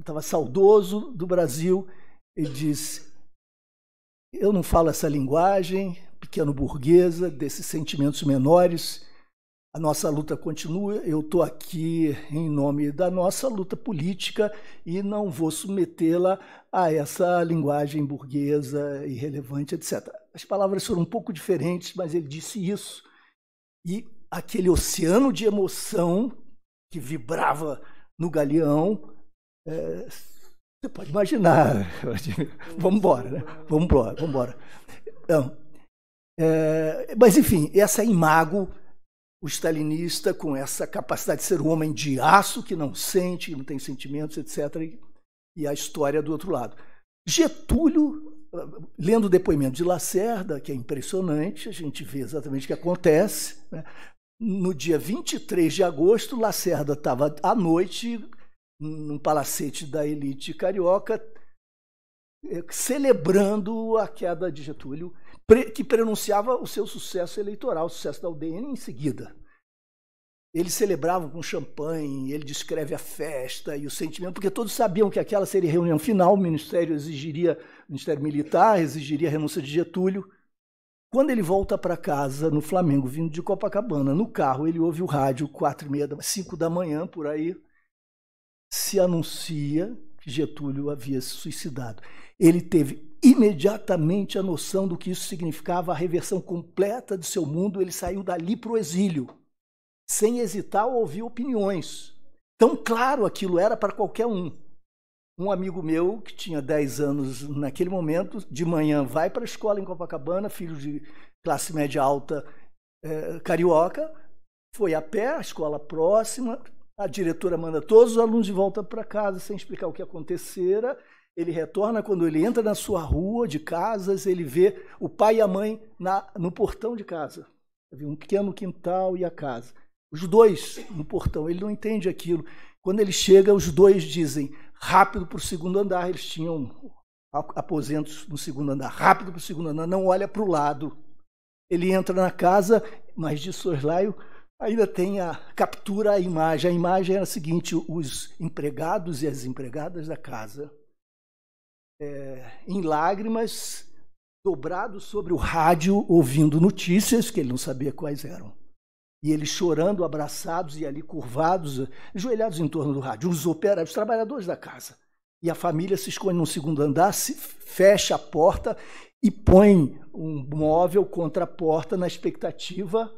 estava saudoso do Brasil. Ele disse: eu não falo essa linguagem pequeno burguesa, desses sentimentos menores. A nossa luta continua. Eu estou aqui em nome da nossa luta política e não vou submetê-la a essa linguagem burguesa, irrelevante, etc. As palavras foram um pouco diferentes, mas ele disse isso. E aquele oceano de emoção que vibrava no galeão é, você pode imaginar. vamos embora, né? Vamos embora, vamos embora. Então, é, mas, enfim, essa imago, é o stalinista, com essa capacidade de ser um homem de aço que não sente, que não tem sentimentos, etc. E, e a história do outro lado. Getúlio, lendo o depoimento de Lacerda, que é impressionante, a gente vê exatamente o que acontece. Né? No dia 23 de agosto, Lacerda estava à noite num palacete da elite carioca, eh, celebrando a queda de Getúlio, que pronunciava o seu sucesso eleitoral, o sucesso da UDN em seguida. Eles celebravam com champanhe, ele descreve a festa e o sentimento, porque todos sabiam que aquela seria a reunião final, o Ministério exigiria, o Ministério Militar exigiria a renúncia de Getúlio. Quando ele volta para casa no Flamengo, vindo de Copacabana, no carro, ele ouve o rádio, quatro e meia, cinco da manhã, por aí, se anuncia que Getúlio havia se suicidado. Ele teve imediatamente a noção do que isso significava, a reversão completa de seu mundo. Ele saiu dali para o exílio, sem hesitar ou ouvir opiniões. Tão claro aquilo era para qualquer um. Um amigo meu, que tinha 10 anos naquele momento, de manhã vai para a escola em Copacabana, filho de classe média alta é, carioca, foi a pé, a escola próxima, a diretora manda todos os alunos de volta para casa sem explicar o que acontecera. Ele retorna quando ele entra na sua rua de casas, ele vê o pai e a mãe na, no portão de casa. Um pequeno quintal e a casa. Os dois no portão, ele não entende aquilo. Quando ele chega, os dois dizem rápido para o segundo andar. Eles tinham aposentos no segundo andar, rápido para o segundo andar, não olha para o lado. Ele entra na casa, mas de soslaio, Ainda tem a captura a imagem. A imagem era é a seguinte: os empregados e as empregadas da casa, é, em lágrimas, dobrados sobre o rádio, ouvindo notícias que ele não sabia quais eram. E eles chorando, abraçados e ali curvados, ajoelhados em torno do rádio. Os operários, os trabalhadores da casa. E a família se esconde no segundo andar, se fecha a porta e põe um móvel contra a porta na expectativa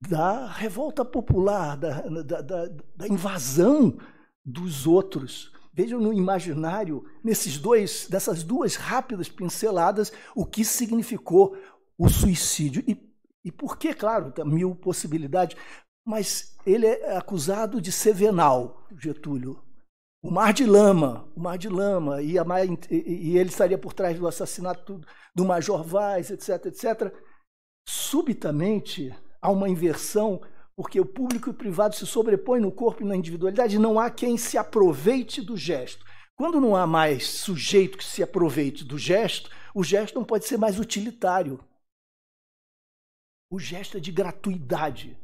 da revolta popular, da, da, da, da invasão dos outros. Vejam no imaginário, nesses dois, nessas duas rápidas pinceladas, o que significou o suicídio. E, e por que, claro, mil possibilidades, mas ele é acusado de ser venal, Getúlio. O mar de lama, o mar de lama, e, e ele estaria por trás do assassinato do Major Vaz, etc, etc. Subitamente, há uma inversão, porque o público e o privado se sobrepõem no corpo e na individualidade, não há quem se aproveite do gesto. Quando não há mais sujeito que se aproveite do gesto, o gesto não pode ser mais utilitário. O gesto é de gratuidade.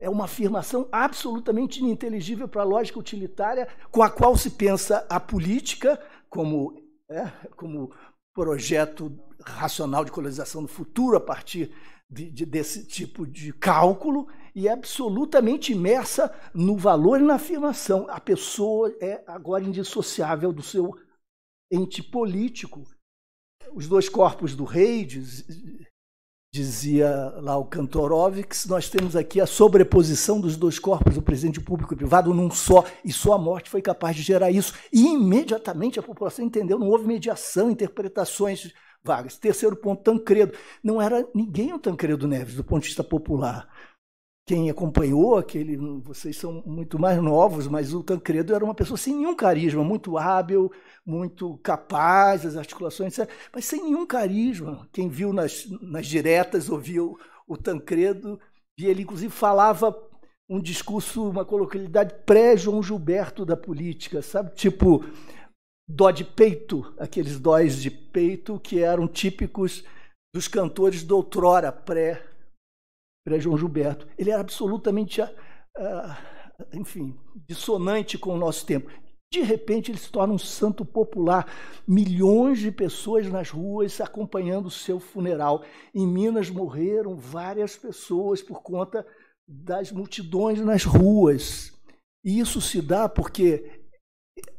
É uma afirmação absolutamente ininteligível para a lógica utilitária com a qual se pensa a política como, é, como projeto racional de colonização do futuro a partir de, de, desse tipo de cálculo e é absolutamente imersa no valor e na afirmação. A pessoa é agora indissociável do seu ente político. Os dois corpos do rei, diz, dizia lá o Kantorovics, nós temos aqui a sobreposição dos dois corpos, do presidente público e privado, num só, e só a morte foi capaz de gerar isso. E imediatamente a população entendeu, não houve mediação, interpretações Vargas. Terceiro ponto, Tancredo. Não era ninguém o Tancredo Neves, do ponto de vista popular. Quem acompanhou aquele, vocês são muito mais novos, mas o Tancredo era uma pessoa sem nenhum carisma, muito hábil, muito capaz, as articulações, etc. mas sem nenhum carisma. Quem viu nas, nas diretas ouviu o Tancredo, e ele, inclusive, falava um discurso, uma coloquialidade pré-João Gilberto da política, sabe? Tipo, dó de peito, aqueles dóis de peito que eram típicos dos cantores de outrora, pré, pré João Gilberto. Ele era absolutamente, uh, enfim, dissonante com o nosso tempo. De repente, ele se torna um santo popular. Milhões de pessoas nas ruas acompanhando o seu funeral. Em Minas morreram várias pessoas por conta das multidões nas ruas. E isso se dá porque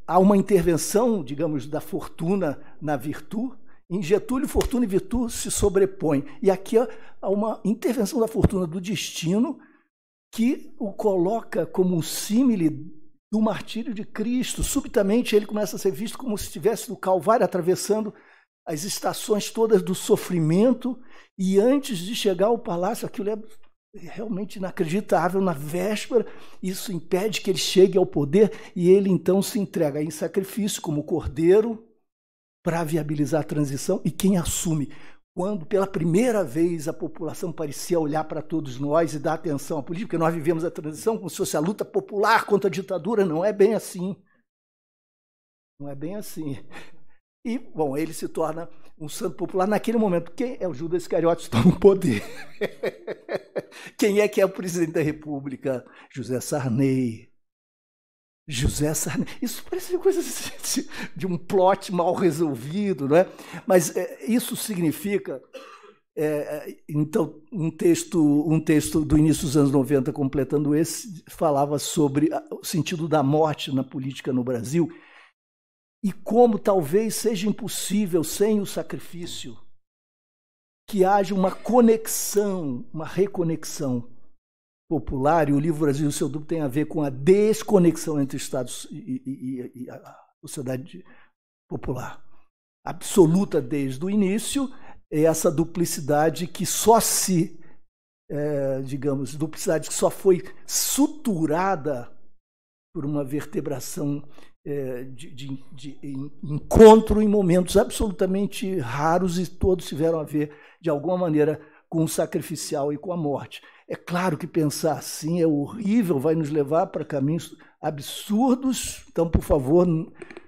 há uma intervenção, digamos, da fortuna na virtude. Em Getúlio, fortuna e virtude se sobrepõem. E aqui há uma intervenção da fortuna do destino que o coloca como um símile do martírio de Cristo. Subitamente ele começa a ser visto como se estivesse no Calvário atravessando as estações todas do sofrimento e antes de chegar ao palácio, aquilo é realmente inacreditável. Na véspera, isso impede que ele chegue ao poder e ele então se entrega em sacrifício como cordeiro para viabilizar a transição. E quem assume? Quando pela primeira vez a população parecia olhar para todos nós e dar atenção à política, porque nós vivemos a transição como se fosse a luta popular contra a ditadura, não é bem assim. Não é bem assim. E, bom, ele se torna um santo popular naquele momento. Quem é o Judas Iscariotes toma no poder? Quem é que é o presidente da República? José Sarney. José Sarney. Isso parece coisa de, assim, de um plot mal resolvido, não é? Mas é, isso significa. É, é então, um texto, um texto do início dos anos 90, completando esse, falava sobre o sentido da morte na política no Brasil e como talvez seja impossível sem o sacrifício que haja uma conexão, uma reconexão popular, e o livro Brasil e o seu duplo tem a ver com a desconexão entre Estados e, e, e a sociedade popular. Absoluta desde o início, é essa duplicidade que só se, é, digamos, duplicidade que só foi suturada por uma vertebração é, de, de, de, encontro em momentos absolutamente raros e todos tiveram a ver, de alguma maneira, com o sacrificial e com a morte. É claro que pensar assim é horrível, vai nos levar para caminhos absurdos, então, por favor,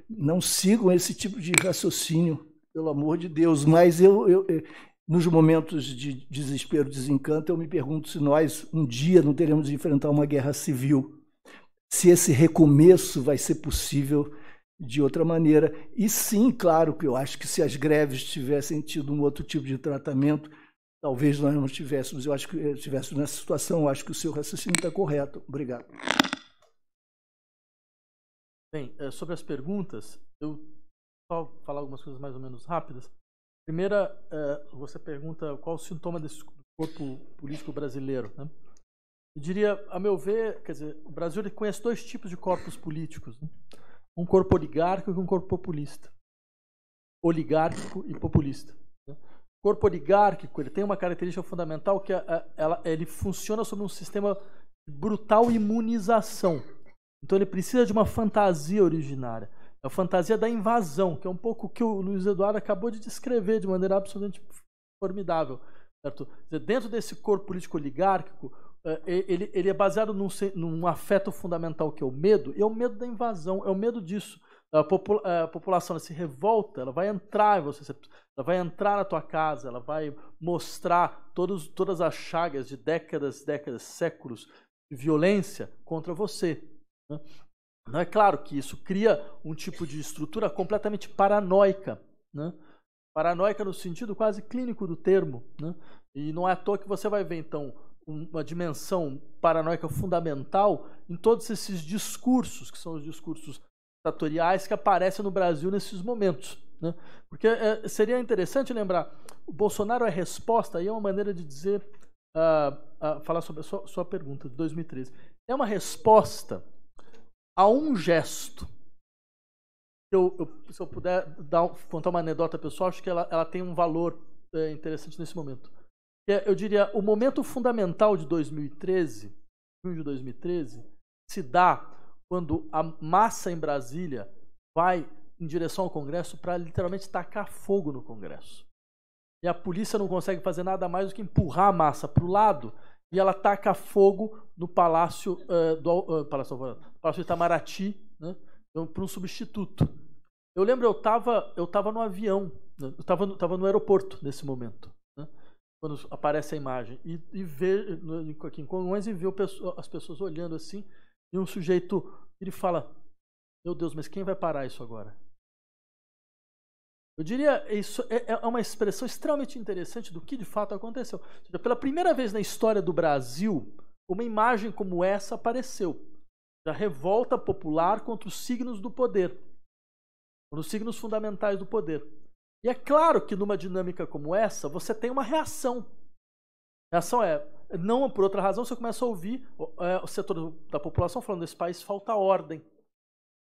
não sigam esse tipo de raciocínio, pelo amor de Deus. Mas eu, eu, eu nos momentos de desespero, desencanto, eu me pergunto se nós um dia não teremos de enfrentar uma guerra civil se esse recomeço vai ser possível de outra maneira. E sim, claro que eu acho que se as greves tivessem tido um outro tipo de tratamento, talvez nós não tivéssemos, eu acho que estivéssemos eh, nessa situação. Eu acho que o seu raciocínio está correto. Obrigado. Bem, eh, sobre as perguntas, eu só vou falar algumas coisas mais ou menos rápidas. Primeira, eh, você pergunta qual o sintoma desse corpo político brasileiro. Né? Eu diria, a meu ver, quer dizer, o Brasil ele conhece dois tipos de corpos políticos: né? um corpo oligárquico e um corpo populista. Oligárquico e populista. O né? corpo oligárquico ele tem uma característica fundamental que é, a, é, ela, ele funciona sobre um sistema de brutal imunização. Então ele precisa de uma fantasia originária. É a fantasia da invasão, que é um pouco o que o Luiz Eduardo acabou de descrever de maneira absolutamente formidável. Certo? Dizer, dentro desse corpo político oligárquico, eh, ele, ele é baseado num, num afeto fundamental que é o medo, e é o medo da invasão, é o medo disso. A, popula a população se revolta, ela vai entrar em você, ela vai entrar na tua casa, ela vai mostrar todos, todas as chagas de décadas, décadas, séculos de violência contra você. Né? É claro que isso cria um tipo de estrutura completamente paranoica, né? paranoica no sentido quase clínico do termo, né? e não é à toa que você vai ver então uma dimensão paranoica fundamental em todos esses discursos, que são os discursos ditatoriais que aparecem no Brasil nesses momentos. Né? Porque é, seria interessante lembrar, o Bolsonaro é resposta, e é uma maneira de dizer, uh, uh, falar sobre a sua, sua pergunta de 2013, é uma resposta a um gesto. Eu, eu, se eu puder dar, contar uma anedota pessoal, acho que ela, ela tem um valor é, interessante nesse momento. É, eu diria, o momento fundamental de 2013, junho de 2013, se dá quando a massa em Brasília vai em direção ao Congresso para literalmente tacar fogo no Congresso. E a polícia não consegue fazer nada mais do que empurrar a massa para o lado e ela taca fogo no Palácio, uh, do, uh, Palácio, Palácio Itamaraty né, então, para um substituto. Eu lembro, eu estava eu tava no avião, né, eu estava no, tava no aeroporto nesse momento quando aparece a imagem, e, e vê aqui em Congonhas e vê as pessoas olhando assim, e um sujeito, ele fala, meu Deus, mas quem vai parar isso agora? Eu diria, isso é, é uma expressão extremamente interessante do que de fato aconteceu. Seja, pela primeira vez na história do Brasil, uma imagem como essa apareceu. Da revolta popular contra os signos do poder. Contra os signos fundamentais do poder. E é claro que numa dinâmica como essa, você tem uma reação. A reação é, não por outra razão, você começa a ouvir é, o setor da população falando: nesse país falta ordem.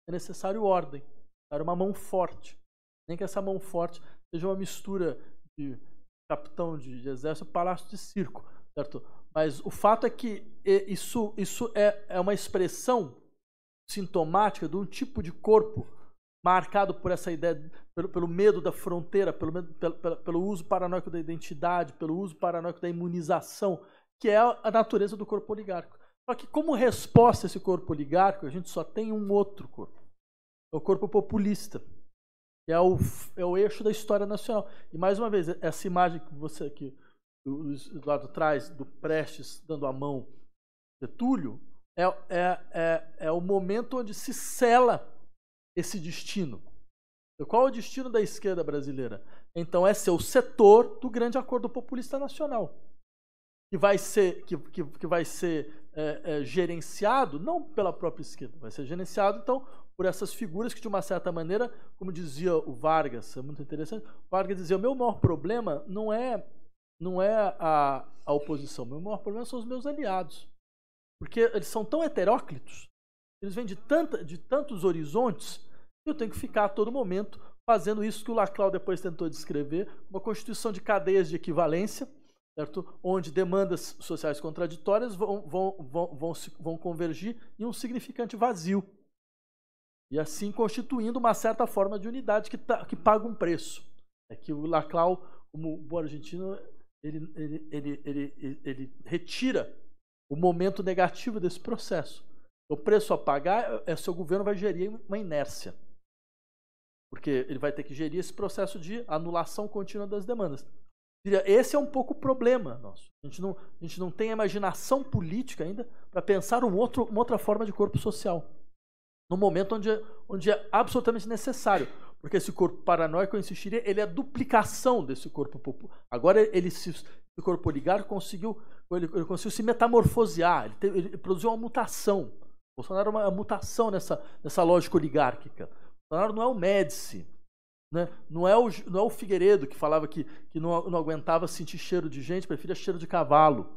É necessário ordem. Era uma mão forte. Nem que essa mão forte seja uma mistura de capitão de, de exército, palácio de circo, certo? Mas o fato é que isso, isso é, é uma expressão sintomática de um tipo de corpo marcado por essa ideia, pelo, pelo medo da fronteira, pelo, pelo, pelo uso paranoico da identidade, pelo uso paranoico da imunização, que é a natureza do corpo oligárquico. Só que, como resposta a esse corpo oligárquico, a gente só tem um outro corpo. É o corpo populista. É o, é o eixo da história nacional. E, mais uma vez, essa imagem que você aqui, do, lado trás do Prestes dando a mão Getúlio, é, é, é, é o momento onde se cela esse destino. Qual é o destino da esquerda brasileira? Então é ser o setor do grande acordo populista nacional, que vai ser, que, que, que vai ser é, é, gerenciado não pela própria esquerda, vai ser gerenciado então por essas figuras que de uma certa maneira, como dizia o Vargas, é muito interessante. Vargas dizia: o meu maior problema não é não é a, a oposição, o meu maior problema são os meus aliados, porque eles são tão heteróclitos, eles vêm de, tanta, de tantos horizontes eu tenho que ficar a todo momento fazendo isso que o Laclau depois tentou descrever, uma constituição de cadeias de equivalência, certo? onde demandas sociais contraditórias vão, vão, vão, vão, vão convergir em um significante vazio. E assim constituindo uma certa forma de unidade que, tá, que paga um preço. É que o Laclau, como bom argentino, ele, ele, ele, ele, ele retira o momento negativo desse processo. O preço a pagar é, é se o governo vai gerir uma inércia. Porque ele vai ter que gerir esse processo de anulação contínua das demandas. Esse é um pouco o problema nosso. A gente não, a gente não tem a imaginação política ainda para pensar um outro, uma outra forma de corpo social. No momento onde, é, onde é absolutamente necessário. Porque esse corpo paranoico, eu insistiria, ele é a duplicação desse corpo popular. Agora ele se, o corpo oligárquico conseguiu, ele, ele, conseguiu se metamorfosear, ele, ele, produziu uma mutação. Bolsonaro é uma é mutação nessa, nessa lógica oligárquica. Bolsonaro não é o Médici, né? Não, é o, não é o Figueiredo que falava que, que não, não aguentava sentir cheiro de gente, preferia cheiro de cavalo.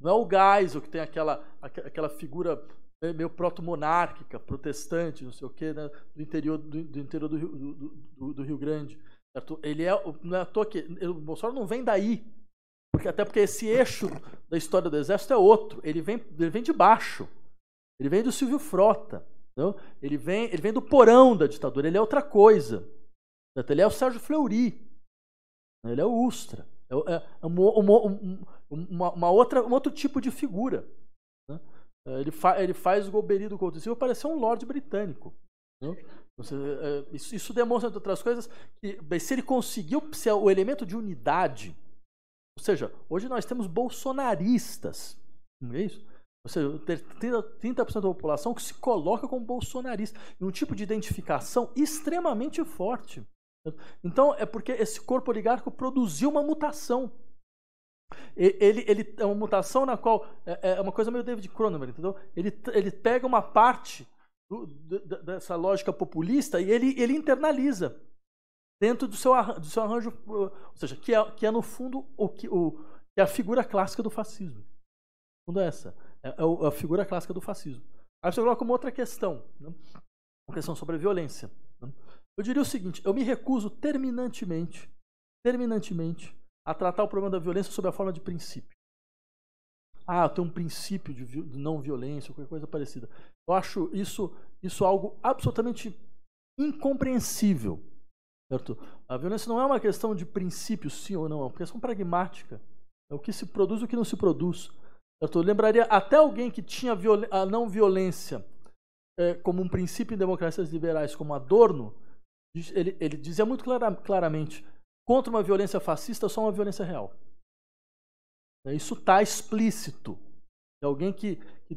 Não é o Geisel que tem aquela, aquela figura né, meio proto-monárquica, protestante, não sei o quê, né? do interior do, do interior do Rio, do, do, do Rio Grande. Certo? Ele é, não é à toa que o Bolsonaro não vem daí, porque até porque esse eixo da história do Exército é outro. Ele vem, ele vem de baixo. Ele vem do Silvio Frota. Ele vem, ele vem do porão da ditadura, ele é outra coisa. Ele é o Sérgio Fleury. Né? Ele é o Ustra. É, é, é uma, uma, uma, outra, um outro tipo de figura. Né? É, ele, fa, ele faz o Golbery do Couto Silva parecer um lord britânico. Você, é, isso, isso, demonstra, entre outras coisas, que se ele conseguiu o elemento de unidade, ou seja, hoje nós temos bolsonaristas, não é isso? Ou seja, tem 30%, da população que se coloca como bolsonarista. um tipo de identificação extremamente forte. Então, é porque esse corpo oligárquico produziu uma mutação. Ele, ele é uma mutação na qual. É, é uma coisa meio David Cronenberg, entendeu? Ele, ele pega uma parte do, dessa lógica populista e ele, ele internaliza dentro do seu, do seu arranjo. Uh, ou seja, que é, que é no fundo o que, o, que é a figura clássica do fascismo. No fundo, é essa é, é, é a figura clássica do fascismo. Aí você coloca uma outra questão, né? uma questão sobre a violência. Né? Eu diria o seguinte: eu me recuso terminantemente, terminantemente, a tratar o problema da violência sob a forma de princípio. Ah, eu tenho um princípio de, de não violência, qualquer coisa parecida. Eu acho isso, isso algo absolutamente incompreensível. Certo? A violência não é uma questão de princípio, sim ou não, é uma questão pragmática. É o que se produz e o que não se produz. Eu lembraria até alguém que tinha a não violência é, como um princípio em democracias liberais, como Adorno, ele, ele dizia muito clara, claramente: contra uma violência fascista, só uma violência real. É, isso está explícito. É alguém que, que,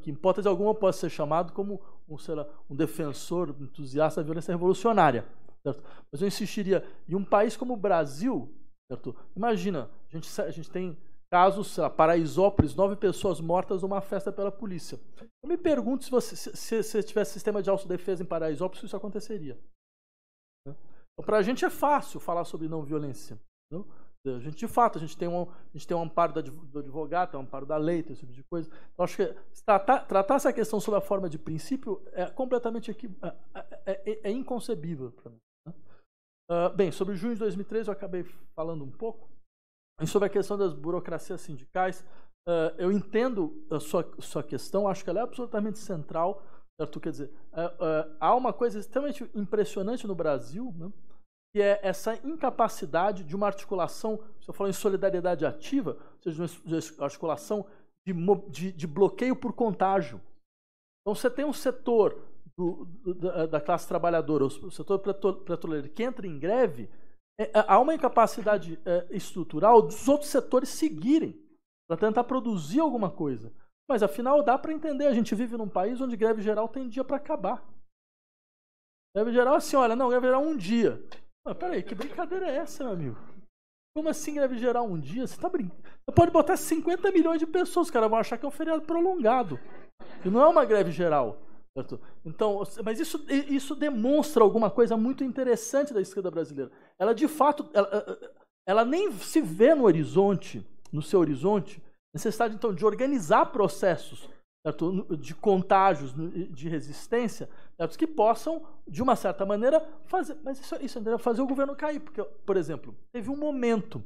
que, em hipótese alguma, pode ser chamado como um, lá, um defensor entusiasta da violência revolucionária. Certo? Mas eu insistiria, em um país como o Brasil, certo? imagina, a gente, a gente tem Caso Paraisópolis, nove pessoas mortas numa festa pela polícia. Eu me pergunto se você se, se tivesse sistema de autodefesa em Paraisópolis, isso aconteceria. Né? Então, Para a gente é fácil falar sobre não violência. Entendeu? A gente, de fato, a gente tem um, a gente tem um amparo do advogado, tem um amparo da lei, tem esse tipo de coisa. Então, acho que tratar, tratar essa questão sob a forma de princípio é completamente é, é, é, é inconcebível para mim. Né? Uh, bem, sobre junho de 2013 eu acabei falando um pouco. E sobre a questão das burocracias sindicais, uh, eu entendo a sua, sua questão, acho que ela é absolutamente central, certo? Quer dizer, uh, uh, há uma coisa extremamente impressionante no Brasil, né? que é essa incapacidade de uma articulação, se eu falar em solidariedade ativa, ou seja, de articulação de, de, de, bloqueio por contágio. Então você tem um setor do, do, da, da, classe trabalhadora, o setor petroleiro que entra em greve, é, é, há uma incapacidade é, estrutural dos outros setores seguirem para tentar produzir alguma coisa. Mas afinal dá para entender, a gente vive num país onde greve geral tem dia para acabar. Greve geral assim, olha, não, greve geral um dia. Mas ah, peraí, que brincadeira é essa, meu amigo? Como assim greve geral um dia? Você tá brincando? Você pode botar 50 milhões de pessoas, os caras vão achar que é um feriado prolongado. E não é uma greve geral. Então, mas isso, isso demonstra alguma coisa muito interessante da esquerda brasileira. Ela de fato, ela, ela nem se vê no horizonte, no seu horizonte, necessidade então de organizar processos certo? de contágios, de resistência, certo? que possam, de uma certa maneira, fazer, mas isso, isso fazer o governo cair, porque, por exemplo, teve um momento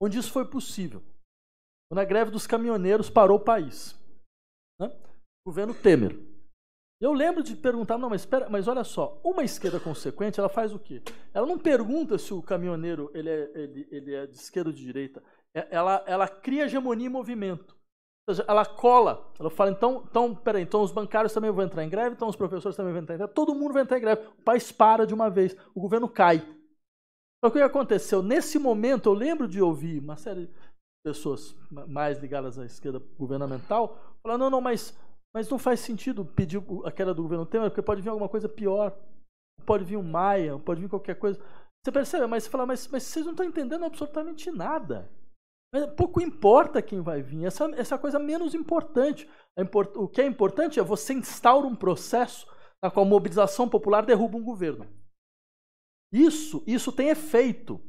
onde isso foi possível, quando a greve dos caminhoneiros parou o país, né? governo Temer. Eu lembro de perguntar, não, mas espera, mas olha só, uma esquerda consequente, ela faz o quê? Ela não pergunta se o caminhoneiro ele é, ele, ele é de esquerda ou de direita. É, ela, ela cria hegemonia e movimento. Ou seja, ela cola, ela fala, então, então, peraí, então os bancários também vão entrar em greve, então os professores também vão entrar em greve, todo mundo vai entrar em greve. O país para de uma vez, o governo cai. Então, o que aconteceu? Nesse momento, eu lembro de ouvir uma série de pessoas mais ligadas à esquerda governamental falando, não, não, mas mas não faz sentido pedir a queda do governo Temer, porque pode vir alguma coisa pior. Pode vir um Maia, pode vir qualquer coisa. Você percebe? Mas você fala, mas, mas vocês não estão entendendo absolutamente nada. Mas pouco importa quem vai vir. Essa, essa é coisa é menos importante. É o que é importante é você instaura um processo na qual a mobilização popular derruba um governo. Isso, isso tem efeito.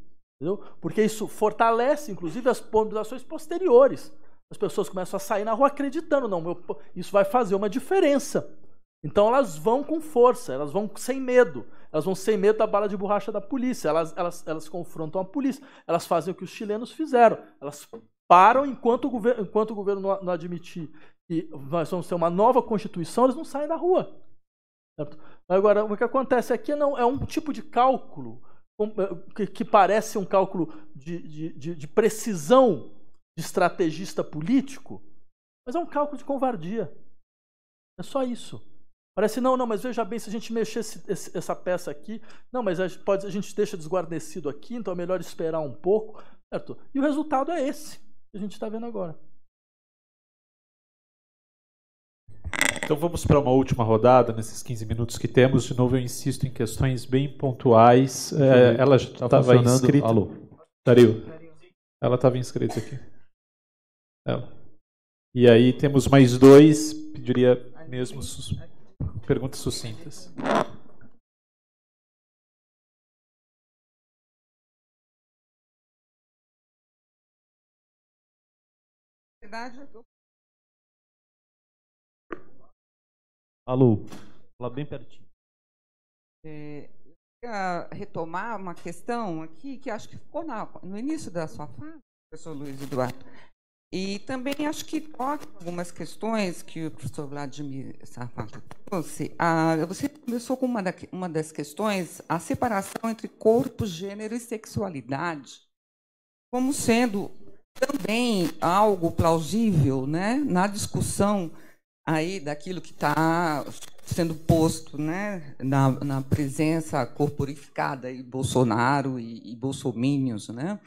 Entendeu? Porque isso fortalece, inclusive, as mobilizações posteriores. As pessoas começam a sair na rua acreditando, não, meu, isso vai fazer uma diferença. Então elas vão com força, elas vão sem medo, elas vão sem medo da bala de borracha da polícia, elas, elas, elas confrontam a polícia, elas fazem o que os chilenos fizeram, elas param enquanto o governo, enquanto o governo não, não admitir que nós vamos ter uma nova constituição, eles não saem da rua. Certo? Agora, o que acontece aqui não é um tipo de cálculo eh, que, que parece um cálculo de, de, de, de precisão de estrategista político, mas é um cálculo de covardia. É só isso. Parece, não, não, mas veja bem, se a gente mexer esse, esse, essa peça aqui, não, mas a gente, pode, a gente deixa desguarnecido aqui, então é melhor esperar um pouco, certo? E o resultado é esse que a gente está vendo agora. Então vamos para uma última rodada nesses 15 minutos que temos. De novo, eu insisto em questões bem pontuais. É, ela já estava tá inscrita. Alô. Dario. Ela estava inscrita aqui. Não. E aí temos mais dois, pediria mesmo perguntas sucintas. Alô, lá bem pertinho. É, eu queria retomar uma questão aqui que acho que ficou na, no início da sua fala, professor Luiz Eduardo, e também acho que toca algumas questões que o professor Vladimir Sarfato trouxe. Ah, você começou com uma, da, uma das questões, a separação entre corpo, gênero e sexualidade, como sendo também algo plausível né, na discussão aí daquilo que está sendo posto né, na, na presença corporificada e Bolsonaro e, e bolsomínios, né?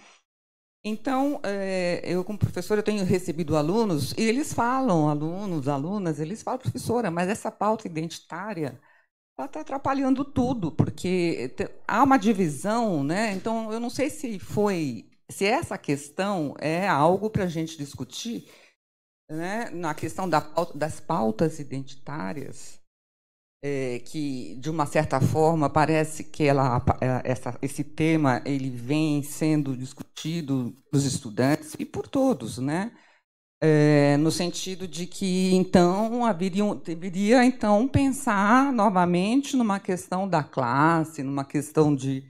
Então, eh, eu como professora, eu tenho recebido alunos e eles falam, alunos, alunas, eles falam, professora, mas essa pauta identitária está atrapalhando tudo, porque há uma divisão, né? Então, eu não sei se foi, se essa questão é algo para a gente discutir, né? Na questão da pauta, das pautas identitárias, é, que de uma certa forma parece que ela, é, essa, esse tema ele vem sendo discutido dos estudantes e por todos, né? É, no sentido de que então haveria, deveria então pensar novamente numa questão da classe, numa questão de,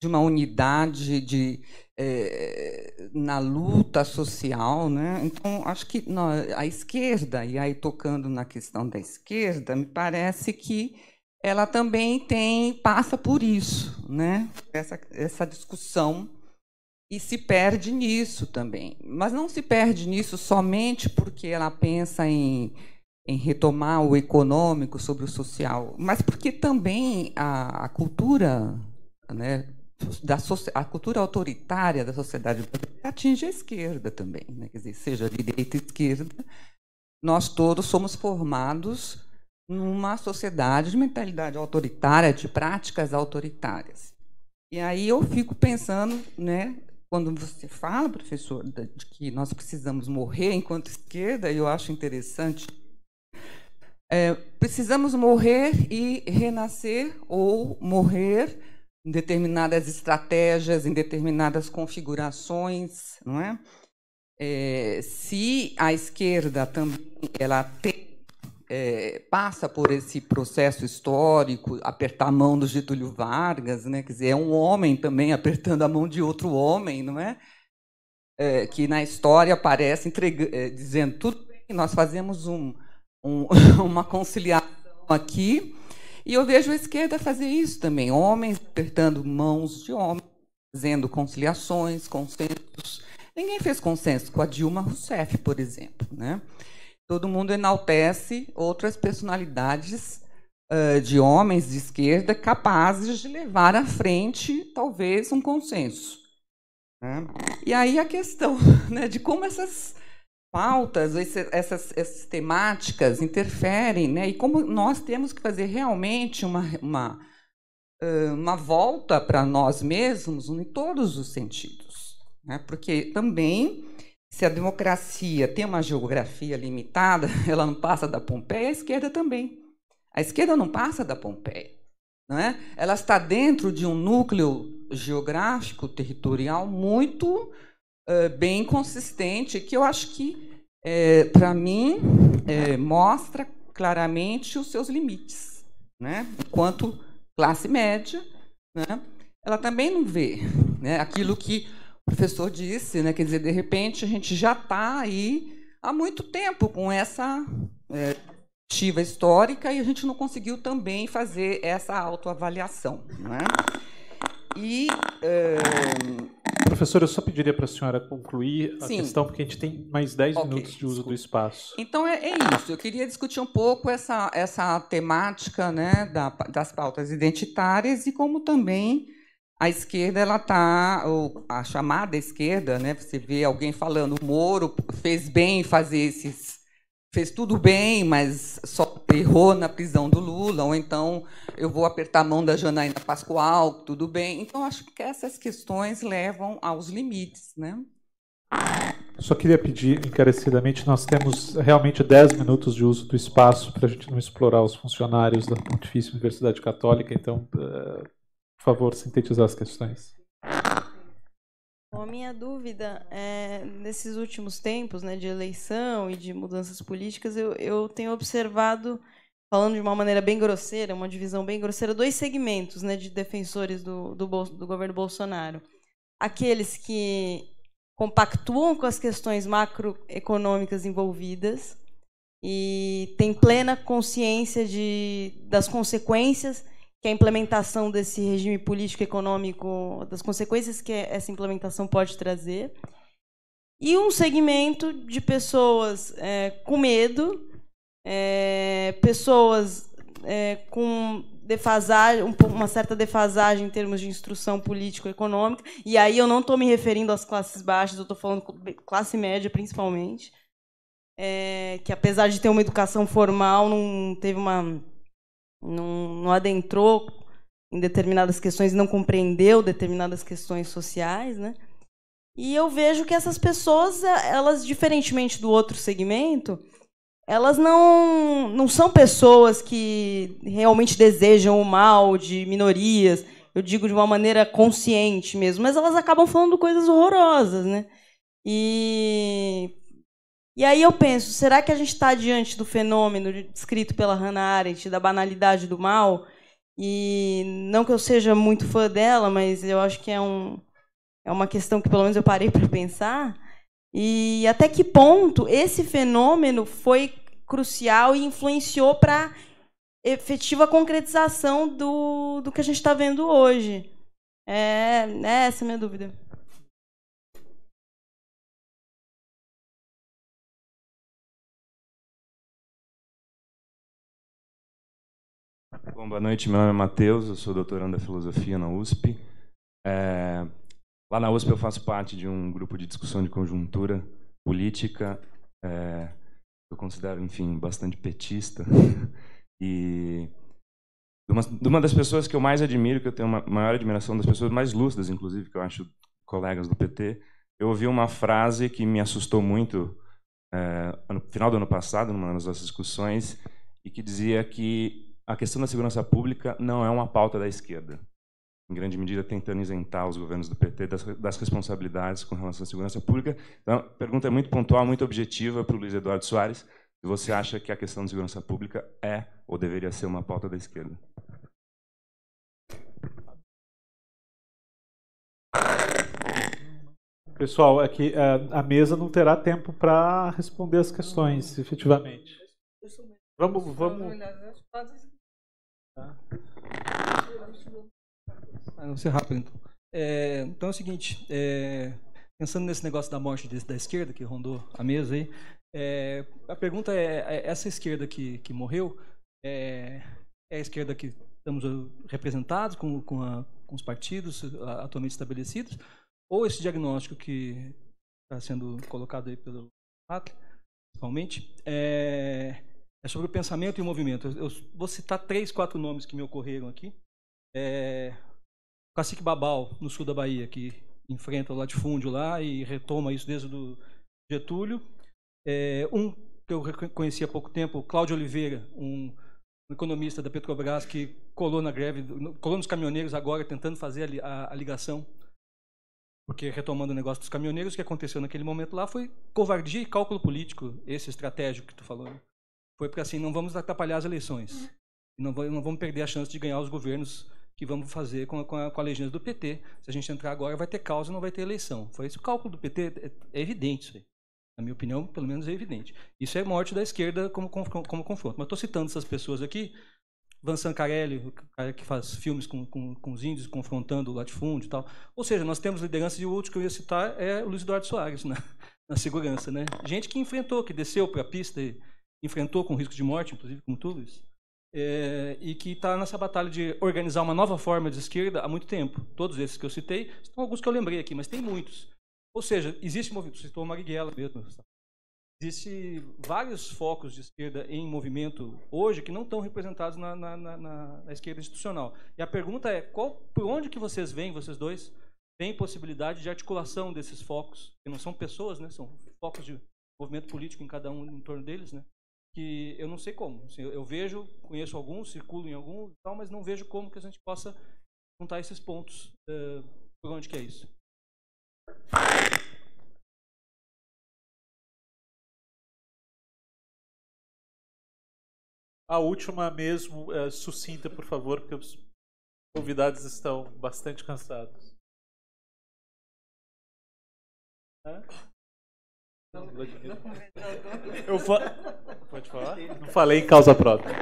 de uma unidade de, é, na luta social, né? Então acho que nós, a esquerda e aí tocando na questão da esquerda me parece que ela também tem passa por isso, né? Essa, essa discussão e se perde nisso também, mas não se perde nisso somente porque ela pensa em em retomar o econômico sobre o social, mas porque também a, a cultura né, da a cultura autoritária da sociedade atinge a esquerda também, né? Quer dizer, seja direita ou esquerda, nós todos somos formados numa sociedade de mentalidade autoritária, de práticas autoritárias. E aí eu fico pensando, né, quando você fala, professor, de que nós precisamos morrer enquanto esquerda, eu acho interessante. É, precisamos morrer e renascer ou morrer em determinadas estratégias, em determinadas configurações, não é? é se a esquerda também ela tem, é, passa por esse processo histórico, apertar a mão do Getúlio Vargas, né? Quer dizer, é um homem também apertando a mão de outro homem, não é? é que na história aparece entrega, é, dizendo tudo bem, nós fazemos um, um, uma conciliação aqui e eu vejo a esquerda fazer isso também, homens apertando mãos de homens, fazendo conciliações, consensos. Ninguém fez consenso com a Dilma Rousseff, por exemplo. Né? Todo mundo enaltece outras personalidades uh, de homens de esquerda capazes de levar à frente, talvez, um consenso. Né? E aí a questão né, de como essas pautas, essas, essas temáticas interferem, né? E como nós temos que fazer realmente uma, uma, uma volta para nós mesmos em todos os sentidos, né? Porque também se a democracia tem uma geografia limitada, ela não passa da Pompeia, a esquerda também. A esquerda não passa da Pompeia. Não é? Ela está dentro de um núcleo geográfico, territorial muito bem consistente, que eu acho que, é, para mim, é, mostra claramente os seus limites. Né? Enquanto classe média, né, ela também não vê né, aquilo que o professor disse, né, quer dizer, de repente a gente já está aí há muito tempo com essa é, histórica e a gente não conseguiu também fazer essa autoavaliação. Né? E é, Professora, eu só pediria para a senhora concluir a Sim. questão, porque a gente tem mais 10 okay, minutos de uso desculpa. do espaço. Então é, é, isso. Eu queria discutir um pouco essa, essa temática né, da, das pautas identitárias e como também a esquerda ela tá ou a chamada esquerda, né? Você vê alguém falando o Moro fez bem fazer esses fez tudo bem, mas só errou na prisão do Lula, ou então eu vou apertar a mão da Janaína Pascoal, tudo bem. Então, acho que essas questões levam aos limites. Né? Só queria pedir encarecidamente: nós temos realmente 10 minutos de uso do espaço para a gente não explorar os funcionários da Pontifícia Universidade Católica, então, eh, por favor, sintetizar as questões. Bom, então, a minha dúvida é, nesses últimos tempos né, de eleição e de mudanças políticas, eu, eu tenho observado, falando de uma maneira bem grosseira, uma divisão bem grosseira, dois segmentos né, de defensores do, do, do governo Bolsonaro. Aqueles que compactuam com as questões macroeconômicas envolvidas e têm plena consciência de, das consequências que a implementação desse regime político-econômico, das consequências que essa implementação pode trazer, e um segmento de pessoas é, com medo, é, pessoas é, com defasagem, uma certa defasagem em termos de instrução político-econômica, e aí eu não estou me referindo às classes baixas, eu estou falando classe média principalmente, é, que apesar de ter uma educação formal, não teve uma não, não adentrou em determinadas questões, não compreendeu determinadas questões sociais, né? E eu vejo que essas pessoas, eh, elas, diferentemente do outro segmento, elas não, não são pessoas que realmente desejam o mal de minorias, eu digo de uma maneira consciente mesmo, mas elas acabam falando coisas horrorosas, né? E e aí eu penso, será que a gente está diante do fenômeno descrito pela Hannah Arendt, da banalidade do mal? E não que eu seja muito fã dela, mas eu acho que é, um, é uma questão que pelo menos eu parei para pensar. E até que ponto esse fenômeno foi crucial e influenciou para efetiva concretização do, do que a gente está vendo hoje. É, é essa a minha dúvida. Bom, boa noite. Meu nome é Matheus, eu sou doutorando da filosofia na USP. É, lá na USP eu faço parte de um grupo de discussão de conjuntura política. É, eu considero, enfim, bastante petista. e uma, uma das pessoas que eu mais admiro, que eu tenho uma maior admiração, das pessoas mais lúcidas, inclusive, que eu acho colegas do PT, eu ouvi uma frase que me assustou muito é, no final do ano passado, numa das nossas discussões, e que dizia que a questão da segurança pública não é uma pauta da esquerda. Em grande medida, tentando isentar os governos do PT das, das responsabilidades com relação à segurança pública. Então, a pergunta é muito pontual, muito objetiva para o Luiz Eduardo Soares. Se você acha que a questão da segurança pública é ou deveria ser uma pauta da esquerda? Pessoal, é que é, a mesa não terá tempo para responder as questões, efetivamente. Vamos, vamos. Tá? Ah, vou ser rápido então. É, então é o seguinte, é, pensando nesse negócio da morte da esquerda, que rondou a mesa aí, é, a pergunta é, é essa esquerda que, que morreu, é, é, a esquerda que estamos representados com, com, a, com os partidos atualmente estabelecidos, ou esse diagnóstico que está sendo colocado aí pelo Atlas, principalmente, é, é sobre o pensamento e o movimento. Eu, vou citar três, quatro nomes que me ocorreram aqui. É, Cacique Babal, no sul da Bahia, que enfrenta o latifúndio lá e retoma isso desde o Getúlio. É, um que eu conheci há pouco tempo, Cláudio Oliveira, um economista da Petrobras que colou na greve, colou nos caminhoneiros agora, tentando fazer a, a ligação porque retomando o negócio dos caminhoneiros, o que aconteceu naquele momento lá foi covardia e cálculo político, esse estratégico que tu falou. Né? foi para assim, não vamos atrapalhar as eleições. Uhum. Não, não vamos perder a chance de ganhar os governos que vamos fazer com a, com, a, com a legenda do PT. Se a gente entrar agora, vai ter causa e não vai ter eleição. Foi esse o cálculo do PT, é, é evidente isso aí. Na minha opinião, pelo menos é evidente. Isso é morte da esquerda como, como, como confronto. Mas estou citando essas pessoas aqui. Van Sancarelli, o cara que faz filmes com, com, com os índios, confrontando o latifúndio e tal. Ou seja, nós temos lideranças e o outro que eu ia citar é o Luiz Eduardo Soares na, né? na segurança. Né? Gente que enfrentou, que desceu para a pista e enfrentou com risco de morte, inclusive como Tullus, é, e que está nessa batalha de organizar uma nova forma de esquerda há muito tempo. Todos esses que eu citei, são alguns que eu lembrei aqui, mas tem muitos. Ou seja, existe movimento, citou Marighella mesmo, existe vários focos de esquerda em movimento hoje que não estão representados na, na, na, na esquerda institucional. E a pergunta é, qual, por onde que vocês veem, vocês dois, tem possibilidade de articulação desses focos, que não são pessoas, né, são focos de movimento político em cada um em torno deles, né? que eu não sei como. Assim, eu, vejo, conheço alguns, circulo em alguns tal, mas não vejo como que a gente possa juntar esses pontos. Uh, por onde que é isso? A última mesmo, é, sucinta, por favor, porque os convidados estão bastante cansados. Eu fa... Pode falar? Não falei em causa própria.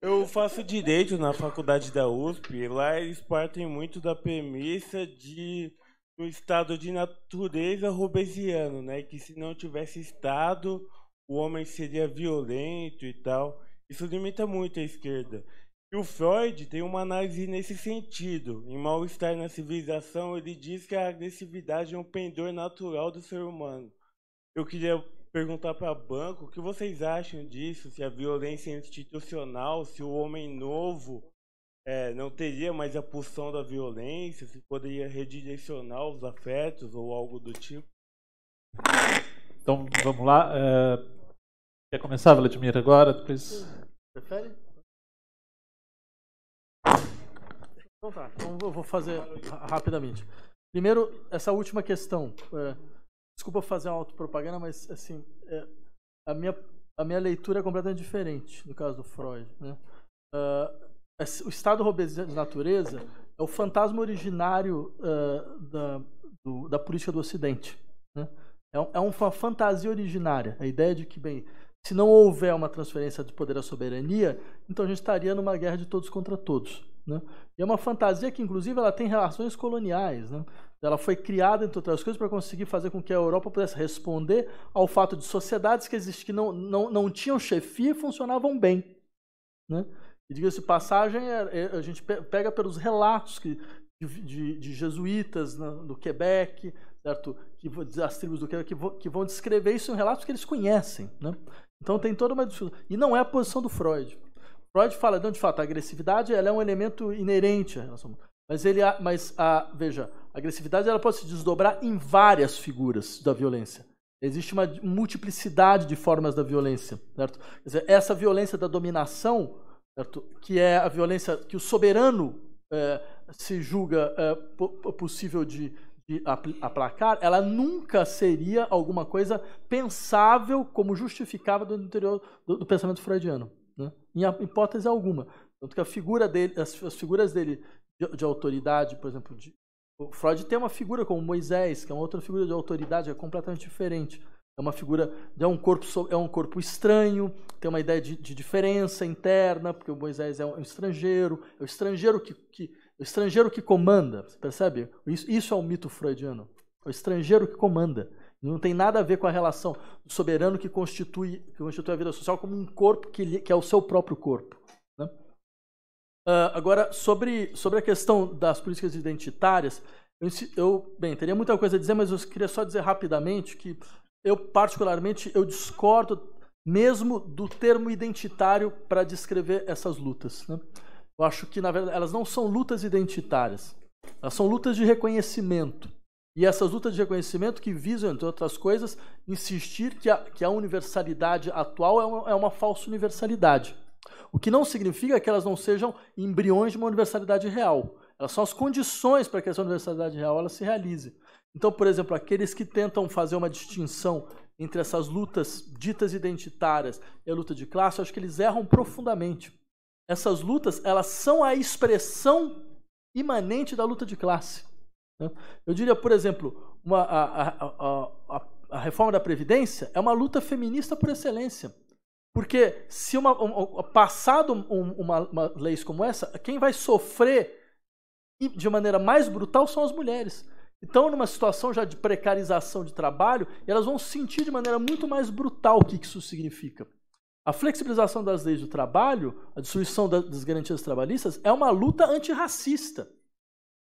Eu faço direito na faculdade da USP e lá eles partem muito da premissa de um estado de natureza robesiano, né? Que se não tivesse estado, o homem seria violento e tal. Isso limita muito a esquerda. E o Freud tem uma análise nesse sentido. Em Mal-Estar na Civilização, ele diz que a agressividade é um pendor natural do ser humano. Eu queria perguntar para Banco o que vocês acham disso, se a violência institucional, se o homem novo é, não teria mais a pulsão da violência, se poderia redirecionar os afetos ou algo do tipo. Então, vamos lá. É, quer começar, Vladimir, agora? Depois... Prefere? Então tá, então eu vou fazer rapidamente. Primeiro, essa última questão. É, desculpa fazer uma autopropaganda, mas assim, é, a, minha, a minha leitura é completamente diferente no caso do Freud. Né? Ah, o estado robesiano de natureza é o fantasma originário ah, da, do, da política do Ocidente. Né? É, é uma fantasia originária. A ideia de que, bem, se não houver uma transferência de poder à soberania, então a gente estaria numa guerra de todos contra todos. Né? E é uma fantasia que, inclusive, ela tem relações coloniais. Né? Ela foi criada, entre outras coisas, para conseguir fazer com que a Europa pudesse responder ao fato de sociedades que existem que não, não, não tinham chefia e funcionavam bem. Né? E, diga-se passagem, é, é, a gente pega pelos relatos que, de, de, de jesuítas no, né, do Quebec, certo? Que, as tribos do que, que vão descrever isso em relatos que eles conhecem, né? Então tem toda uma discussão. E não é a posição do Freud. Freud fala, não, de fato, a agressividade ela é um elemento inerente à relação Mas, ele, mas a, veja, a agressividade ela pode se desdobrar em várias figuras da violência. Existe uma multiplicidade de formas da violência, certo? Dizer, essa violência da dominação, certo? que é a violência que o soberano é, se julga é, possível de, aplacar, ela nunca seria alguma coisa pensável como justificava do interior do, do pensamento freudiano, né? em hipótese alguma. Tanto que a figura dele, as, as figuras dele de, de, autoridade, por exemplo, de, Freud tem uma figura como Moisés, que é uma outra figura de autoridade, é completamente diferente. É uma figura, é um corpo, é um corpo estranho, tem uma ideia de, de diferença interna, porque o Moisés é um, é estrangeiro, é o um estrangeiro que, que o estrangeiro que comanda, você percebe? Isso, isso é um mito freudiano. O estrangeiro que comanda. Não tem nada a ver com a relação do soberano que constitui, que constitui a vida social como um corpo que, que é o seu próprio corpo. Né? Uh, agora, sobre, sobre a questão das políticas identitárias, eu, eu, bem, teria muita coisa a dizer, mas eu queria só dizer rapidamente que eu, particularmente, eu discordo mesmo do termo identitário para descrever essas lutas. Né? Eu acho que, na verdade, elas não são lutas identitárias. Elas são lutas de reconhecimento. E essas lutas de reconhecimento que visam, entre outras coisas, insistir que a, que a universalidade atual é uma, é uma falsa universalidade. O que não significa que elas não sejam embriões de uma universalidade real. Elas são as condições para que essa universalidade real ela se realize. Então, por exemplo, aqueles que tentam fazer uma distinção entre essas lutas ditas identitárias e a luta de classe, eu acho que eles erram profundamente essas lutas elas são a expressão imanente da luta de classe. Né? Eu diria, por exemplo, uma, a, a, a, a, reforma da Previdência é uma luta feminista por excelência. Porque se uma, um, passado um, uma, uma como essa, quem vai sofrer de maneira mais brutal são as mulheres. Então, numa situação já de precarização de trabalho, elas vão sentir de maneira muito mais brutal o que isso significa. A flexibilização das leis do trabalho, a destruição das garantias trabalhistas, é uma luta antirracista.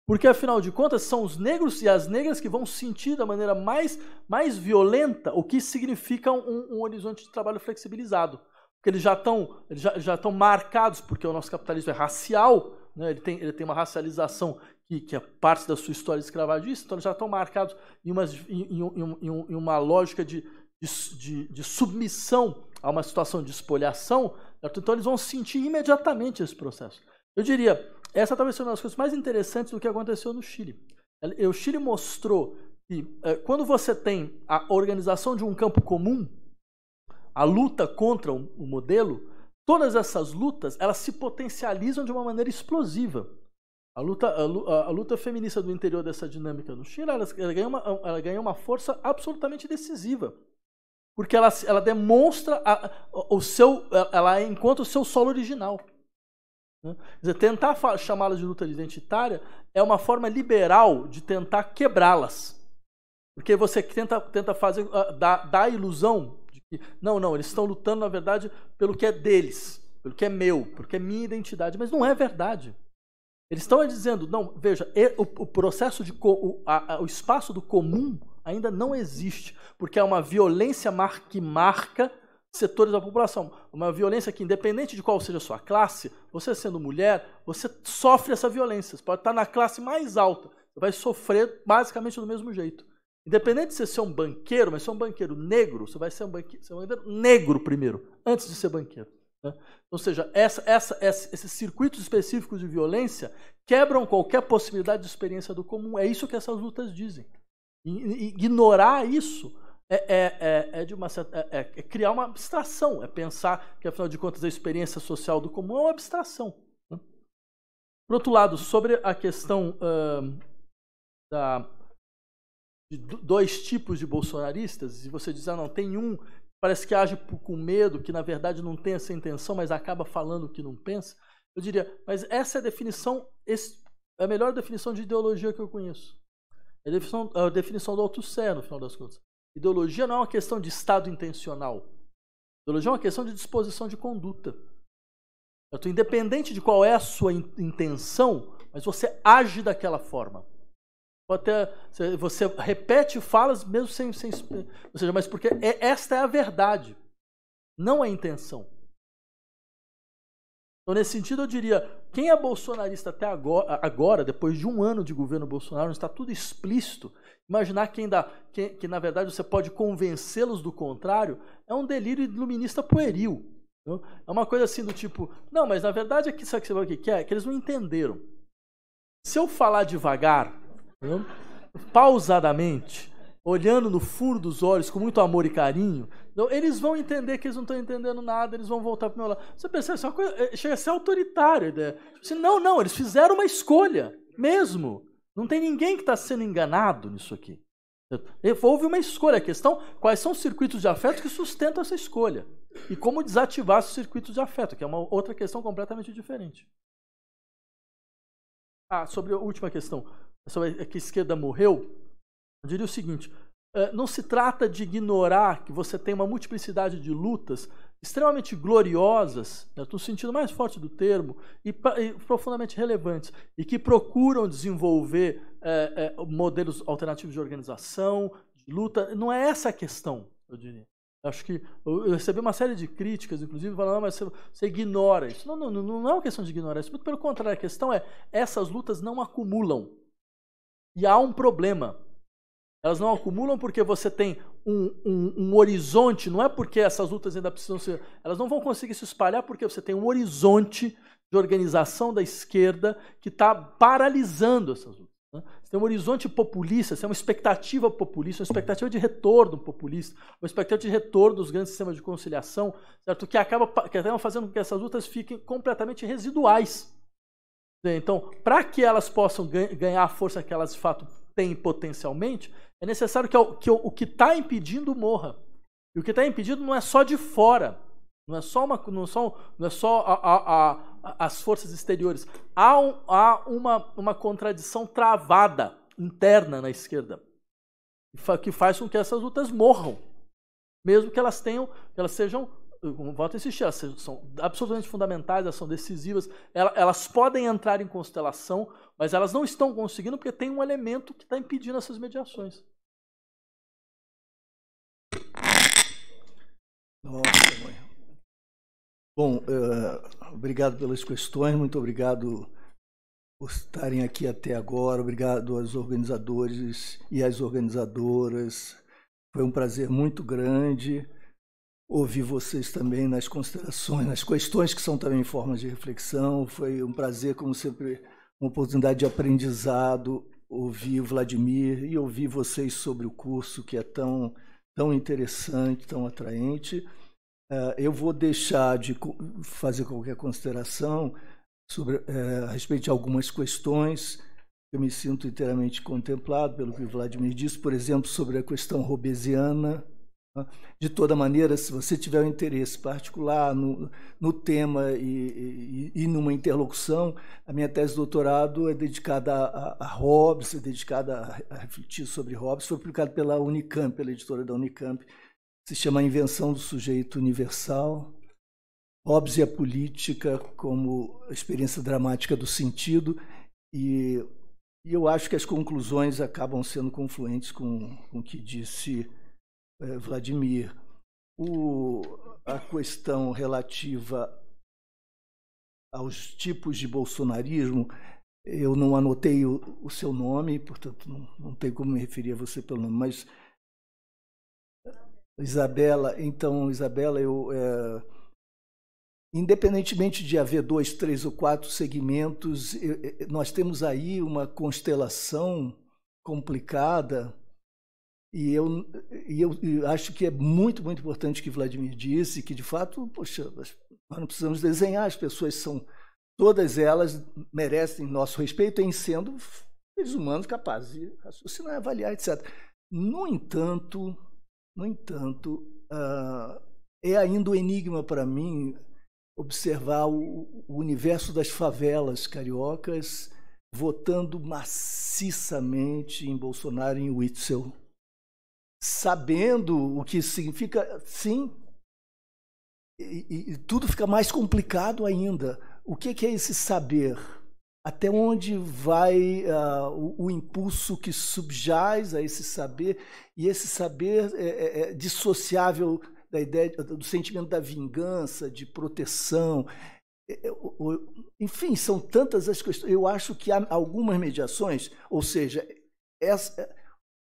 Porque, afinal de contas, são os negros e as negras que vão sentir da maneira mais, mais violenta o que significa um, um horizonte de trabalho flexibilizado. Porque eles já estão já, já marcados, porque o nosso capitalismo é racial, né? ele, tem, ele tem uma racialização que, que é parte da sua história escravagista, então eles já estão marcados em, umas, em, em, em, em uma lógica de, de, de, de submissão a uma situação de espoliação, certo? Né? então eles vão sentir imediatamente esse processo. Eu diria, essa talvez seja uma das coisas mais interessantes do que aconteceu no Chile. O Chile mostrou que eh, quando você tem a organização de um campo comum, a luta contra o modelo, todas essas lutas elas se potencializam de uma maneira explosiva. A luta, a, a luta feminista do interior dessa dinâmica no Chile, ela, ela, ganha uma, ela ganha uma força absolutamente decisiva porque ela, ela demonstra a, o seu, ela encontra o seu solo original. Né? Dizer, tentar chamá-las de luta identitária é uma forma liberal de tentar quebrá-las. Porque você tenta, tenta fazer, ah, dá, a ilusão de que, não, não, eles estão lutando, na verdade, pelo que é deles, pelo que é meu, pelo que é minha identidade. Mas não é verdade. Eles estão dizendo, não, veja, o, o processo de. O, a, o espaço do comum ainda não existe, porque é uma violência mar que marca setores da população. Uma violência que, independente de qual seja a sua classe, você sendo mulher, você sofre essa violência. Você pode estar na classe mais alta, você vai sofrer basicamente do mesmo jeito. Independente de você ser um banqueiro, mas ser é um banqueiro negro, você vai ser um banqueiro, ser um banqueiro negro primeiro, antes de ser banqueiro. Né? Ou seja, essa, essa, essa, esses circuitos específicos de violência quebram qualquer possibilidade de experiência do comum. É isso que essas lutas dizem. Ignorar isso é, é, é, é de uma é, é, criar uma abstração, é pensar que, afinal de contas, a experiência social do comum é uma abstração. Né? Por outro lado, sobre a questão uh, da, de dois tipos de bolsonaristas, e você diz, ah, não, tem um parece que age com medo, que na verdade não tem essa intenção, mas acaba falando o que não pensa, eu diria, mas essa é a definição, é a melhor definição de ideologia que eu conheço. É a definição, é a definição do autossé, no final das contas. Ideologia não é uma questão de estado intencional. Ideologia é uma questão de disposição de conduta. Eu estou independente de qual é a sua intenção, mas você age daquela forma. Até, você repete falas mesmo sem, sem. Ou seja, mas porque é, esta é a verdade, não a é intenção. Então, nesse sentido, eu diria: quem é bolsonarista até agora, agora, depois de um ano de governo Bolsonaro, está tudo explícito. Imaginar quem dá, quem, que na verdade você pode convencê-los do contrário é um delírio iluminista pueril. É uma coisa assim do tipo: não, mas na verdade aqui, é sabe o que você é? Que eles não entenderam. Se eu falar devagar, pausadamente, olhando no furo dos olhos com muito amor e carinho, eles vão entender que eles não estão entendendo nada, eles vão voltar para o meu lado. Você pensa isso é coisa, é, chega a ser autoritário, a ideia. Tipo assim, não, não, eles fizeram uma escolha, mesmo. Não tem ninguém que está sendo enganado nisso aqui. Houve uma escolha. A questão, quais são os circuitos de afeto que sustentam essa escolha? E como desativar esses circuitos de afeto, que é uma outra questão completamente diferente. Ah, sobre a última questão, sobre a que esquerda morreu, eu diria o seguinte: eh, não se trata de ignorar que você tem uma multiplicidade de lutas extremamente gloriosas, né, no sentido mais forte do termo, e, e profundamente relevantes, e que procuram desenvolver é, é, modelos alternativos de organização, de luta. Não é essa a questão, eu diria. Acho que eu recebi uma série de críticas, inclusive, falando, mas você, ignora isso. Não, não, não é uma questão de ignorar isso. Muito pelo contrário, a questão é: essas lutas não acumulam. E há um problema. Elas não acumulam porque você tem um, um, um, horizonte, não é porque essas lutas ainda precisam ser. Elas não vão conseguir se espalhar porque você tem um horizonte de organização da esquerda que está paralisando essas lutas. Né? Você tem um horizonte populista, você tem uma expectativa populista, uma expectativa de retorno populista, uma expectativa de retorno dos grandes sistemas de conciliação, certo? que acaba que acaba fazendo com que essas lutas fiquem completamente residuais. Né? Então, para que elas possam ganhar a força que elas de fato têm potencialmente, é necessário que, que o que está impedindo morra. E o que está impedindo não é só de fora. Não é só, uma, não é só, não é só a, a, a, as forças exteriores. Há, um, há uma, uma contradição travada interna na esquerda que faz com que essas lutas morram, mesmo que elas tenham, que elas sejam eu volto a insistir, elas são absolutamente fundamentais, elas são decisivas, elas podem entrar em constelação, mas elas não estão conseguindo porque tem um elemento que está impedindo essas mediações. Nossa, mãe. Bom, uh, obrigado pelas questões, muito obrigado por estarem aqui até agora, obrigado aos organizadores e às organizadoras. Foi um prazer muito grande ouvir vocês também nas considerações, nas questões que são também formas de reflexão. Foi um prazer, como sempre, uma oportunidade de aprendizado ouvir Vladimir e ouvir vocês sobre o curso que é tão, tão interessante, tão atraente. Eh, eu vou deixar de fazer qualquer consideração sobre, eh, a respeito de algumas questões. Eu me sinto inteiramente contemplado pelo que o Vladimir disse, por exemplo, sobre a questão robesiana, de toda maneira, se você tiver um interesse particular no, no tema e, e, e, numa interlocução, a minha tese de doutorado é dedicada a, a Hobbes, é dedicada a, a, refletir sobre Hobbes, foi publicada pela Unicamp, pela editora da Unicamp, se chama Invenção do Sujeito Universal, Hobbes e a Política como a Experiência Dramática do Sentido, e, e eu acho que as conclusões acabam sendo confluentes com, com o que disse é, Vladimir, o, a questão relativa aos tipos de bolsonarismo, eu não anotei o, o seu nome, portanto não, não tem como me referir a você pelo nome, mas Isabela, então Isabela, eu é, independentemente de haver dois, três ou quatro segmentos, eu, é, nós temos aí uma constelação complicada e eu, e eu, acho que é muito, muito importante que Vladimir disse que, de fato, poxa, nós não precisamos desenhar, as pessoas são, todas elas merecem nosso respeito em sendo seres humanos capazes de raciocinar, avaliar, etc. No entanto, no entanto, uh, é ainda um enigma para mim observar o, o, universo das favelas cariocas votando maciçamente em Bolsonaro e em Witzel sabendo o que significa, sim, e, e tudo fica mais complicado ainda. O que, que é esse saber? Até onde vai uh, o, o, impulso que subjaz a esse saber? E esse saber é, é, é dissociável da ideia do sentimento da vingança, de proteção. É, é, enfim, são tantas as questões. Eu acho que há algumas mediações, ou seja, essa,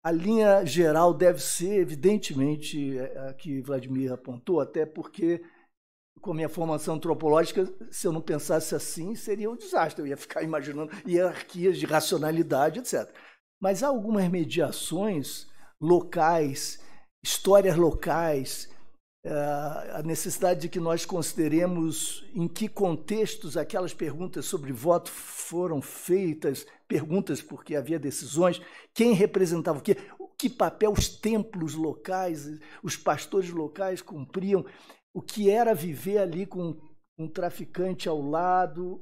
a linha geral deve ser, evidentemente, é, é, a que Vladimir apontou, até porque, com a minha formação antropológica, se eu não pensasse assim, seria um desastre. Eu ia ficar imaginando hierarquias de racionalidade, etc. Mas há algumas mediações locais, histórias locais, ah, a necessidade de que nós consideremos em que contextos aquelas perguntas sobre voto foram feitas, perguntas porque havia decisões, quem representava o quê, que papel os templos locais, os pastores locais cumpriam, o que era viver ali com um traficante ao lado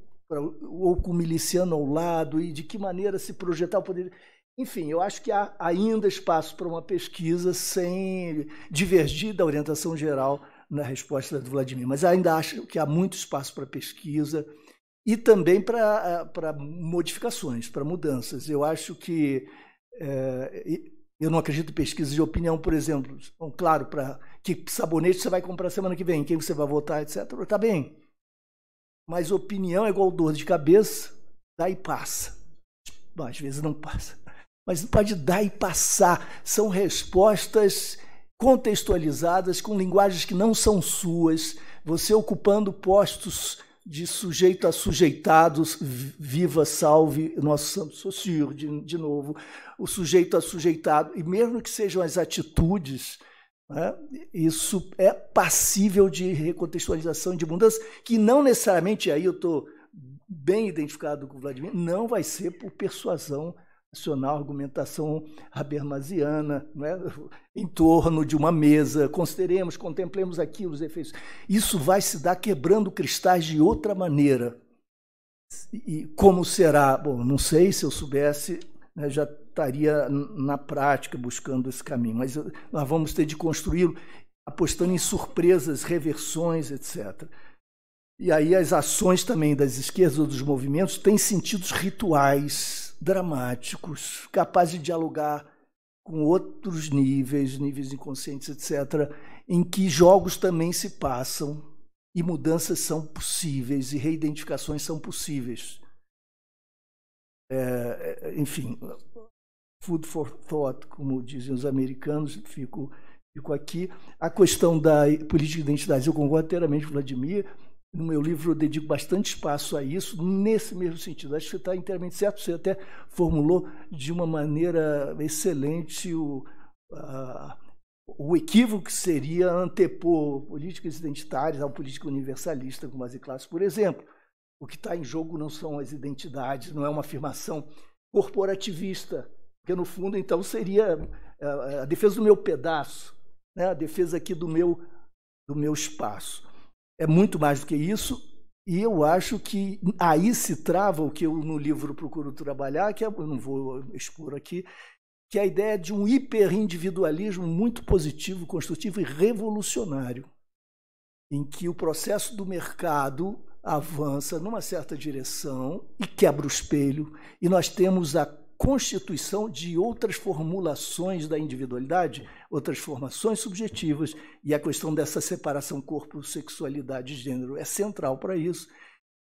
ou com um miliciano ao lado e de que maneira se projetar o poder enfim, eu acho que há ainda espaço para uma pesquisa sem divergir da orientação geral na resposta do Vladimir, mas ainda acho que há muito espaço para pesquisa e também para, eh, para modificações, para mudanças. Eu acho que. É, eu não acredito em pesquisas de opinião, por exemplo. bom claro, para que sabonete você vai comprar semana que vem, quem você vai votar, etc. Tá bem. Mas opinião é igual dor de cabeça, dá e passa. Às vezes não passa mas não pode dar e passar. São respostas contextualizadas com linguagens que não são suas, você ocupando postos de sujeito a sujeitados, viva, salve, nosso santo socio, de, de novo, o sujeito a sujeitado, e mesmo que sejam as atitudes, né, isso é passível de recontextualização de mudança, que não necessariamente, aí eu estou bem identificado com o Vladimir, não vai ser por persuasão nacional, argumentação habermasiana, é? em torno de uma mesa, consideremos, contemplemos aquilo, os efeitos. Isso vai se dar quebrando cristais de outra maneira. E como será? Bom, não sei, se eu soubesse, né, já estaria na prática buscando esse caminho, mas nós vamos ter de construí-lo apostando em surpresas, reversões, etc. E aí as ações também das esquerdas ou dos movimentos têm sentidos rituais, dramáticos, capazes de dialogar com outros níveis, níveis inconscientes, etc., em que jogos também se passam e mudanças são possíveis e reidentificações são possíveis. É, é, enfim, food for thought, como dizem os americanos, fico, fico aqui. A questão da política de identidade. eu concordo inteiramente com Vladimir, no meu livro eu dedico bastante espaço a isso, nesse mesmo sentido. Acho que você está inteiramente certo, você até formulou de uma maneira excelente o, o equívoco que seria antepor políticas identitárias uma política universalista, como as de classe, por exemplo. O que está em jogo não são as identidades, não é uma afirmação corporativista, porque no fundo então seria eh, a defesa do meu pedaço, né? a defesa aqui do meu, do meu espaço é muito mais do que isso, e eu acho que aí se trava o que eu no livro procuro trabalhar, que é, eu não vou expor aqui, que é a ideia de um hiperindividualismo muito positivo, construtivo e revolucionário, em que o processo do mercado avança numa certa direção e quebra o espelho, e nós temos a constituição de outras formulações da individualidade, outras formações subjetivas, e a questão dessa separação corpo, sexualidade e gênero é central para isso,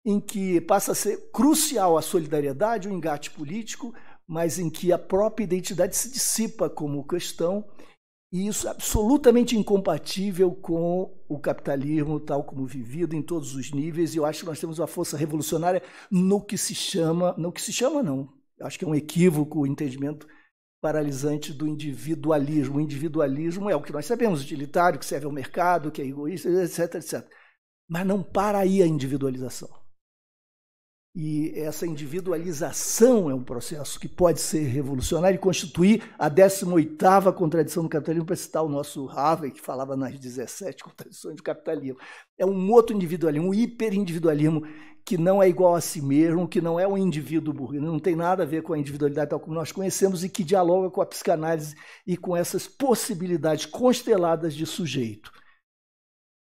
em que passa a ser crucial a solidariedade, o engate político, mas em que a própria identidade se dissipa como questão, e isso é absolutamente incompatível com o capitalismo tal como vivido em todos os níveis, e eu acho que nós temos uma força revolucionária no que se chama, no que se chama não, acho que é um equívoco o entendimento paralisante do individualismo. O individualismo é o que nós sabemos, utilitário, que serve ao mercado, que é egoísta, etc, etc. Mas não para aí a individualização. E essa individualização é um processo que pode ser revolucionário e constituir a 18ª contradição do capitalismo, para citar o nosso Harvey, que falava nas 17 contradições do capitalismo. É um outro individualismo, um hiperindividualismo, que não é igual a si mesmo, que não é um indivíduo burro, não tem nada a ver com a individualidade tal como nós conhecemos e que dialoga com a psicanálise e com essas possibilidades consteladas de sujeito.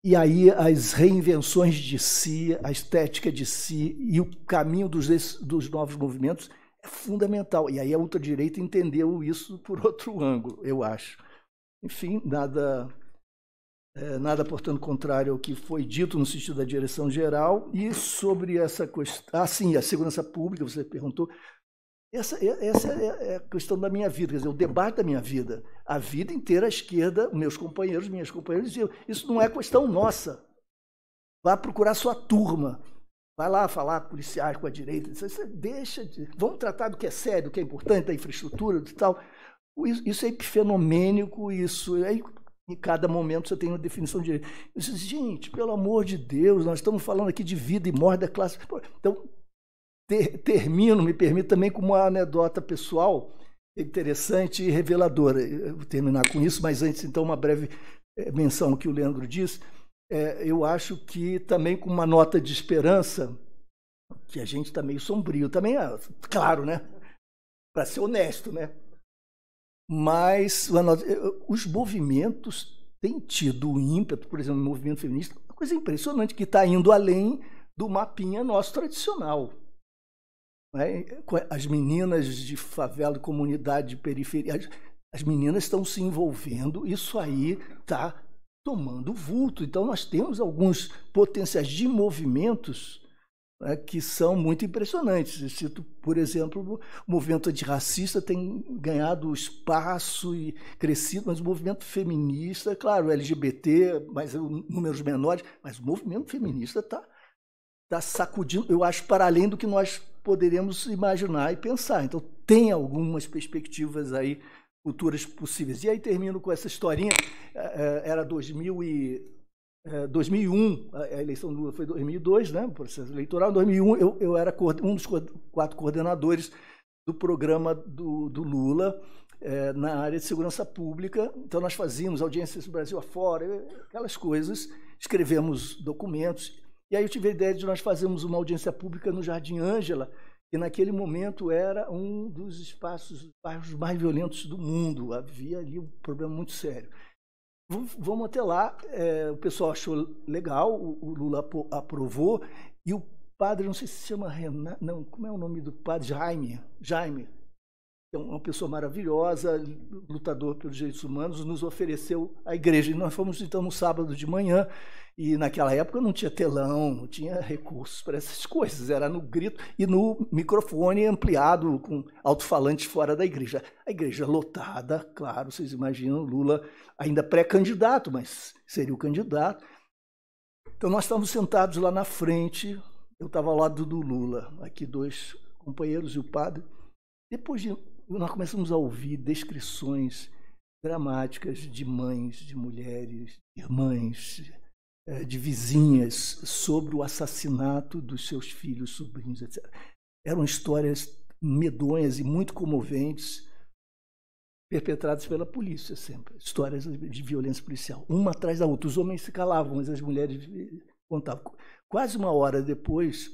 E aí as reinvenções de si, a estética de si e o caminho dos, dos novos movimentos é fundamental. E aí a ultradireita entendeu isso por outro ângulo, eu acho. Enfim, nada é, nada, portanto, contrário ao que foi dito no sentido da direção geral. E sobre essa questão. Ah, sim, a segurança pública, você perguntou. Essa, essa é, é a questão da minha vida, quer dizer, o debate da minha vida. A vida inteira, a esquerda, meus companheiros, minhas companheiras diziam: isso não é questão nossa. Vá procurar sua turma. Vai lá falar com policiais, com a direita. Você é, deixa de. Vamos tratar do que é sério, do que é importante, da infraestrutura, e tal. Isso é epifenomênico, isso. Aí é em cada momento você tem uma definição de direito. Eu disse, gente, pelo amor de Deus, nós estamos falando aqui de vida e morte da classe. Então, ter, termino, me permito também com uma anedota pessoal interessante e reveladora. Eu vou terminar com isso, mas antes, então, uma breve eh, menção que o Leandro diz. É, eu acho que também com uma nota de esperança, que a gente está meio sombrio também, é, claro, né? Para ser honesto, né? Mas os movimentos têm tido o ímpeto, por exemplo, o movimento feminista, uma coisa impressionante, que está indo além do mapinha nosso tradicional. Né? As meninas de favela, comunidade, de periferia, as meninas estão se envolvendo, isso aí está tomando vulto. Então, nós temos alguns potenciais de movimentos né, que são muito impressionantes. Eu cito, por exemplo, o movimento antirracista tem ganhado espaço e crescido, mas o movimento feminista, claro, LGBT, mas números menores, mas o movimento feminista está tá sacudindo, eu acho, para além do que nós poderemos imaginar e pensar. Então, tem algumas perspectivas aí futuras possíveis. E aí termino com essa historinha, é, é, era 2000 e 2001, é, a, a eleição do Lula foi 2002, né, o processo eleitoral. Em 2001, eu, eu era um dos quatro coordenadores do programa do, do Lula é, na área de segurança pública. Então, nós fazíamos audiências do Brasil afora, é, aquelas coisas, escrevemos documentos. E aí eu tive a ideia de nós fazermos uma audiência pública no Jardim Ângela, que naquele momento era um dos espaços, bairros mais violentos do mundo. Havia ali um problema muito sério. Vamos até lá. É, o pessoal achou legal, o, o Lula aprovou. E o padre, não sei se chama Renan, não, como é o nome do padre? Jaime. Jaime. É uma pessoa maravilhosa, lutador pelos direitos humanos, nos ofereceu a igreja. E nós fomos então no sábado de manhã, e naquela época não tinha telão, não tinha recursos para essas coisas, era no grito e no microfone ampliado com alto-falante fora da igreja. A igreja lotada, claro, vocês imaginam, Lula ainda pré-candidato, mas seria o candidato. Então nós estávamos sentados lá na frente, eu estava ao lado do Lula, aqui dois companheiros e o padre. Depois de, nós começamos a ouvir descrições dramáticas de mães, de mulheres, de irmãs, eh, de vizinhas sobre o assassinato dos seus filhos, sobrinhos, etc. Eram histórias medonhas e muito comoventes perpetradas pela polícia sempre. Histórias de violência policial, uma atrás da outra. Os homens se calavam, mas as mulheres eh, contavam. Quase uma hora depois,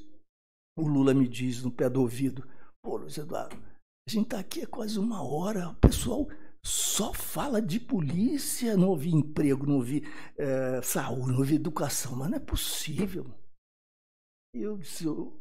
o Lula me diz no pé do ouvido: Pô, Luiz Eduardo, a gente está aqui há quase uma hora, o pessoal só fala de polícia, não ouvi emprego, não ouvi é, saúde, não ouvi educação, mas não é possível. Eu disse, o,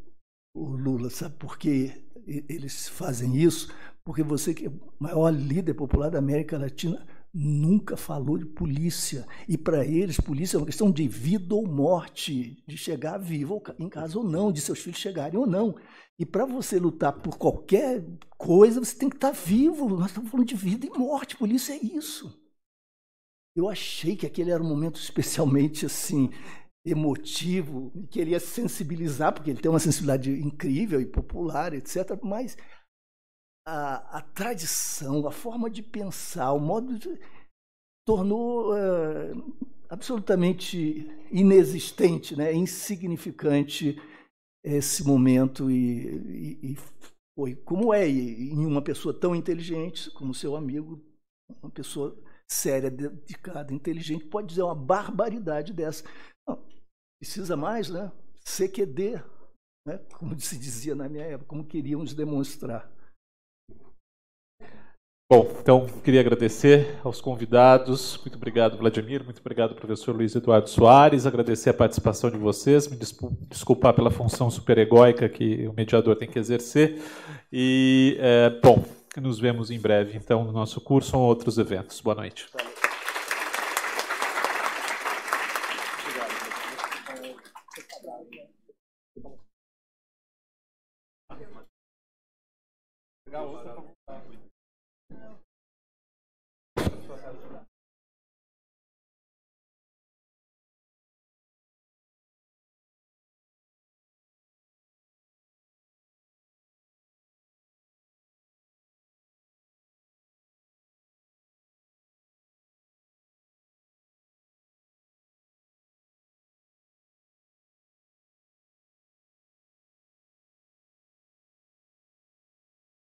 o Lula, sabe por que eles fazem isso? Porque você, que é o maior líder popular da América Latina, nunca falou de polícia. E para eles, polícia é uma questão de vida ou morte, de chegar vivo em casa ou não, de seus filhos chegarem ou não. E para você lutar por qualquer coisa, você tem que estar tá vivo. Nós estamos falando de vida e morte, polícia é isso. Eu achei que aquele era um momento especialmente assim emotivo, que ele ia sensibilizar, porque ele tem uma sensibilidade incrível e popular, etc. Mas a, a tradição, a forma de pensar, o modo de, tornou uh, absolutamente inexistente, né? insignificante esse momento e, e, e foi como é em uma pessoa tão inteligente como seu amigo, uma pessoa séria, dedicada, inteligente, pode dizer uma barbaridade dessa. Não, precisa mais, né? CQD, né? como se dizia na minha época, como queríamos demonstrar. Bom, então queria agradecer aos convidados. Muito obrigado, Vladimir. Muito obrigado, professor Luiz Eduardo Soares. Agradecer a participação de vocês. Me desculpar pela função superegóica que o mediador tem que exercer. E, é, bom, nos vemos em breve, então, no nosso curso ou outros eventos. Boa noite. Obrigado.